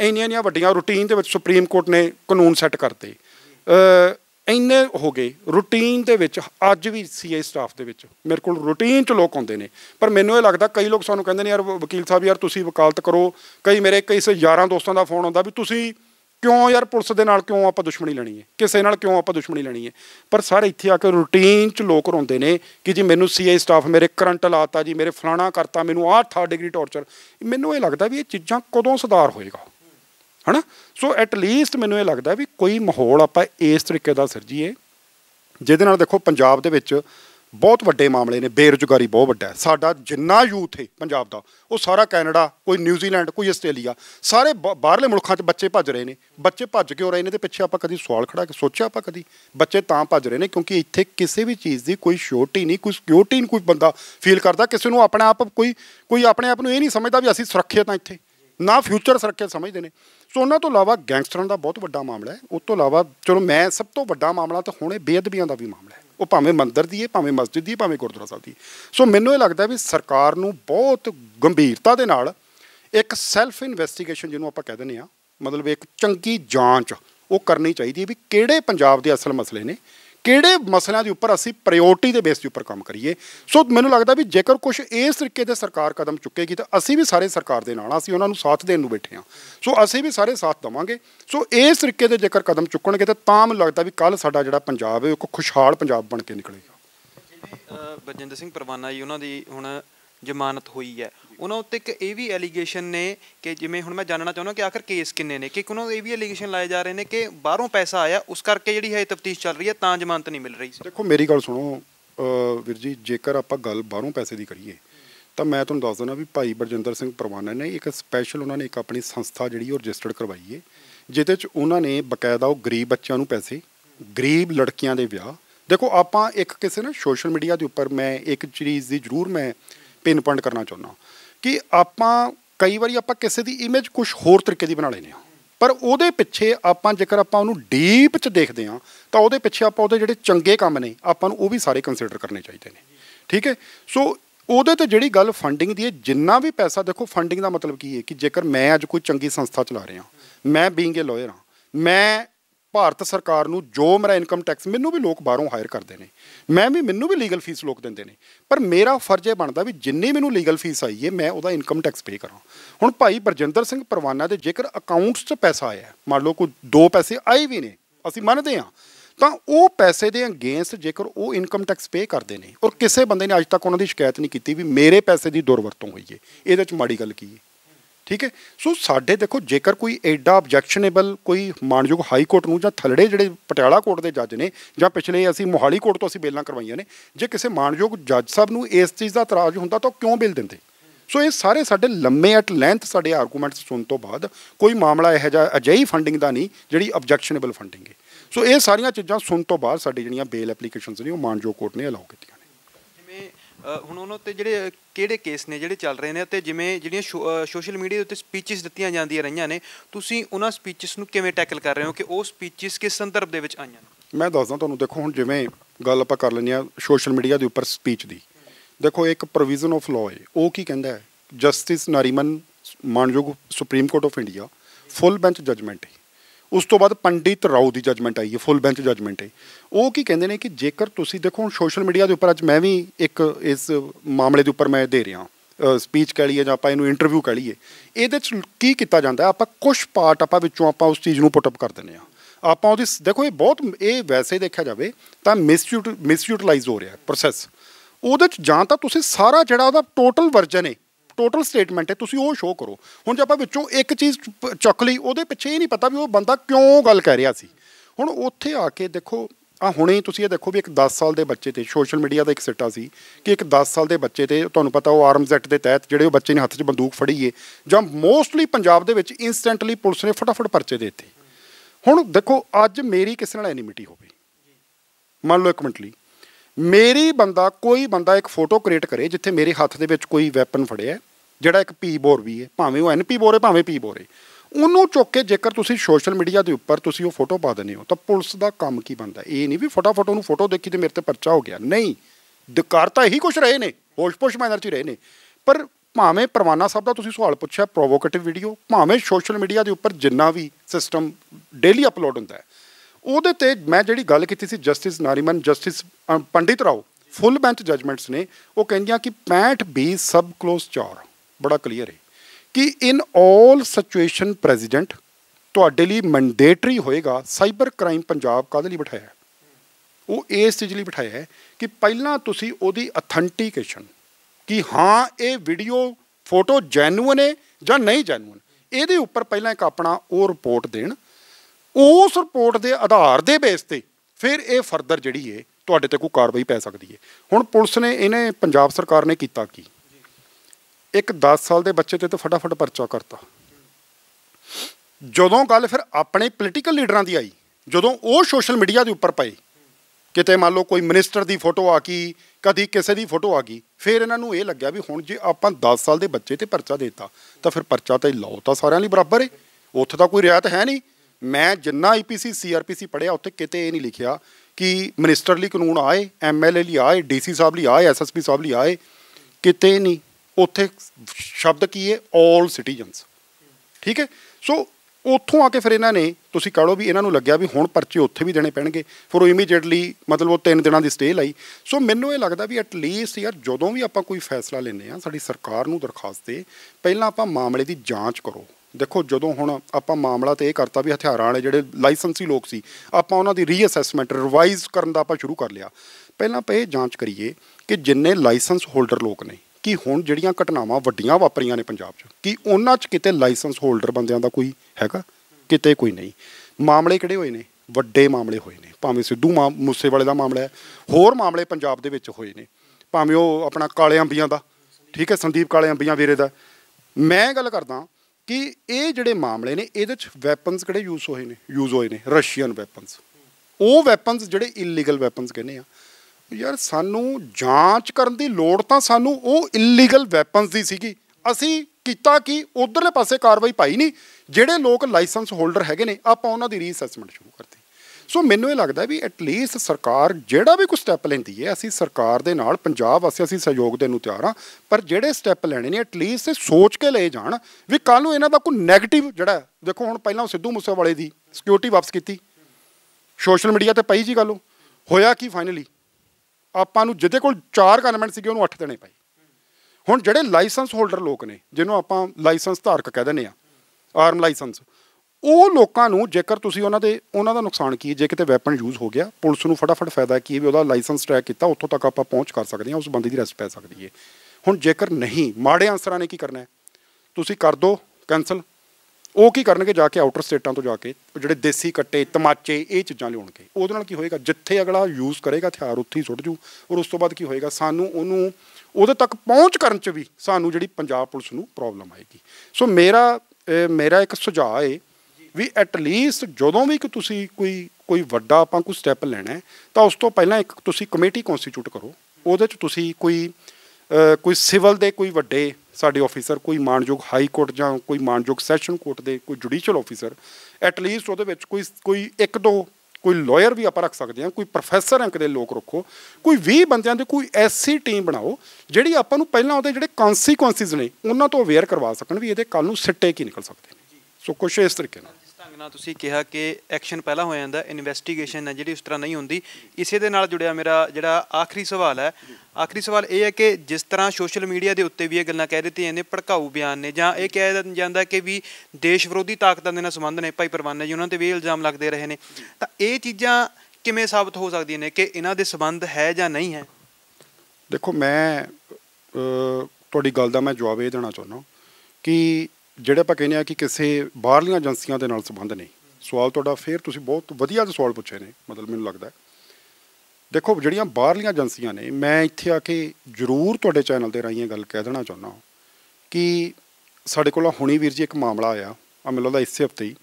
ਇੰਨੀਆਂ ਇੰਨੀਆਂ ਵੱਡੀਆਂ ਰੂਟੀਨ ਦੇ ਵਿੱਚ ਸੁਪਰੀਮ ਕੋਰਟ ਨੇ ਕਾਨੂੰਨ ਸੈੱਟ ਕਰਤੇ ਇੰਨੇ ਹੋ ਗਏ ਰੂਟੀਨ ਦੇ ਵਿੱਚ ਅੱਜ ਵੀ ਸੀਆਈ ਸਟਾਫ ਦੇ ਵਿੱਚ ਮੇਰੇ ਕੋਲ ਰੂਟੀਨ 'ਚ ਲੋਕ ਆਉਂਦੇ ਨੇ ਪਰ ਮੈਨੂੰ ਇਹ ਲੱਗਦਾ ਕਈ ਲੋਕ ਸਾਨੂੰ ਕਹਿੰਦੇ ਨੇ ਯਾਰ ਵਕੀਲ ਸਾਹਿਬ ਯਾਰ ਤੁਸੀਂ ਵਕਾਲਤ ਕਰੋ ਕਈ ਮੇਰੇ ਕਈ ਸੇ ਯਾਰਾਂ ਦੋਸਤਾਂ ਦਾ ਫੋਨ ਆਉਂਦਾ ਵੀ ਤੁਸੀਂ ਕਿਉਂ ਯਾਰ ਪੁਲਿਸ ਦੇ ਨਾਲ ਕਿਉਂ ਆਪਾਂ ਦੁਸ਼ਮਣੀ ਲੈਣੀ ਹੈ ਕਿਸੇ ਨਾਲ ਕਿਉਂ ਆਪਾਂ ਦੁਸ਼ਮਣੀ ਲੈਣੀ ਹੈ ਪਰ ਸਾਰੇ ਇੱਥੇ ਆ ਕੇ ਰੂਟੀਨ 'ਚ ਲੋਕ ਰਹਿੰਦੇ ਨੇ ਕਿ ਜੀ ਮੈਨੂੰ ਸੀਆਈ ਸਟਾਫ ਮੇਰੇ ਕਰੰਟ ਲਾਤਾ ਜੀ ਮੇਰੇ ਫਲਾਣਾ ਕਰਤਾ ਮੈਨੂੰ ਆਹ 3 ਡਿਗਰੀ ਟੌਰਚਰ ਮੈਨੂੰ ਇਹ ਲੱਗਦਾ ਵੀ ਇਹ ਚੀਜ਼ਾਂ ਕਦੋਂ ਸੁਧਾਰ ਹੋਏਗਾ ਹਨਾ ਸੋ ਐਟ ਲੀਸਟ ਮੈਨੂੰ ਇਹ ਲੱਗਦਾ ਵੀ ਕੋਈ ਮਾਹੌਲ ਆਪਾਂ ਇਸ ਤਰੀਕੇ ਦਾ ਸਿਰਜੀਏ ਜਿਹਦੇ ਨਾਲ ਦੇਖੋ ਪੰਜਾਬ ਦੇ ਵਿੱਚ ਬਹੁਤ ਵੱਡੇ ਮਾਮਲੇ ਨੇ ਬੇਰੁਜ਼ਗਾਰੀ ਬਹੁਤ ਵੱਡਾ ਹੈ ਸਾਡਾ ਜਿੰਨਾ ਯੂਥ ਹੈ ਪੰਜਾਬ ਦਾ ਉਹ ਸਾਰਾ ਕੈਨੇਡਾ ਕੋਈ ਨਿਊਜ਼ੀਲੈਂਡ ਕੋਈ ਆਸਟ੍ਰੇਲੀਆ ਸਾਰੇ ਬਾਹਰਲੇ ਮੁਲਕਾਂ 'ਚ ਬੱਚੇ ਭੱਜ ਰਹੇ ਨੇ ਬੱਚੇ ਭੱਜ ਕਿਉਂ ਰਹੇ ਨੇ ਤੇ ਪਿੱਛੇ ਆਪਾਂ ਕਦੀ ਸਵਾਲ ਖੜਾ ਕੇ ਸੋਚਿਆ ਆਪਾਂ ਕਦੀ ਬੱਚੇ ਤਾਂ ਭੱਜ ਰਹੇ ਨੇ ਕਿਉਂਕਿ ਇੱਥੇ ਕਿਸੇ ਵੀ ਚੀਜ਼ ਦੀ ਕੋਈ ਸ਼ੋਰਟੀ ਨਹੀਂ ਕੋਈ ਸਿਕਿਉਰਿਟੀ ਨਹੀਂ ਕੋਈ ਬੰਦਾ ਫੀਲ ਕਰਦਾ ਕਿਸੇ ਨੂੰ ਆਪਣੇ ਆਪ ਕੋਈ ਕੋਈ ਆਪਣੇ ਆਪ ਨੂੰ ਇਹ ਨਹੀਂ ਸਮਝਦਾ ਵੀ ਅਸੀਂ ਸੁਰੱਖਿਅਤ ਹਾਂ ਇੱਥੇ ਨਾ ਫਿਊਚਰ ਸੁਰੱਖਿਅਤ ਸਮਝਦੇ ਨੇ ਸੋ ਉਹਨਾਂ ਤੋਂ ਇਲਾਵਾ ਗੈਂਗਸਟਰਾਂ ਦਾ ਬਹੁਤ ਵੱਡਾ ਮਾਮਲਾ ਹੈ ਉਸ ਤੋਂ ਇਲਾਵਾ ਚਲੋ ਮੈਂ ਸਭ ਤੋਂ ਵੱਡਾ ਮਾਮਲਾ ਤਾਂ ਹੁਣੇ ਬੇਅਦਬੀਆਂ ਦਾ ਵੀ ਮਾਮਲਾ ਹੈ ਉਹ ਭਾਵੇਂ ਮੰਦਿਰ ਦੀ ਹੈ ਭਾਵੇਂ ਮਸਜਿਦ ਦੀ ਹੈ ਭਾਵੇਂ ਗੁਰਦੁਆਰਾ ਸਾਹਿਬ ਦੀ ਸੋ ਮੈਨੂੰ ਇਹ ਲੱਗਦਾ ਵੀ ਸਰਕਾਰ ਨੂੰ ਬਹੁਤ ਗੰਭੀਰਤਾ ਦੇ ਨਾਲ ਇੱਕ ਸੈਲਫ ਇਨਵੈਸਟੀਗੇਸ਼ਨ ਜਿਹਨੂੰ ਆਪਾਂ ਕਹਿ ਦਿੰਦੇ ਆ ਮਤਲਬ ਇੱਕ ਚੰਗੀ ਜਾਂਚ ਉਹ ਕਰਨੀ ਚਾਹੀਦੀ ਹੈ ਵੀ ਕਿਹੜੇ ਪੰਜਾਬ ਦੇ ਅਸਲ ਮਸਲੇ ਨੇ ਕਿਹੜੇ ਮਸਲਿਆਂ ਦੇ ਉੱਪਰ ਅਸੀਂ ਪ੍ਰਾਇੋਰਟੀ ਦੇ ਬੇਸ ਦੇ ਉੱਪਰ ਕੰਮ ਕਰੀਏ ਸੋ ਮੈਨੂੰ ਲੱਗਦਾ ਵੀ ਜੇਕਰ ਕੁਝ ਇਸ ਤਰੀਕੇ ਦੇ ਸਰਕਾਰ ਕਦਮ ਚੁੱਕੇਗੀ ਤਾਂ ਅਸੀਂ ਵੀ ਸਾਰੇ ਸਰਕਾਰ ਦੇ ਨਾਲ ਅਸੀਂ ਉਹਨਾਂ ਨੂੰ ਸਾਥ ਦੇਣ ਨੂੰ ਬੈਠੇ ਹਾਂ ਸੋ ਅਸੀਂ ਵੀ ਸਾਰੇ ਸਾਥ ਦਵਾਂਗੇ ਸੋ ਇਸ ਤਰੀਕੇ ਦੇ ਜੇਕਰ ਕਦਮ ਚੁੱਕਣਗੇ ਤਾਂ ਤਾਂ ਮੈਨੂੰ ਲੱਗਦਾ ਵੀ ਕੱਲ ਸਾਡਾ ਜਿਹੜਾ ਪੰਜਾਬ ਹੈ ਉਹ ਖੁਸ਼ਹਾਲ ਪੰਜਾਬ ਬਣ ਕੇ ਨਿਕਲੇਗਾ ਬਜਿੰਦਰ ਸਿੰਘ ਪਰਵਾਨਾ ਜੀ ਉਹਨਾਂ ਦੀ ਹੁਣ ਜ਼ਮਾਨਤ ਹੋਈ ਹੈ ਉਹਨਾਂ ਉੱਤੇ ਇੱਕ ਇਹ ਵੀ ਐਲੀਗੇਸ਼ਨ ਨੇ ਕਿ ਜਿਵੇਂ ਹੁਣ ਮੈਂ ਜਾਣਨਾ ਚਾਹੁੰਦਾ ਕਿ ਆਖਰ ਕੇਸ ਕਿੰਨੇ ਨੇ ਕਿ ਉਹਨਾਂ ਦੇ ਇਹ ਵੀ ਐਲੀਗੇਸ਼ਨ ਲਾਏ ਜਾ ਰਹੇ ਨੇ ਕਿ ਬਾਹਰੋਂ ਪੈਸਾ ਆਇਆ ਉਸ ਕਰਕੇ ਜਿਹੜੀ ਹੈ ਤਫਤੀਸ਼ ਚੱਲ ਰਹੀ ਹੈ ਤਾਂ ਜ਼ਮਾਨਤ ਨਹੀਂ ਮਿਲ ਰਹੀ ਦੇਖੋ ਮੇਰੀ ਗੱਲ ਸੁਣੋ ਵੀਰ ਜੀ ਜੇਕਰ ਆਪਾਂ ਗੱਲ ਬਾਹਰੋਂ ਪੈਸੇ ਦੀ ਕਰੀਏ ਤਾਂ ਮੈਂ ਤੁਹਾਨੂੰ ਦੱਸ ਦਿੰਦਾ ਵੀ ਭਾਈ ਬਰਜਿੰਦਰ ਸਿੰਘ ਪਰਵਾਨਾ ਨੇ ਇੱਕ ਸਪੈਸ਼ਲ ਉਹਨਾਂ ਨੇ ਇੱਕ ਆਪਣੀ ਸੰਸਥਾ ਜਿਹੜੀ ਉਹ ਰਜਿਸਟਰਡ ਕਰਵਾਈ ਏ ਜਿਹਦੇ 'ਚ ਉਹਨਾਂ ਨੇ ਬਕਾਇਦਾ ਉਹ ਗਰੀਬ ਬੱਚਿਆਂ ਨੂੰ ਪੈਸੇ ਗਰੀਬ ਲੜਕੀਆਂ ਦੇ ਵਿਆਹ ਦੇਖੋ ਆਪਾਂ ਇੱਕ ਕਿਸੇ ਨਾ ਸੋਸ਼ਲ ਮੀਡੀਆ ਦੇ ਉੱਪਰ ਮੈਂ ਇੱਕ ਚੀਜ਼ ਦੀ ਜ਼ਰੂਰ ਮੈਂ ਪਿੰਨ ਪੁਆਇੰਟ ਕਰਨਾ ਚਾਹੁੰਦਾ ਕਿ ਆਪਾਂ ਕਈ ਵਾਰੀ ਆਪਾਂ ਕਿਸੇ ਦੀ ਇਮੇਜ ਕੁਝ ਹੋਰ ਤਰੀਕੇ ਦੀ ਬਣਾ ਲੈਨੇ ਆ ਪਰ ਉਹਦੇ ਪਿੱਛੇ ਆਪਾਂ ਜੇਕਰ ਆਪਾਂ ਉਹਨੂੰ ਡੀਪ ਚ ਦੇਖਦੇ ਆ ਤਾਂ ਉਹਦੇ ਪਿੱਛੇ ਆਪਾਂ ਉਹਦੇ ਜਿਹੜੇ ਚੰਗੇ ਕੰਮ ਨੇ ਆਪਾਂ ਨੂੰ ਉਹ ਵੀ ਸਾਰੇ ਕੰਸੀਡਰ ਕਰਨੇ ਚਾਹੀਦੇ ਨੇ ਠੀਕ ਹੈ ਸੋ ਉਹਦੇ ਤੇ ਜਿਹੜੀ ਗੱਲ ਫੰਡਿੰਗ ਦੀ ਹੈ ਜਿੰਨਾ ਵੀ ਪੈਸਾ ਦੇਖੋ ਫੰਡਿੰਗ ਦਾ ਮਤਲਬ ਕੀ ਹੈ ਕਿ ਜੇਕਰ ਮੈਂ ਅੱਜ ਕੋਈ ਚੰਗੀ ਸੰਸਥਾ ਚਲਾ ਰਿਹਾ ਮੈਂ ਬੀਇੰਗ ਅ ਲਾਇਰ ਹਾਂ ਮੈਂ ਭਾਰਤ ਸਰਕਾਰ ਨੂੰ ਜੋ ਮੇਰਾ ਇਨਕਮ ਟੈਕਸ ਮੈਨੂੰ ਵੀ ਲੋਕ ਬਾਹਰੋਂ ਹਾਇਰ ਕਰਦੇ ਨੇ ਮੈਂ ਵੀ ਮੈਨੂੰ ਵੀ ਲੀਗਲ ਫੀਸ ਲੋਕ ਦਿੰਦੇ ਨੇ ਪਰ ਮੇਰਾ ਫਰਜ਼ ਇਹ ਬਣਦਾ ਵੀ ਜਿੰਨੀ ਮੈਨੂੰ ਲੀਗਲ ਫੀਸ ਆਈ ਹੈ ਮੈਂ ਉਹਦਾ ਇਨਕਮ ਟੈਕਸ ਪੇ ਕਰਾਂ ਹੁਣ ਭਾਈ ਬਰਜਿੰਦਰ ਸਿੰਘ ਪਰਵਾਨਾ ਦੇ ਜੇਕਰ ਅਕਾਊਂਟਸ 'ਚ ਪੈਸਾ ਆਇਆ ਮੰਨ ਲਓ ਕੋਈ ਦੋ ਪੈਸੇ ਆਏ ਵੀ ਨੇ ਅਸੀਂ ਮੰਨਦੇ ਹਾਂ ਤਾਂ ਉਹ ਪੈਸੇ ਦੇ ਅਗੇਂਸਟ ਜੇਕਰ ਉਹ ਇਨਕਮ ਟੈਕਸ ਪੇ ਕਰਦੇ ਨੇ ਔਰ ਕਿਸੇ ਬੰਦੇ ਨੇ ਅਜੇ ਤੱਕ ਉਹਨਾਂ ਦੀ ਸ਼ਿਕਾਇਤ ਨਹੀਂ ਕੀਤੀ ਵੀ ਮੇਰੇ ਪੈਸੇ ਦੀ ਦੁਰਵਰਤੋਂ ਹੋਈ ਏ ਇਹਦੇ 'ਚ ਮਾੜੀ ਗੱਲ ਕੀ ਹੈ ਠੀਕ ਹੈ ਸੋ ਸਾਡੇ ਦੇਖੋ ਜੇਕਰ ਕੋਈ ਐਡਾ ਆਬਜੈਕਸ਼ਨੇਬਲ ਕੋਈ ਮਾਨਯੋਗ ਹਾਈ ਕੋਰਟ ਨੂੰ ਜਾਂ ਥਲੜੇ ਜਿਹੜੇ ਪਟਿਆਲਾ ਕੋਰਟ ਦੇ ਜੱਜ ਨੇ ਜਾਂ ਪਿਛਲੇ ਅਸੀਂ ਮੋਹਾਲੀ ਕੋਰਟ ਤੋਂ ਅਸੀਂ ਬੇਲਾਂ ਕਰਵਾਈਆਂ ਨੇ ਜੇ ਕਿਸੇ ਮਾਨਯੋਗ ਜੱਜ ਸਾਹਿਬ ਨੂੰ ਇਸ ਚੀਜ਼ ਦਾ ਇਤਰਾਜ਼ ਹੁੰਦਾ ਤਾਂ ਕਿਉਂ ਬਿਲ ਦਿੰਦੇ ਸੋ ਇਹ ਸਾਰੇ ਸਾਡੇ ਲੰਮੇ ਐਟ ਲੈਂਥ ਸਾਡੇ ਆਰਗੂਮੈਂਟਸ ਸੁਣ ਤੋਂ ਬਾਅਦ ਕੋਈ ਮਾਮਲਾ ਇਹ ਜਿਹਾ ਅਜਿਹੀ ਫੰਡਿੰਗ ਦਾ ਨਹੀਂ ਜਿਹੜੀ ਆਬਜੈਕਸ਼ਨੇਬਲ ਫੰਡਿੰਗ ਹੈ ਸੋ ਇਹ ਸਾਰੀਆਂ ਚੀਜ਼ਾਂ ਸੁਣ ਤੋਂ ਬਾਅਦ ਸਾਡੀ ਜਿਹੜੀਆਂ ਬੇਲ ਐਪਲੀਕੇਸ਼ਨਸ ਨੇ ਉਹ ਮਾਨਯੋਗ ਕੋਰਟ ਨੇ ਅਲਾਉ ਕੀਤੀਆਂ ਨੇ ਜਿਵੇਂ ਹੁਣ ਉਹਨਾਂ ਤੇ ਜਿਹੜੇ ਕਿਹੜੇ ਕੇਸ ਨੇ ਜਿਹੜੇ ਚੱਲ ਰਹੇ ਨੇ ਤੇ ਜਿਵੇਂ ਜਿਹੜੀਆਂ ਸੋਸ਼ਲ ਮੀਡੀਆ ਦੇ ਉੱਤੇ ਸਪੀਚਸ ਦਿੱਤੀਆਂ ਜਾਂਦੀਆਂ ਰਹੀਆਂ ਨੇ ਤੁਸੀਂ ਉਹਨਾਂ ਸਪੀਚਸ ਨੂੰ ਕਿਵੇਂ ਟੈਕਲ ਕਰ ਰਹੇ ਹੋ ਕਿ ਉਹ ਸਪੀਚਸ ਕਿਸ ਸੰਦਰਭ ਦੇ ਵਿੱਚ ਆਈਆਂ ਨੇ ਮੈਂ ਦੱਸਦਾ ਤੁਹਾਨੂੰ ਦੇਖੋ ਹੁਣ ਜਿਵੇਂ ਗੱਲ ਆਪਾਂ ਕਰ ਲੈਣੀ ਆ ਸੋਸ਼ਲ ਮੀਡੀਆ ਦੇ ਉੱਪਰ ਸਪੀਚ ਦੀ ਦੇਖੋ ਇੱਕ ਪ੍ਰੋਵੀਜ਼ਨ ਆਫ ਲਾਅ ਹੈ ਉਹ ਕੀ ਕਹਿੰਦਾ ਹੈ ਜਸਟਿਸ ਨਾਰੀਮਨ ਮਾਨਯੋਗ supreme court of India full bench judgement ਹੈ ਉਸ ਤੋਂ ਬਾਅਦ ਪੰਡਿਤ ਰਾਉ ਦੀ ਜਜਮੈਂਟ ਆਈ ਹੈ ਫੁੱਲ ਬੈਂਚ ਜਜਮੈਂਟ ਹੈ ਉਹ ਕੀ ਕਹਿੰਦੇ ਨੇ ਕਿ ਜੇਕਰ ਤੁਸੀਂ ਦੇਖੋ ਹੁਣ ਸੋਸ਼ਲ ਮੀਡੀਆ ਦੇ ਉੱਪਰ ਅੱਜ ਮੈਂ ਵੀ ਇੱਕ ਇਸ ਮਾਮਲੇ ਦੇ ਉੱਪਰ ਮੈਂ ਦੇ ਰਿਹਾ ਸਪੀਚ ਕਹਿ ਲਈਏ ਜਾਂ ਆਪਾਂ ਇਹਨੂੰ ਇੰਟਰਵਿਊ ਕਹਿ ਲਈਏ ਇਹਦੇ ਚ ਕੀ ਕੀਤਾ ਜਾਂਦਾ ਆਪਾਂ ਕੁਝ ਪਾਰਟ ਆਪਾਂ ਵਿੱਚੋਂ ਆਪਾਂ ਉਸ ਚੀਜ਼ ਨੂੰ ਪੁੱਟ ਅਪ ਕਰ ਦਿੰਦੇ ਆ ਆਪਾਂ ਉਹਦੀ ਦੇਖੋ ਇਹ ਬਹੁਤ ਇਹ ਵੈਸੇ ਦੇਖਿਆ ਜਾਵੇ ਤਾਂ ਮਿਸਯੂਟ ਮਿਸਯੂਟਲਾਈਜ਼ ਹੋ ਰਿਹਾ ਪ੍ਰੋਸੈਸ ਉਹਦੇ ਚ ਜਾਂ ਤਾਂ ਤੁਸੀਂ ਸਾਰਾ ਜਿਹੜਾ ਉਹਦਾ ਟੋਟਲ ਵਰਜਨ ਹੈ ਟੋਟਲ ਸਟੇਟਮੈਂਟ ਹੈ ਤੁਸੀਂ ਉਹ ਸ਼ੋਅ ਕਰੋ ਹੁਣ ਜੇ ਆਪਾਂ ਵਿੱਚੋਂ ਇੱਕ ਚੀਜ਼ ਚੱਕ ਲਈ ਉਹਦੇ ਪਿੱਛੇ ਇਹ ਨਹੀਂ ਪਤਾ ਵੀ ਉਹ ਬੰਦਾ ਕਿਉਂ ਗੱਲ ਕਰ ਰਿਹਾ ਸੀ ਹੁਣ ਉੱਥੇ ਆ ਕੇ ਦੇਖੋ ਆ ਹੁਣੇ ਤੁਸੀਂ ਇਹ ਦੇਖੋ ਵੀ ਇੱਕ 10 ਸਾਲ ਦੇ ਬੱਚੇ ਤੇ ਸੋਸ਼ਲ ਮੀਡੀਆ ਦਾ ਇੱਕ ਸਿੱਟਾ ਸੀ ਕਿ ਇੱਕ 10 ਸਾਲ ਦੇ ਬੱਚੇ ਤੇ ਤੁਹਾਨੂੰ ਪਤਾ ਉਹ ਆਰਮਜ਼ ਐਕਟ ਦੇ ਤਹਿਤ ਜਿਹੜੇ ਉਹ ਬੱਚੇ ਨੇ ਹੱਥ 'ਚ ਬੰਦੂਕ ਫੜੀ ਏ ਜਾਂ ਮੋਸਟਲੀ ਪੰਜਾਬ ਦੇ ਵਿੱਚ ਇਨਸਟੈਂਟਲੀ ਪੁਲਿਸ ਨੇ ਫਟਾਫਟ ਪਰਚੇ ਦੇ ਦਿੱਤੇ ਹੁਣ ਦੇਖੋ ਅੱਜ ਮੇਰੀ ਕਿਸੇ ਨਾਲ ਐਨੀਮਿਟੀ ਹੋਵੇ ਮੰਨ ਲਓ ਇੱਕ ਮਿੰਟ ਲਈ ਮੇਰੀ ਬੰਦਾ ਕੋਈ ਬੰਦਾ ਇੱਕ ਫੋਟੋ ਕ੍ਰੀਏਟ ਕਰੇ ਜਿੱਥੇ ਮੇਰੇ ਹੱਥ ਦੇ ਵਿੱਚ ਕੋਈ ਵੈਪਨ ਫੜਿਆ ਜਿਹੜਾ ਇੱਕ ਪੀ ਬੋਰ ਵੀ ਹੈ ਭਾਵੇਂ ਉਹ ਐਨਪੀ ਬੋਰ ਹੈ ਭਾਵੇਂ ਪੀ ਬੋਰ ਹੈ ਉਹਨੂੰ ਚੁੱਕ ਕੇ ਜੇਕਰ ਤੁਸੀਂ ਸੋਸ਼ਲ ਮੀਡੀਆ ਦੇ ਉੱਪਰ ਤੁਸੀਂ ਉਹ ਫੋਟੋ ਪਾ ਦਿੰਦੇ ਹੋ ਤਾਂ ਪੁਲਿਸ ਦਾ ਕੰਮ ਕੀ ਬਣਦਾ ਇਹ ਨਹੀਂ ਵੀ ਫਟਾਫਟ ਉਹਨੂੰ ਫੋਟੋ ਦੇਖੀ ਤੇ ਮੇਰੇ ਤੇ ਪਰਚਾ ਹੋ ਗਿਆ ਨਹੀਂ ਦਿਕਾਰ ਤਾਂ ਇਹੀ ਕੁਝ ਰਹੇ ਨੇ ਹੋਸ਼-ਪੋਸ਼ ਮੈਨਰ 'ਚ ਰਹੇ ਨੇ ਪਰ ਭਾਵੇਂ ਪਰਵਾਨਾ ਸਾਹਿਬ ਦਾ ਤੁਸੀਂ ਸਵਾਲ ਪੁੱਛਿਆ ਪ੍ਰੋਵੋਕੇਟਿਵ ਵੀਡੀਓ ਭਾਵੇਂ ਸੋਸ਼ਲ ਮੀਡੀਆ ਦੇ ਉੱਪਰ ਜਿੰਨਾ ਵੀ ਸਿਸਟਮ ਡੇਲੀ ਅਪਲੋਡ ਹੁੰਦਾ ਹੈ ਉਹਦੇ ਤੇ ਮੈਂ ਜਿਹੜੀ ਗੱਲ ਕੀਤੀ ਸੀ justice Nariman justice Pandit Rao full bench judgments ਨੇ ਉਹ ਕਹਿੰਦੀਆਂ ਕਿ 65 ਬੀ ਸਬ ਕਲੋਜ਼ 4 ਬੜਾ ਕਲੀਅਰ ਹੈ ਕਿ ਇਨ ਆਲ ਸਿਚੁਏਸ਼ਨ ਪ੍ਰੈਜ਼ੀਡੈਂਟ ਤੁਹਾਡੇ ਲਈ ਮੰਡੇਟਰੀ ਹੋਏਗਾ ਸਾਈਬਰ ਕ੍ਰਾਈਮ ਪੰਜਾਬ ਕਾਦੇ ਲਈ ਬਿਠਾਇਆ ਉਹ ਇਸ ਚੀਜ਼ ਲਈ ਬਿਠਾਇਆ ਹੈ ਕਿ ਪਹਿਲਾਂ ਤੁਸੀਂ ਉਹਦੀ ਅਥੈਂਟੀਕੇਸ਼ਨ ਕਿ ਹਾਂ ਇਹ ਵੀਡੀਓ ਫੋਟੋ ਜੈਨੂਇਨ ਹੈ ਜਾਂ ਨਹੀਂ ਜੈਨੂਇਨ ਇਹਦੇ ਉੱਪਰ ਪਹਿਲਾਂ ਇੱਕ ਆਪਣਾ ਉਹ ਰਿਪੋਰਟ ਦੇਣ ਉਸ ਰਿਪੋਰਟ ਦੇ ਆਧਾਰ ਦੇ ਬੇਸ ਤੇ ਫਿਰ ਇਹ ਫਰਦਰ ਜਿਹੜੀ ਏ ਤੁਹਾਡੇ ਤੇ ਕੋਈ ਕਾਰਵਾਈ ਪੈ ਸਕਦੀ ਏ ਹੁਣ ਪੁਲਿਸ ਨੇ ਇਹਨੇ ਪੰਜਾਬ ਸਰਕਾਰ ਨੇ ਕੀਤਾ ਕੀ ਇੱਕ 10 ਸਾਲ ਦੇ ਬੱਚੇ ਤੇ ਤਾਂ ਫਟਾਫਟ ਪਰਚਾ ਕਰਤਾ ਜਦੋਂ ਗੱਲ ਫਿਰ ਆਪਣੇ ਪੋਲੀਟੀਕਲ ਲੀਡਰਾਂ ਦੀ ਆਈ ਜਦੋਂ ਉਹ ਸੋਸ਼ਲ ਮੀਡੀਆ ਦੇ ਉੱਪਰ ਪਏ ਕਿਤੇ ਮੰਨ ਲਓ ਕੋਈ ਮਿਨਿਸਟਰ ਦੀ ਫੋਟੋ ਆ ਗਈ ਕਦੀ ਕਿਸੇ ਦੀ ਫੋਟੋ ਆ ਗਈ ਫਿਰ ਇਹਨਾਂ ਨੂੰ ਇਹ ਲੱਗਿਆ ਵੀ ਹੁਣ ਜੇ ਆਪਾਂ 10 ਸਾਲ ਦੇ ਬੱਚੇ ਤੇ ਪਰਚਾ ਦੇਤਾ ਤਾਂ ਫਿਰ ਪਰਚਾ ਤਾਂ ਲਾਓ ਤਾਂ ਸਾਰਿਆਂ ਲਈ ਬਰਾਬਰ ਏ ਉੱਥੇ ਤਾਂ ਕੋਈ ਰਿਆਇਤ ਹੈ ਨਹੀਂ ਮੈਂ ਜਿੰਨਾ ਆਈਪੀਸੀ ਸੀਆਰਪੀਸੀ ਪੜਿਆ ਉੱਥੇ ਕਿਤੇ ਇਹ ਨਹੀਂ ਲਿਖਿਆ ਕਿ ਮਿਨਿਸਟਰ ਲਈ ਕਾਨੂੰਨ ਆਏ ਐਮਐਲਏ ਲਈ ਆਏ ਡੀਸੀ ਸਾਹਿਬ ਲਈ ਆਏ ਐਸਐਸਪੀ ਸਾਹਿਬ ਲਈ ਆਏ ਕਿਤੇ ਨਹੀਂ ਉੱਥੇ ਸ਼ਬਦ ਕੀ ਹੈ 올 ਸਿਟੀਜ਼ਨਸ ਠੀਕ ਹੈ ਸੋ ਉੱਥੋਂ ਆ ਕੇ ਫਿਰ ਇਹਨਾਂ ਨੇ ਤੁਸੀਂ ਕਹੋ ਵੀ ਇਹਨਾਂ ਨੂੰ ਲੱਗਿਆ ਵੀ ਹੁਣ ਪਰਚੇ ਉੱਥੇ ਵੀ ਦੇਣੇ ਪੈਣਗੇ ਫਿਰ ਉਹ ਇਮੀਡੀਏਟਲੀ ਮਤਲਬ ਉਹ 3 ਦਿਨਾਂ ਦੀ ਸਟੇ ਲਈ ਸੋ ਮੈਨੂੰ ਇਹ ਲੱਗਦਾ ਵੀ ਐਟ ਲੀਸਟ ਯਾਰ ਜਦੋਂ ਵੀ ਆਪਾਂ ਕੋਈ ਫੈਸਲਾ ਲੈਂਦੇ ਆ ਸਾਡੀ ਸਰਕਾਰ ਨੂੰ ਦਰਖਾਸਤ ਦੇ ਪਹਿਲਾਂ ਆਪਾਂ ਮਾਮਲੇ ਦੀ ਜਾਂਚ ਕਰੋ ਦੇਖੋ ਜਦੋਂ ਹੁਣ ਆਪਾਂ ਮਾਮਲਾ ਤੇ ਇਹ ਕਰਤਾ ਵੀ ਹਥਿਆਰਾਂ ਵਾਲੇ ਜਿਹੜੇ ਲਾਇਸੈਂਸੀ ਲੋਕ ਸੀ ਆਪਾਂ ਉਹਨਾਂ ਦੀ ਰੀਅਸੈਸਮੈਂਟ ਰਿਵਾਈਜ਼ ਕਰਨ ਦਾ ਆਪਾਂ ਸ਼ੁਰੂ ਕਰ ਲਿਆ ਪਹਿਲਾਂ ਪਏ ਜਾਂਚ ਕਰੀਏ ਕਿ ਜਿੰਨੇ ਲਾਇਸੈਂਸ ਹੋਲਡਰ ਲੋਕ ਨੇ ਕਿ ਹੁਣ ਜਿਹੜੀਆਂ ਘਟਨਾਵਾਂ ਵੱਡੀਆਂ ਵਾਪਰੀਆਂ ਨੇ ਪੰਜਾਬ 'ਚ ਕਿ ਉਹਨਾਂ 'ਚ ਕਿਤੇ ਲਾਇਸੈਂਸ ਹੋਲਡਰ ਬੰਦਿਆਂ ਦਾ ਕੋਈ ਹੈਗਾ ਕਿਤੇ ਕੋਈ ਨਹੀਂ ਮਾਮਲੇ ਕਿਹੜੇ ਹੋਏ ਨੇ ਵੱਡੇ ਮਾਮਲੇ ਹੋਏ ਨੇ ਭਾਵੇਂ ਸਿੱਧੂ ਮੂਸੇ ਵਾਲੇ ਦਾ ਮਾਮਲਾ ਹੈ ਹੋਰ ਮਾਮਲੇ ਪੰਜਾਬ ਦੇ ਵਿੱਚ ਹੋਏ ਨੇ ਭਾਵੇਂ ਉਹ ਆਪਣਾ ਕਾਲੇ ਅੰਬੀਆਂ ਦਾ ਠੀਕ ਹੈ ਸੰਦੀਪ ਕਾਲੇ ਅੰਬੀਆਂ ਵੀਰੇ ਦਾ ਮੈਂ ਗੱਲ ਕਰਦਾ ਕਿ ਇਹ ਜਿਹੜੇ ਮਾਮਲੇ ਨੇ ਇਹਦੇ ਚ ਵੈਪਨਸ ਕਿਹੜੇ ਯੂਜ਼ ਹੋਏ ਨੇ ਯੂਜ਼ ਹੋਏ ਨੇ ਰਸ਼ੀਅਨ ਵੈਪਨਸ ਉਹ ਵੈਪਨਸ ਜਿਹੜੇ ਇਲੀਗਲ ਵੈਪਨਸ ਕਹਿੰਦੇ ਆ ਯਾਰ ਸਾਨੂੰ ਜਾਂਚ ਕਰਨ ਦੀ ਲੋੜ ਤਾਂ ਸਾਨੂੰ ਉਹ ਇਲੀਗਲ ਵੈਪਨਸ ਦੀ ਸੀਗੀ ਅਸੀਂ ਕੀਤਾ ਕਿ ਉਧਰਲੇ ਪਾਸੇ ਕਾਰਵਾਈ ਪਾਈ ਨਹੀਂ ਜਿਹੜੇ ਲੋਕ ਲਾਇਸੈਂਸ ਹੋਲਡਰ ਹੈਗੇ ਨੇ ਆਪਾਂ ਉਹਨਾਂ ਦੀ ਰੀਅਸੈਸਮੈਂਟ ਸ਼ੁਰੂ ਕਰਤੀ ਸੋ ਮੈਨੂੰ ਇਹ ਲੱਗਦਾ ਵੀ ਐਟ ਲੀਸਟ ਸਰਕਾਰ ਜਿਹੜਾ ਵੀ ਕੋ ਸਟੈਪ ਲੈਂਦੀ ਹੈ ਅਸੀਂ ਸਰਕਾਰ ਦੇ ਨਾਲ ਪੰਜਾਬ ਵਾਸਤੇ ਅਸੀਂ ਸਹਿਯੋਗ ਦੇਣ ਨੂੰ ਤਿਆਰ ਆ ਪਰ ਜਿਹੜੇ ਸਟੈਪ ਲੈਣੇ ਨੇ ਐਟ ਲੀਸਟ ਸੋਚ ਕੇ ਲਏ ਜਾਣ ਵੀ ਕੱਲ ਨੂੰ ਇਹਨਾਂ ਦਾ ਕੋਈ ਨੈਗੇਟਿਵ ਜਿਹੜਾ ਦੇਖੋ ਹੁਣ ਪਹਿਲਾਂ ਸਿੱਧੂ ਮੂਸੇਵਾਲੇ ਦੀ ਸਿਕਿਉਰਿਟੀ ਵਾਪਸ ਕੀਤੀ ਸੋਸ਼ਲ ਮੀਡੀਆ ਤੇ ਪਈ ਜੀ ਗੱਲ ਹੋਇਆ ਕੀ ਫਾਈਨਲੀ ਆਪਾਂ ਨੂੰ ਜਿਹਦੇ ਕੋਲ ਚਾਰ ਗਨਮੈਂਟ ਸੀਗੇ ਉਹਨੂੰ ਅੱਠ ਦੇਣੇ ਪਏ ਹੁਣ ਜਿਹੜੇ ਲਾਇਸੈਂਸ ਹੋਲਡਰ ਲੋਕ ਨੇ ਜਿਹਨੂੰ ਆਪਾਂ ਲਾਇਸੈਂਸ ਧਾਰਕ ਕਹਿ ਦਿੰਦੇ ਆ ਆਰਮ ਲਾਇਸੈਂਸ ਉਹ ਲੋਕਾਂ ਨੂੰ ਜੇਕਰ ਤੁਸੀਂ ਉਹਨਾਂ ਦੇ ਉਹਨਾਂ ਦਾ ਨੁਕਸਾਨ ਕੀ ਜੇ ਕਿਤੇ ਵੈਪਨ ਯੂਜ਼ ਹੋ ਗਿਆ ਪੁਲਿਸ ਨੂੰ ਫਟਾਫਟ ਫਾਇਦਾ ਕੀ ਵੀ ਉਹਦਾ ਲਾਇਸੈਂਸ ਟਰੈਕ ਕੀਤਾ ਉੱਥੋਂ ਤੱਕ ਆਪਾਂ ਪਹੁੰਚ ਕਰ ਸਕਦੇ ਹਾਂ ਉਸ ਬੰਦੇ ਦੀ ਰੈਸਟ ਪੈ ਸਕਦੀ ਹੈ ਹੁਣ ਜੇਕਰ ਨਹੀਂ ਮਾੜੇ ਅਨਸਰਾਂ ਨੇ ਕੀ ਕਰਨਾ ਹੈ ਤੁਸੀਂ ਕਰ ਦੋ ਕੈਨਸਲ ਉਹ ਕੀ ਕਰਨਗੇ ਜਾ ਕੇ ਆਊਟਰ ਸਟੇਟਾਂ ਤੋਂ ਜਾ ਕੇ ਜਿਹੜੇ ਦੇਸੀ ਕੱਟੇ ਤਮਾਚੇ ਇਹ ਚੀਜ਼ਾਂ ਲਿਆਉਣਗੇ ਉਹਦੇ ਨਾਲ ਕੀ ਹੋਏਗਾ ਜਿੱਥੇ ਅਗਲਾ ਯੂਜ਼ ਕਰੇਗਾ ਹਥਿਆਰ ਉੱਥੇ ਹੀ ਸੁੱਟ ਜੂ ਔਰ ਉਸ ਤੋਂ ਬਾਅਦ ਕੀ ਹੋਏਗਾ ਸਾਨੂੰ ਉਹਨੂੰ ਉਹਦੇ ਤੱਕ ਪਹੁੰਚ ਕਰਨ 'ਚ ਵੀ ਸਾਨੂੰ ਜਿਹੜੀ ਪੰਜਾਬ ਪੁਲਿਸ ਨੂੰ ਪ੍ਰੋਬਲਮ ਆਏਗੀ ਸੋ ਮੇਰਾ ਮੇਰਾ ਇੱਕ ਸੁਝਾਅ ਹੈ ਵੀ ਐਟ ਲੀਸਟ ਜਦੋਂ ਵੀ ਕਿ ਤੁਸੀਂ ਕੋਈ ਕੋਈ ਵੱਡਾ ਆਪਾਂ ਕੋਈ ਸਟੈਪ ਲੈਣਾ ਤਾਂ ਉਸ ਤੋਂ ਪਹਿਲਾਂ ਇੱਕ ਤੁਸੀਂ ਕਮੇਟੀ ਕਨਸਟੀਟਿਊਟ ਕਰੋ ਉਹਦੇ 'ਚ ਤੁਸੀਂ ਕੋਈ ਕੋਈ ਸਿਵਲ ਦੇ ਕੋਈ ਵੱਡੇ ਸਾਡੇ ਆਫੀਸਰ ਕੋਈ ਮਾਨਯੋਗ ਹਾਈ ਕੋਰਟ ਜਾਂ ਕੋਈ ਮਾਨਯੋਗ ਸੈਸ਼ਨ ਕੋਰਟ ਦੇ ਕੋਈ ਜੁਡੀਸ਼ੀਅਲ ਆਫੀਸਰ ਐਟ ਲੀਸਟ ਉਹਦੇ ਵਿੱਚ ਕੋਈ ਕੋਈ ਇੱਕ ਦੋ ਕੋਈ ਲਾਇਰ ਵੀ ਆਪਾਂ ਰੱਖ ਸਕਦੇ ਹਾਂ ਕੋਈ ਪ੍ਰੋਫੈਸਰ ਰੈਂਕ ਦੇ ਲੋਕ ਰੱਖੋ ਕੋਈ 20 ਬੰਦਿਆਂ ਦੇ ਕੋਈ ਐਸੀ ਟੀਮ ਬਣਾਓ ਜਿਹੜੀ ਆਪਾਂ ਨੂੰ ਪਹਿਲਾਂ ਉਹਦੇ ਜਿਹੜੇ ਕਨਸੀਕੁਐਂਸਸ ਨੇ ਉਹਨਾਂ ਤੋਂ ਅਵੇਅਰ ਕਰਵਾ ਸਕਣ ਵੀ ਇਹਦੇ ਕੱਲ ਨੂੰ ਸਿੱਟੇ ਕੀ ਨਿਕਲ ਸਕਦੇ ਨੇ ਸੋ ਕੁਝ ਇਸ ਤਰੀਕੇ ਨਾਲ ਢੰਗ ਨਾਲ ਤੁਸੀਂ ਕਿਹਾ ਕਿ ਐਕਸ਼ਨ ਪਹਿਲਾਂ ਹੋ ਜਾਂਦਾ ਇਨਵੈਸਟੀਗੇਸ਼ਨ ਹੈ ਜਿਹੜੀ ਉਸ ਤਰ੍ਹਾਂ ਨਹੀਂ ਹੁੰਦੀ ਇਸੇ ਦੇ ਨਾਲ ਜੁੜਿਆ ਮੇਰਾ ਜਿਹੜਾ ਆਖਰੀ ਸਵਾਲ ਹੈ ਆਖਰੀ ਸਵਾਲ ਇਹ ਹੈ ਕਿ ਜਿਸ ਤਰ੍ਹਾਂ ਸੋਸ਼ਲ ਮੀਡੀਆ ਦੇ ਉੱਤੇ ਵੀ ਇਹ ਗੱਲਾਂ ਕਹਿ ਦਿੱਤੀਆਂ ਨੇ ਭੜਕਾਊ ਬਿਆਨ ਨੇ ਜਾਂ ਇਹ ਕਿਹਾ ਜਾਂਦਾ ਕਿ ਵੀ ਦੇਸ਼ ਵਿਰੋਧੀ ਤਾਕਤਾਂ ਦੇ ਨਾਲ ਸੰਬੰਧ ਨੇ ਭਾਈ ਪਰਵਾਨਾ ਜੀ ਉਹਨਾਂ ਤੇ ਵੀ ਇਲਜ਼ਾਮ ਲੱਗਦੇ ਰਹੇ ਨੇ ਤਾਂ ਇਹ ਚੀਜ਼ਾਂ ਕਿਵੇਂ ਸਾਬਤ ਹੋ ਸਕਦੀਆਂ ਨੇ ਕਿ ਇਹਨਾਂ ਦੇ ਸੰਬੰਧ ਹੈ ਜਾਂ ਨਹੀਂ ਹੈ ਦੇਖੋ ਮੈਂ ਤੁਹਾਡੀ ਗੱਲ ਦਾ ਮੈਂ ਜਵਾਬ ਇਹ ਦੇਣਾ ਚਾਹੁੰਦਾ ਕਿ ਜਿਹੜੇ ਆਪਾਂ ਕਹਿੰਦੇ ਆ ਕਿ ਕਿਸੇ ਬਾਹਰਲੀਆਂ ਏਜੰਸੀਆਂ ਦੇ ਨਾਲ ਸੰਬੰਧ ਨਹੀਂ ਸਵਾਲ ਤੁਹਾਡਾ ਫੇਰ ਤੁਸੀਂ ਬਹੁਤ ਵਧੀਆ ਸਵਾਲ ਪੁੱਛੇ ਨੇ ਮਤਲਬ ਮੈਨੂੰ ਲੱਗਦਾ ਦੇਖੋ ਜਿਹੜੀਆਂ ਬਾਹਰਲੀਆਂ ਏਜੰਸੀਆਂ ਨੇ ਮੈਂ ਇੱਥੇ ਆ ਕੇ ਜ਼ਰੂਰ ਤੁਹਾਡੇ ਚੈਨਲ ਦੇ ਰਾਹੀਂ ਗੱਲ ਕਹਿ ਦੇਣਾ ਚਾਹੁੰਦਾ ਕਿ ਸਾਡੇ ਕੋਲ ਹੁਣੀ ਵੀਰ ਜੀ ਇੱਕ ਮਾਮਲਾ ਆਇਆ ਆ ਮੈਨੂੰ ਲੱਗਦਾ ਇਸੇ ਹਫਤੇ ਹੀ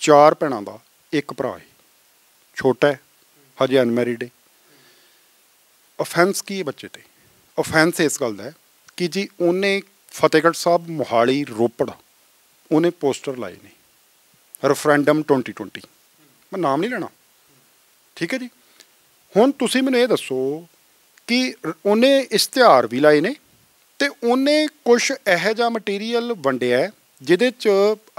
ਚਾਰ ਭੈਣਾਂ ਦਾ ਇੱਕ ਭਰਾ ਹੈ ਛੋਟਾ ਹੈ ਹਜੇ ਅਨਮੈਰਿਡ ਹੈ ਅਫੈਂਸ ਕੀ ਬੱਚੇ ਤੇ ਅਫੈਂਸ ਇਸ ਗੱਲ ਦਾ ਕਿ ਜੀ ਉਹਨੇ ਫਤਿਹਗੜ੍ਹ ਸਾਹਿਬ ਮੁਹਾਲੀ ਰੋਪੜ ਉਹਨੇ ਪੋਸਟਰ ਲਾਏ ਨੇ ਰੈਫਰੈਂਡਮ 2020 ਮੈਂ ਨਾਮ ਨਹੀਂ ਲੈਣਾ ਠੀਕ ਹੈ ਜੀ ਹੁਣ ਤੁਸੀਂ ਮੈਨੂੰ ਇਹ ਦੱਸੋ ਕਿ ਉਹਨੇ ਇਸ਼ਤਿਹਾਰ ਵੀ ਲਾਏ ਨੇ ਤੇ ਉਹਨੇ ਕੁਝ ਇਹੋ ਜਿਹਾ ਮਟੀਰੀਅਲ ਵੰਡਿਆ ਜਿਹਦੇ ਚ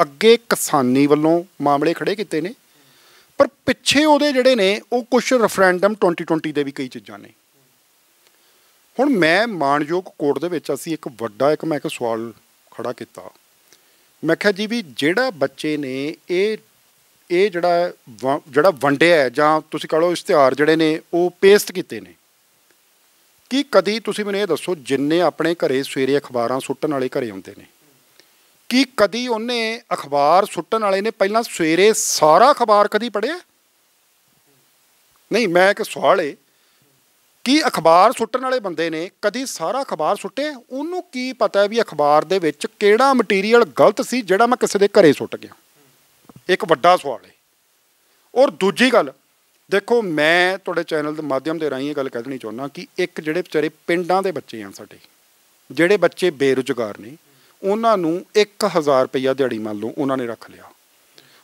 ਅੱਗੇ ਕਿਸਾਨੀ ਵੱਲੋਂ ਮਾਮਲੇ ਖੜੇ ਕੀਤੇ ਨੇ ਪਰ ਪਿੱਛੇ ਉਹਦੇ ਜਿਹੜੇ ਨੇ ਉਹ ਕੁਝ ਰੈਫਰੈਂਡਮ 2020 ਦੇ ਵੀ ਕਈ ਚੀਜ਼ਾਂ ਨੇ ਹੁਣ ਮੈਂ ਮਾਨਯੋਗ ਕੋਰਟ ਦੇ ਵਿੱਚ ਅਸੀਂ ਇੱਕ ਵੱਡਾ ਇੱਕ ਮੈਂ ਇੱਕ ਸਵਾਲ ਖੜਾ ਕੀਤਾ ਮੈਂ ਕਿਹਾ ਜੀ ਵੀ ਜਿਹੜਾ ਬੱਚੇ ਨੇ ਇਹ ਇਹ ਜਿਹੜਾ ਜਿਹੜਾ ਵੰਡਿਆ ਜਾਂ ਤੁਸੀਂ ਕਹੋ ਇਸ਼ਤਿਹਾਰ ਜਿਹੜੇ ਨੇ ਉਹ ਪੇਸਟ ਕੀਤੇ ਨੇ ਕਿ ਕਦੀ ਤੁਸੀਂ ਮੈਨੂੰ ਇਹ ਦੱਸੋ ਜਿੰਨੇ ਆਪਣੇ ਘਰੇ ਸਵੇਰੇ ਅਖਬਾਰਾਂ ਸੁੱਟਣ ਵਾਲੇ ਘਰੇ ਹੁੰਦੇ ਨੇ ਕਿ ਕਦੀ ਉਹਨੇ ਅਖਬਾਰ ਸੁੱਟਣ ਵਾਲੇ ਨੇ ਪਹਿਲਾਂ ਸਵੇਰੇ ਸਾਰਾ ਅਖਬਾਰ ਕਦੀ ਪੜਿਆ ਨਹੀਂ ਮੈਂ ਇੱਕ ਸਵਾਲ ਏ ਕੀ ਅਖਬਾਰ ਸੁੱਟਣ ਵਾਲੇ ਬੰਦੇ ਨੇ ਕਦੀ ਸਾਰਾ ਅਖਬਾਰ ਸੁੱਟੇ ਉਹਨੂੰ ਕੀ ਪਤਾ ਵੀ ਅਖਬਾਰ ਦੇ ਵਿੱਚ ਕਿਹੜਾ ਮਟੀਰੀਅਲ ਗਲਤ ਸੀ ਜਿਹੜਾ ਮੈਂ ਕਿਸੇ ਦੇ ਘਰੇ ਸੁੱਟ ਗਿਆ ਇੱਕ ਵੱਡਾ ਸਵਾਲ ਹੈ ਔਰ ਦੂਜੀ ਗੱਲ ਦੇਖੋ ਮੈਂ ਤੁਹਾਡੇ ਚੈਨਲ ਦੇ ਮਾਧਿਅਮ ਦੇ ਰਾਹੀਂ ਇਹ ਗੱਲ ਕਹਿਣੀ ਚਾਹੁੰਦਾ ਕਿ ਇੱਕ ਜਿਹੜੇ ਵਿਚਾਰੇ ਪਿੰਡਾਂ ਦੇ ਬੱਚੇ ਆ ਸਾਡੇ ਜਿਹੜੇ ਬੱਚੇ ਬੇਰੁਜ਼ਗਾਰ ਨੇ ਉਹਨਾਂ ਨੂੰ 1000 ਰੁਪਇਆ ਦਿਹਾੜੀ ਮੰਨ ਲਓ ਉਹਨਾਂ ਨੇ ਰੱਖ ਲਿਆ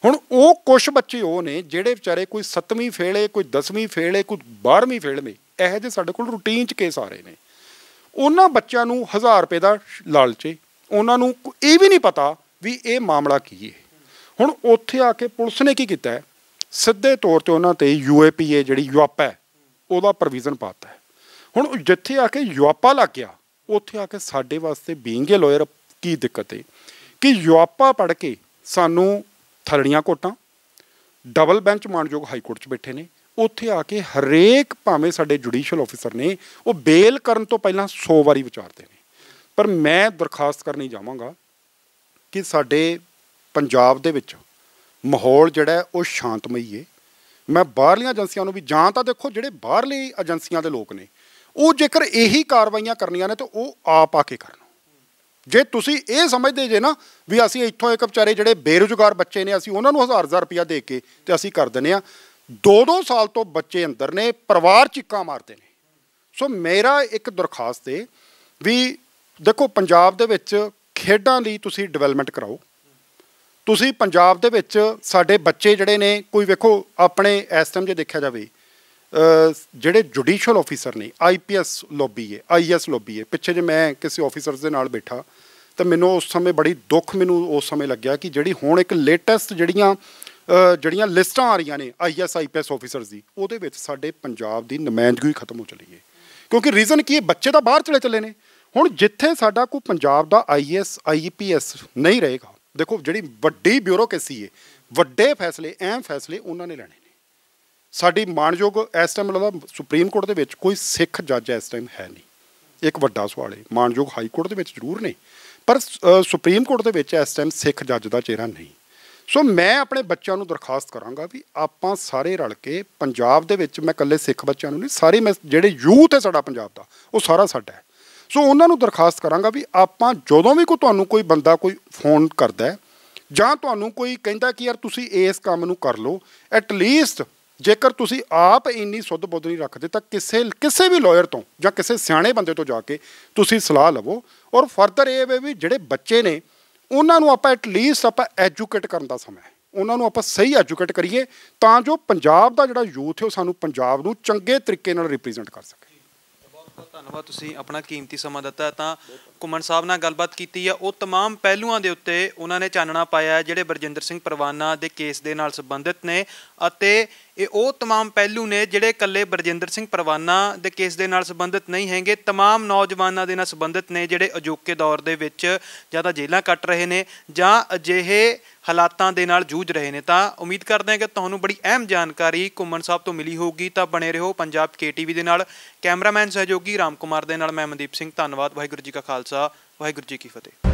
ਹੁਣ ਉਹ ਕੁਝ ਬੱਚੇ ਉਹ ਨੇ ਜਿਹੜੇ ਵਿਚਾਰੇ ਕੋਈ 7ਵੀਂ ਫੇਲੇ ਕੋਈ 10ਵੀਂ ਫੇਲੇ ਕੋਈ 12ਵੀਂ ਫੇਲੇ ਇਹ ਜੇ ਸਾਡੇ ਕੋਲ ਰੂਟੀਨ 'ਚ ਕੇਸ ਆ ਰਹੇ ਨੇ ਉਹਨਾਂ ਬੱਚਿਆਂ ਨੂੰ 1000 ਰੁਪਏ ਦਾ ਲਾਲਚੇ ਉਹਨਾਂ ਨੂੰ ਇਹ ਵੀ ਨਹੀਂ ਪਤਾ ਵੀ ਇਹ ਮਾਮਲਾ ਕੀ ਹੈ ਹੁਣ ਉੱਥੇ ਆ ਕੇ ਪੁਲਿਸ ਨੇ ਕੀ ਕੀਤਾ ਸਿੱਧੇ ਤੌਰ ਤੇ ਉਹਨਾਂ ਤੇ ਯੂਏਪੀਏ ਜਿਹੜੀ ਯੂਆਪਾ ਹੈ ਉਹਦਾ ਪ੍ਰੋਵੀਜ਼ਨ ਪਾਤਾ ਹੈ ਹੁਣ ਜਿੱਥੇ ਆ ਕੇ ਯੂਆਪਾ ਲੱਗ ਗਿਆ ਉੱਥੇ ਆ ਕੇ ਸਾਡੇ ਵਾਸਤੇ ਬੀਇੰਗ ਲਾਇਰ ਕੀ ਦਿੱਕਤ ਹੈ ਕਿ ਯੂਆਪਾ ਪੜ ਕੇ ਸਾਨੂੰ ਥਲੜੀਆਂ ਕੋਟਾਂ ਡਬਲ ਬੈਂਚ ਮਾਨਯੋਗ ਹਾਈ ਕੋਰਟ 'ਚ ਬੈਠੇ ਨੇ ਉੱਥੇ ਆ ਕੇ ਹਰੇਕ ਭਾਵੇਂ ਸਾਡੇ ਜੁਡੀਸ਼ੀਅਲ ਆਫੀਸਰ ਨੇ ਉਹ ਬੇਲ ਕਰਨ ਤੋਂ ਪਹਿਲਾਂ 100 ਵਾਰੀ ਵਿਚਾਰਦੇ ਨੇ ਪਰ ਮੈਂ ਦਰਖਾਸਤ ਕਰਨੀ ਜਾਵਾਂਗਾ ਕਿ ਸਾਡੇ ਪੰਜਾਬ ਦੇ ਵਿੱਚ ਮਾਹੌਲ ਜਿਹੜਾ ਉਹ ਸ਼ਾਂਤਮਈ ਏ ਮੈਂ ਬਾਹਰਲੀਆਂ ਏਜੰਸੀਆਂ ਨੂੰ ਵੀ ਜਾਂ ਤਾਂ ਦੇਖੋ ਜਿਹੜੇ ਬਾਹਰਲੀ ਏਜੰਸੀਆਂ ਦੇ ਲੋਕ ਨੇ ਉਹ ਜੇਕਰ ਇਹੀ ਕਾਰਵਾਈਆਂ ਕਰਨੀਆਂ ਨੇ ਤਾਂ ਉਹ ਆਪ ਆ ਕੇ ਕਰਨ ਜੇ ਤੁਸੀਂ ਇਹ ਸਮਝਦੇ ਜੇ ਨਾ ਵੀ ਅਸੀਂ ਇੱਥੋਂ ਇੱਕ ਵਿਚਾਰੇ ਜਿਹੜੇ ਬੇਰੁਜ਼ਗਾਰ ਬੱਚੇ ਨੇ ਅਸੀਂ ਉਹਨਾਂ ਨੂੰ ਹਜ਼ਾਰ ਹਜ਼ਾਰ ਰੁਪਇਆ ਦੇ ਕੇ ਤੇ ਅਸੀਂ ਕਰ ਦਿੰਨੇ ਆ 2-2 ਸਾਲ ਤੋਂ ਬੱਚੇ ਅੰਦਰ ਨੇ ਪਰਿਵਾਰ ਚਿੱਕਾ ਮਾਰਦੇ ਨੇ ਸੋ ਮੇਰਾ ਇੱਕ ਦਰਖਾਸਤ ਹੈ ਵੀ ਦੇਖੋ ਪੰਜਾਬ ਦੇ ਵਿੱਚ ਖੇਡਾਂ ਲਈ ਤੁਸੀਂ ਡਿਵੈਲਪਮੈਂਟ ਕਰਾਓ ਤੁਸੀਂ ਪੰਜਾਬ ਦੇ ਵਿੱਚ ਸਾਡੇ ਬੱਚੇ ਜਿਹੜੇ ਨੇ ਕੋਈ ਵੇਖੋ ਆਪਣੇ ਇਸ ਟਾਈਮ ਜੇ ਦੇਖਿਆ ਜਾਵੇ ਜਿਹੜੇ ਜੁਡੀਸ਼ੀਅਲ ਆਫੀਸਰ ਨੇ ਆਈਪੀਐਸ ਲੌਬੀ ਹੈ ਆਈਐਸ ਲੌਬੀ ਹੈ ਪਿੱਛੇ ਜੇ ਮੈਂ ਕਿਸੇ ਆਫੀਸਰਸ ਦੇ ਨਾਲ ਬੈਠਾ ਤਾਂ ਮੈਨੂੰ ਉਸ ਸਮੇਂ ਬੜੀ ਦੁੱਖ ਮੈਨੂੰ ਉਸ ਸਮੇਂ ਲੱਗਿਆ ਕਿ ਜਿਹੜੀ ਹੁਣ ਇੱਕ ਲੇਟੈਸਟ ਜਿਹੜੀਆਂ ਜਿਹੜੀਆਂ ਲਿਸਟਾਂ ਆ ਰਹੀਆਂ ਨੇ ਆਈਐਸ ਆਈਪੀਐਸ ਆਫੀਸਰਸ ਦੀ ਉਹਦੇ ਵਿੱਚ ਸਾਡੇ ਪੰਜਾਬ ਦੀ ਨਮਾਇੰਦਗੀ ਖਤਮ ਹੋ ਚਲੀ ਏ ਕਿਉਂਕਿ ਰੀਜ਼ਨ ਕੀ ਹੈ ਬੱਚੇ ਤਾਂ ਬਾਹਰ ਚਲੇ ਚੱਲੇ ਨੇ ਹੁਣ ਜਿੱਥੇ ਸਾਡਾ ਕੋਈ ਪੰਜਾਬ ਦਾ ਆਈਐਸ ਆਈਪੀਐਸ ਨਹੀਂ ਰਹੇਗਾ ਦੇਖੋ ਜਿਹੜੀ ਵੱਡੀ ਬਿਊਰੋਕ੍ਰੇਸੀ ਏ ਵੱਡੇ ਫੈਸਲੇ ਐਮ ਫੈਸਲੇ ਉਹਨਾਂ ਨੇ ਲੈਣੇ ਨੇ ਸਾਡੀ ਮਾਨਯੋਗ ਇਸ ਟਾਈਮ ਲੱਗਦਾ ਸੁਪਰੀਮ ਕੋਰਟ ਦੇ ਵਿੱਚ ਕੋਈ ਸਿੱਖ ਜੱਜ ਇਸ ਟਾਈਮ ਹੈ ਨਹੀਂ ਇੱਕ ਵੱਡਾ ਸਵਾਲ ਏ ਮਾਨਯੋਗ ਹਾਈ ਕੋਰਟ ਦੇ ਵਿੱਚ ਜ਼ਰੂਰ ਨੇ ਪਰ ਸੁਪਰੀਮ ਕੋਰਟ ਦੇ ਵਿੱਚ ਇਸ ਟਾਈਮ ਸਿੱਖ ਜੱਜ ਦਾ ਚਿਹਰਾ ਨਹੀਂ ਸੋ ਮੈਂ ਆਪਣੇ ਬੱਚਿਆਂ ਨੂੰ ਦਰਖਾਸਤ ਕਰਾਂਗਾ ਵੀ ਆਪਾਂ ਸਾਰੇ ਰਲ ਕੇ ਪੰਜਾਬ ਦੇ ਵਿੱਚ ਮੈਂ ਇਕੱਲੇ ਸਿੱਖ ਬੱਚਿਆਂ ਨੂੰ ਨਹੀਂ ਸਾਰੇ ਮੈਂ ਜਿਹੜੇ ਯੂਥ ਹੈ ਸਾਡਾ ਪੰਜਾਬ ਦਾ ਉਹ ਸਾਰਾ ਸਾਡਾ ਹੈ ਸੋ ਉਹਨਾਂ ਨੂੰ ਦਰਖਾਸਤ ਕਰਾਂਗਾ ਵੀ ਆਪਾਂ ਜਦੋਂ ਵੀ ਕੋਈ ਤੁਹਾਨੂੰ ਕੋਈ ਬੰਦਾ ਕੋਈ ਫੋਨ ਕਰਦਾ ਜਾਂ ਤੁਹਾਨੂੰ ਕੋਈ ਕਹਿੰਦਾ ਕਿ ਯਾਰ ਤੁਸੀਂ ਇਸ ਕੰਮ ਨੂੰ ਕਰ ਲਓ ਐਟ ਲੀਸਟ ਜੇਕਰ ਤੁਸੀਂ ਆਪ ਇੰਨੀ ਸੁੱਧ ਬੁੱਧ ਨਹੀਂ ਰੱਖਦੇ ਤਾਂ ਕਿਸੇ ਕਿਸੇ ਵੀ ਲਾਇਰ ਤੋਂ ਜਾਂ ਕਿਸੇ ਸਿਆਣੇ ਬੰਦੇ ਤੋਂ ਜਾ ਕੇ ਤੁਸੀਂ ਸਲਾਹ ਲਵੋ ਔਰ ਫਰਦਰ ਇਹ ਵੀ ਜਿਹੜੇ ਬੱਚੇ ਨੇ ਉਹਨਾਂ ਨੂੰ ਆਪਾਂ ਐਟ ਲੀਸਟ ਆਪਾਂ ਐਜੂਕੇਟ ਕਰਨ ਦਾ ਸਮਾਂ ਹੈ ਉਹਨਾਂ ਨੂੰ ਆਪਾਂ ਸਹੀ ਐਜੂਕੇਟ ਕਰੀਏ ਤਾਂ ਜੋ ਪੰਜਾਬ ਦਾ ਜਿਹੜਾ ਯੂਥ ਹੈ ਉਹ ਸਾਨੂੰ ਪੰਜਾਬ ਨੂੰ ਚੰਗੇ ਤਰੀਕੇ ਨਾਲ ਰਿਪਰੈਜ਼ੈਂਟ ਕਰ ਸਕੇ ਧੰਨਵਾਦ ਤੁਸੀਂ ਆਪਣਾ ਕੀਮਤੀ ਸਮਾਂ ਦਿੱਤਾ ਤਾਂ ਕੁਮਨ ਸਾਹਿਬ ਨਾਲ ਗੱਲਬਾਤ ਕੀਤੀ ਆ ਉਹ तमाम ਪਹਿਲੂਆਂ ਦੇ ਉੱਤੇ ਉਹਨਾਂ ਨੇ ਚਾਨਣਾ ਪਾਇਆ ਜਿਹੜੇ ਬਰਜਿੰਦਰ ਸਿੰਘ ਪਰਵਾਨਾ ਦੇ ਕੇਸ ਦੇ ਨਾਲ ਸੰਬੰਧਿਤ ਨੇ ਅਤੇ ਇਹ ਉਹ तमाम ਪਹਿਲੂ ਨੇ ਜਿਹੜੇ ਇਕੱਲੇ ਬਰਜਿੰਦਰ ਸਿੰਘ ਪਰਵਾਨਾ ਦੇ ਕੇਸ ਦੇ ਨਾਲ ਸੰਬੰਧਿਤ ਨਹੀਂ ਹੈਗੇ तमाम ਨੌਜਵਾਨਾਂ ਦੇ ਨਾਲ ਸੰਬੰਧਿਤ ਨੇ ਜਿਹੜੇ ਅਜੋਕੇ ਦੌਰ ਦੇ ਵਿੱਚ ਜਾਂ ਤਾਂ ਜੇਲ੍ਹਾਂ ਕੱਟ ਰਹੇ ਨੇ ਜਾਂ ਅਜਿਹੇ ਹਾਲਾਤਾਂ ਦੇ ਨਾਲ ਜੂਝ ਰਹੇ ਨੇ ਤਾਂ ਉਮੀਦ ਕਰਦੇ ਹਾਂ ਕਿ ਤੁਹਾਨੂੰ ਬੜੀ ਅਹਿਮ ਜਾਣਕਾਰੀ ਕੁਮਨ ਸਾਹਿਬ ਤੋਂ ਮਿਲੀ ਹੋਊਗੀ ਤਾਂ ਬਣੇ ਰਹੋ ਪੰਜਾਬ ਕੇਟੀਵੀ ਦੇ ਨਾਲ ਕੈਮਰਾਮੈਨ ਸਹਿਯੋਗੀ ਰਾਮ ਕੁਮਾਰ ਦੇ ਨਾਲ ਮੈਂ ਮਨਦੀਪ ਸਿੰਘ ਧੰਨਵਾਦ ਵਾਹਿਗੁਰੂ ਜੀ ਕਾ ਖਾਲਸਾ ਵਾਹਿਗੁਰੂ ਜੀ ਕੀ ਫਤਿਹ